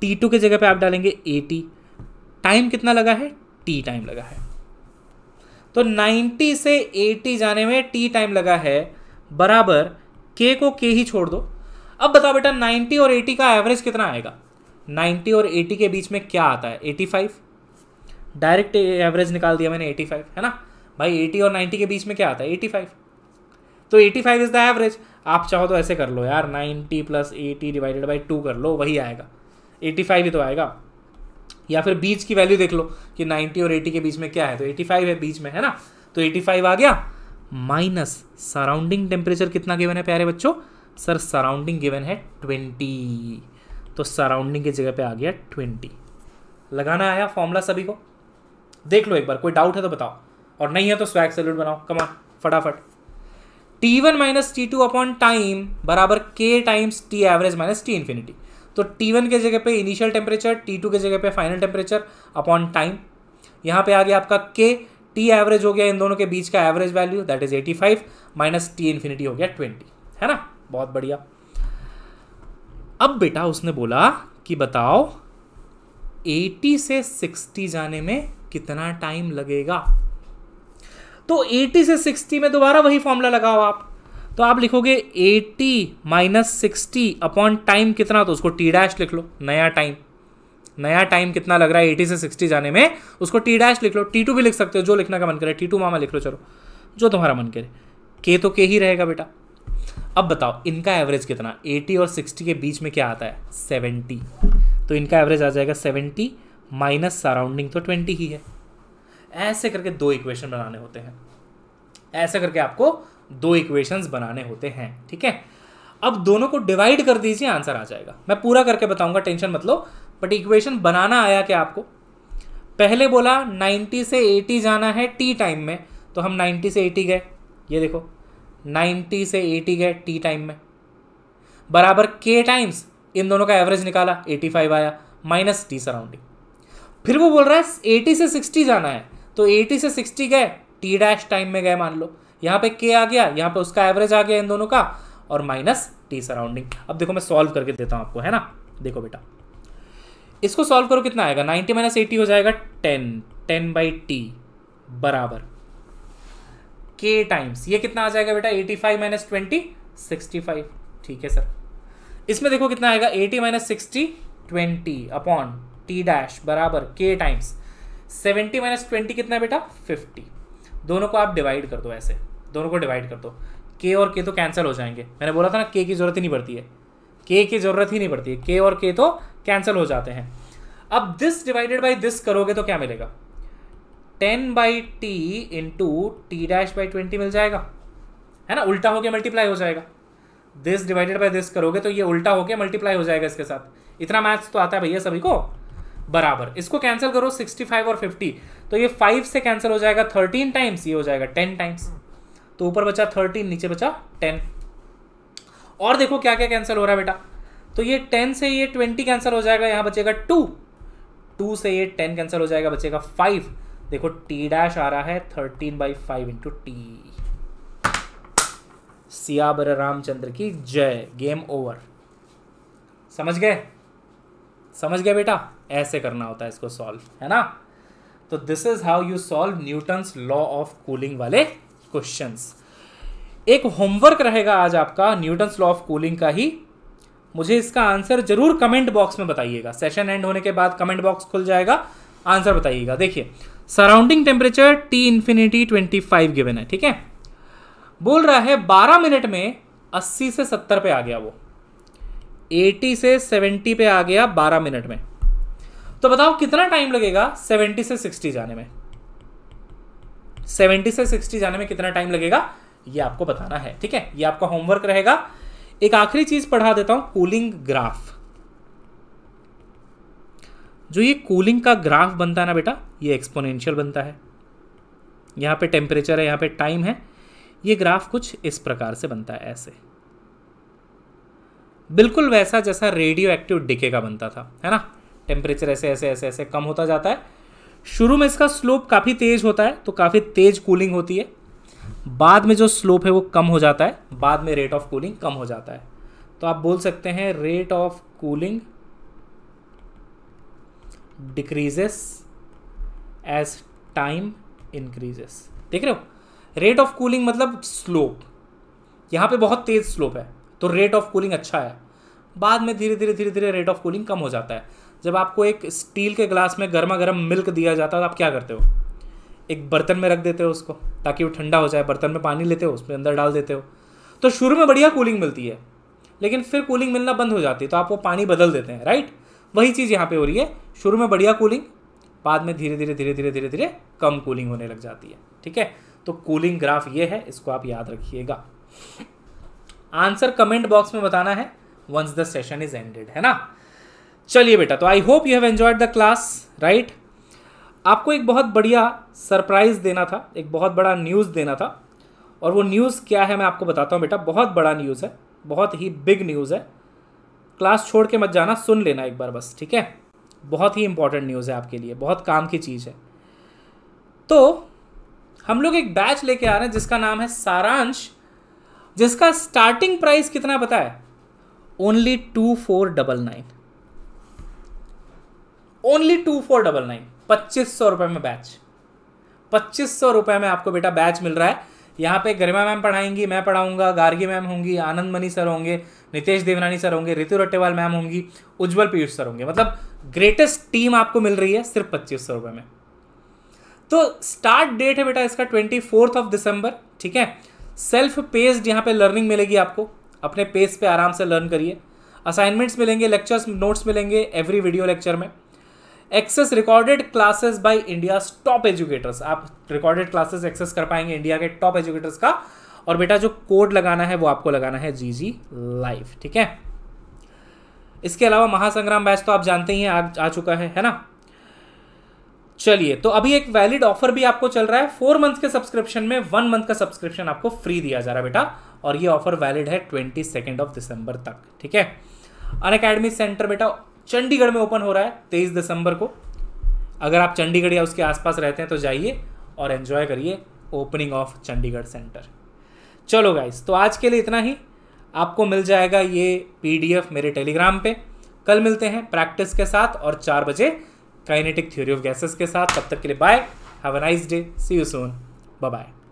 टी टू के जगह पे आप डालेंगे एटी टाइम कितना लगा है टी टाइम लगा है तो नाइन्टी से एटी जाने में टी टाइम लगा है बराबर के को के ही छोड़ दो अब बताओ बेटा नाइन्टी और एटी का एवरेज कितना आएगा नाइन्टी और एटी के बीच में क्या आता है एटी फाइव डायरेक्ट एवरेज निकाल दिया मैंने 85 है ना भाई 80 और 90 के बीच में क्या आता है 85 तो 85 इज़ द एवरेज आप चाहो तो ऐसे कर लो यार 90 plus eighty divided by two कर लो वही आएगा 85 ही तो आएगा या फिर बीच की वैल्यू देख लो कि 90 और 80 के बीच में क्या है तो 85 है बीच में है ना तो 85 आ गया माइनस सराउंडिंग टेम्परेचर कितना गिवन है प्यारे बच्चों सर सराउंडिंग गिवन है 20 तो सराउंडिंग की जगह पे आ गया 20 लगाना आया फॉर्मूला सभी को देख लो एक बार कोई डाउट है तो बताओ और नहीं है तो स्वैग सैल्यूट बनाओ कमा फटाफट T one minus T two upon time बराबर के times T average minus T infinity तो टी वन के जगह पे इनिशियल टेम्परेचर टी टू के जगह पे फाइनल टेम्परेचर अपॉन टाइम यहाँ पे आ गया आपका के टी एवरेज हो गया इन दोनों के बीच का average value that is 85 five minus T infinity हो गया 20 है ना बहुत बढ़िया अब बेटा उसने बोला कि बताओ 80 से 60 जाने में कितना टाइम लगेगा तो 80 से 60 में दोबारा वही फॉर्मूला लगाओ आप तो आप लिखोगे 80 माइनस सिक्सटी अपॉन टाइम कितना तो उसको टी डैश लिख लो नया टाइम नया टाइम कितना लग रहा है 80 से 60 जाने में उसको टी डैश लिख लो टी टू भी लिख सकते हो जो लिखने का मन करे टी टू मामा लिख लो चलो जो तुम्हारा मन करे के तो के ही रहेगा बेटा अब बताओ इनका एवरेज कितना 80 और 60 के बीच में क्या आता है 70 तो इनका एवरेज आ जाएगा 70 माइनस सराउंडिंग तो ट्वेंटी ही है ऐसे करके दो इक्वेशन बनाने होते हैं ऐसे करके आपको दो इक्वेशंस बनाने होते हैं ठीक है अब दोनों को डिवाइड कर दीजिए आंसर आ जाएगा मैं पूरा करके बताऊंगा टेंशन मत लो बट इक्वेशन बनाना आया क्या आपको पहले बोला 90 से 80 जाना है टी टाइम में तो हम 90 से 80 गए ये देखो 90 से 80 गए टी टाइम में बराबर के टाइम्स इन दोनों का एवरेज निकाला 85 आया माइनस टी सराउंडिंग फिर वो बोल रहा है एटी से सिक्सटी जाना है तो एटी से सिक्सटी गए टी डैश टाइम में गए मान लो यहाँ पे के आ गया यहाँ पे उसका एवरेज आ गया इन दोनों का और माइनस टी सराउंडिंग अब देखो मैं सॉल्व करके देता हूँ आपको है ना देखो बेटा इसको सॉल्व करो कितना आएगा नाइन्टी माइनस एटी हो जाएगा टेन टेन बाई टी बराबर के टाइम्स ये कितना आ जाएगा बेटा eighty five minus twenty sixty five ठीक है सर इसमें देखो कितना आएगा eighty minus sixty twenty upon T dash बराबर के टाइम्स सेवेंटी माइनस ट्वेंटी कितना बेटा फिफ्टी दोनों को आप डिवाइड कर दो ऐसे दोनों को डिवाइड कर दो के और के तो कैंसिल हो जाएंगे मैंने बोला था ना के की ज़रूरत ही नहीं पड़ती है के की ज़रूरत ही नहीं पड़ती है के और के तो कैंसिल हो जाते हैं अब दिस डिवाइडेड बाई दिस करोगे तो क्या मिलेगा ten by T into T dash by twenty मिल जाएगा है ना उल्टा होके मल्टीप्लाई हो जाएगा दिस डिवाइडेड बाई दिस करोगे तो ये उल्टा होके मल्टीप्लाई हो जाएगा इसके साथ इतना मैथ्स तो आता है भैया सभी को बराबर इसको कैंसिल करो 65 और 50 तो ये 5 से कैंसिल हो जाएगा 13 टाइम्स ये हो जाएगा 10 टाइम्स तो ऊपर बचा 13 नीचे बचा 10 और देखो क्या क्या कैंसिल हो रहा है बेटा तो ये 10 से ये 20 कैंसिल हो जाएगा यहाँ बचेगा 2 2 से ये 10 कैंसिल हो जाएगा बचेगा 5 देखो टी डैश आ रहा है 13 by five into T Siyavar Ramchandra की जय गेम ओवर समझ गए समझ गए बेटा ऐसे करना होता है इसको सॉल्व है ना तो this is how you solve Newton's law of cooling वाले क्वेश्चंस एक होमवर्क रहेगा आज आपका न्यूटन्स लॉ ऑफ कूलिंग का ही मुझे इसका आंसर जरूर कमेंट बॉक्स में बताइएगा सेशन एंड होने के बाद कमेंट बॉक्स खुल जाएगा आंसर बताइएगा देखिए surrounding temperature T infinity twenty five given है ठीक है बोल रहा है बारह मिनट में अस्सी से सत्तर पे आ गया वो एटी से सेवेंटी पे आ गया बारह मिनट में तो बताओ कितना टाइम लगेगा सेवेंटी से सिक्सटी जाने में सेवेंटी से सिक्सटी जाने में कितना टाइम लगेगा ये आपको बताना है ठीक है ये आपका होमवर्क रहेगा एक आखिरी चीज पढ़ा देता हूं कूलिंग ग्राफ जो ये कूलिंग का ग्राफ बनता है ना बेटा ये एक्सपोनेंशियल बनता है यहां पे टेम्परेचर है यहां पे टाइम है ये ग्राफ कुछ इस प्रकार से बनता है ऐसे बिल्कुल वैसा जैसा रेडियो एक्टिव डिके का बनता था है ना टेम्परेचर ऐसे ऐसे ऐसे ऐसे कम होता जाता है शुरू में इसका स्लोप काफ़ी तेज़ होता है तो काफ़ी तेज़ कूलिंग होती है बाद में जो स्लोप है वो कम हो जाता है बाद में रेट ऑफ कूलिंग कम हो जाता है तो आप बोल सकते हैं rate of cooling decreases as time increases देख रहे हो रेट ऑफ कूलिंग मतलब स्लोप यहाँ पे बहुत तेज़ स्लोप है तो रेट ऑफ कूलिंग अच्छा है बाद में धीरे धीरे धीरे धीरे रेट ऑफ कूलिंग कम हो जाता है जब आपको एक स्टील के ग्लास में गर्मा गर्म मिल्क दिया जाता है तो आप क्या करते हो एक बर्तन में रख देते हो उसको ताकि वो ठंडा हो जाए बर्तन में पानी लेते हो उसमें अंदर डाल देते हो तो शुरू में बढ़िया कूलिंग मिलती है लेकिन फिर कूलिंग मिलना बंद हो जाती है तो आप वो पानी बदल देते हैं राइट वही चीज़ यहाँ पे हो रही है शुरू में बढ़िया कूलिंग बाद में धीरे धीरे धीरे धीरे धीरे धीरे कम कूलिंग होने लग जाती है ठीक है तो कूलिंग ग्राफ ये है इसको आप याद रखिएगा आंसर कमेंट बॉक्स में बताना है once the session is ended है ना चलिए बेटा तो I hope you have enjoyed the class right आपको एक बहुत बढ़िया सरप्राइज़ देना था एक बहुत बड़ा न्यूज़ देना था और वो न्यूज़ क्या है मैं आपको बताता हूँ बेटा बहुत बड़ा न्यूज़ है बहुत ही बिग न्यूज़ है क्लास छोड़ के मत जाना सुन लेना एक बार बस ठीक है बहुत ही इंपॉर्टेंट न्यूज़ है आपके लिए बहुत काम की चीज़ है तो हम लोग एक बैच लेके आ रहे हैं जिसका नाम है सारांश जिसका स्टार्टिंग प्राइस कितना पता है only two four double nine only two four double nine पच्चीस सौ रुपये में बैच पच्चीस सौ रुपये में आपको बेटा बैच मिल रहा है यहाँ पे गरिमा मैम पढ़ाएंगी मैं पढ़ाऊंगा गार्गी मैम होंगी आनंद मनी सर होंगे नितेश देवनानी सर होंगे ऋतु रट्टेवाल मैम होंगी उज्जवल पीयूष सर होंगे मतलब ग्रेटेस्ट टीम आपको मिल रही है सिर्फ पच्चीस सौ रुपये में तो स्टार्ट डेट है बेटा इसका ट्वेंटी फोर्थ ऑफ दिसंबर ठीक है सेल्फ पेस्ड यहाँ पे लर्निंग मिलेगी आपको अपने पेस पे आराम से लर्न करिए असाइनमेंट्स मिलेंगे लेक्चर्स नोट्स मिलेंगे एवरी वीडियो लेक्चर में access recorded classes by India top educators आप रिकॉर्डेड क्लासेस एक्सेस कर पाएंगे इंडिया के टॉप एजुकेटर्स का और बेटा जो कोड लगाना है वो आपको लगाना है जी जी लाइव ठीक है इसके अलावा महासंग्राम बैच तो आप जानते ही हैं आ, आ चुका है है ना चलिए तो अभी एक वैलिड ऑफर भी आपको चल रहा है फोर मंथ के सब्सक्रिप्शन में वन मंथ का सब्सक्रिप्शन आपको फ्री दिया जा रहा है बेटा और ये ऑफर वैलिड है ट्वेंटी सेकेंड ऑफ दिसंबर तक ठीक है अन अकेडमी सेंटर बेटा चंडीगढ़ में ओपन हो रहा है तेईस दिसंबर को अगर आप चंडीगढ़ या उसके आसपास रहते हैं तो जाइए और एन्जॉय करिए ओपनिंग ऑफ चंडीगढ़ सेंटर चलो गाइस तो आज के लिए इतना ही आपको मिल जाएगा ये पीडीएफ मेरे टेलीग्राम पे कल मिलते हैं प्रैक्टिस के साथ और चार बजे काइनेटिक थ्योरी ऑफ गैसेस के साथ तब तक के लिए bye have a nice day see you soon bye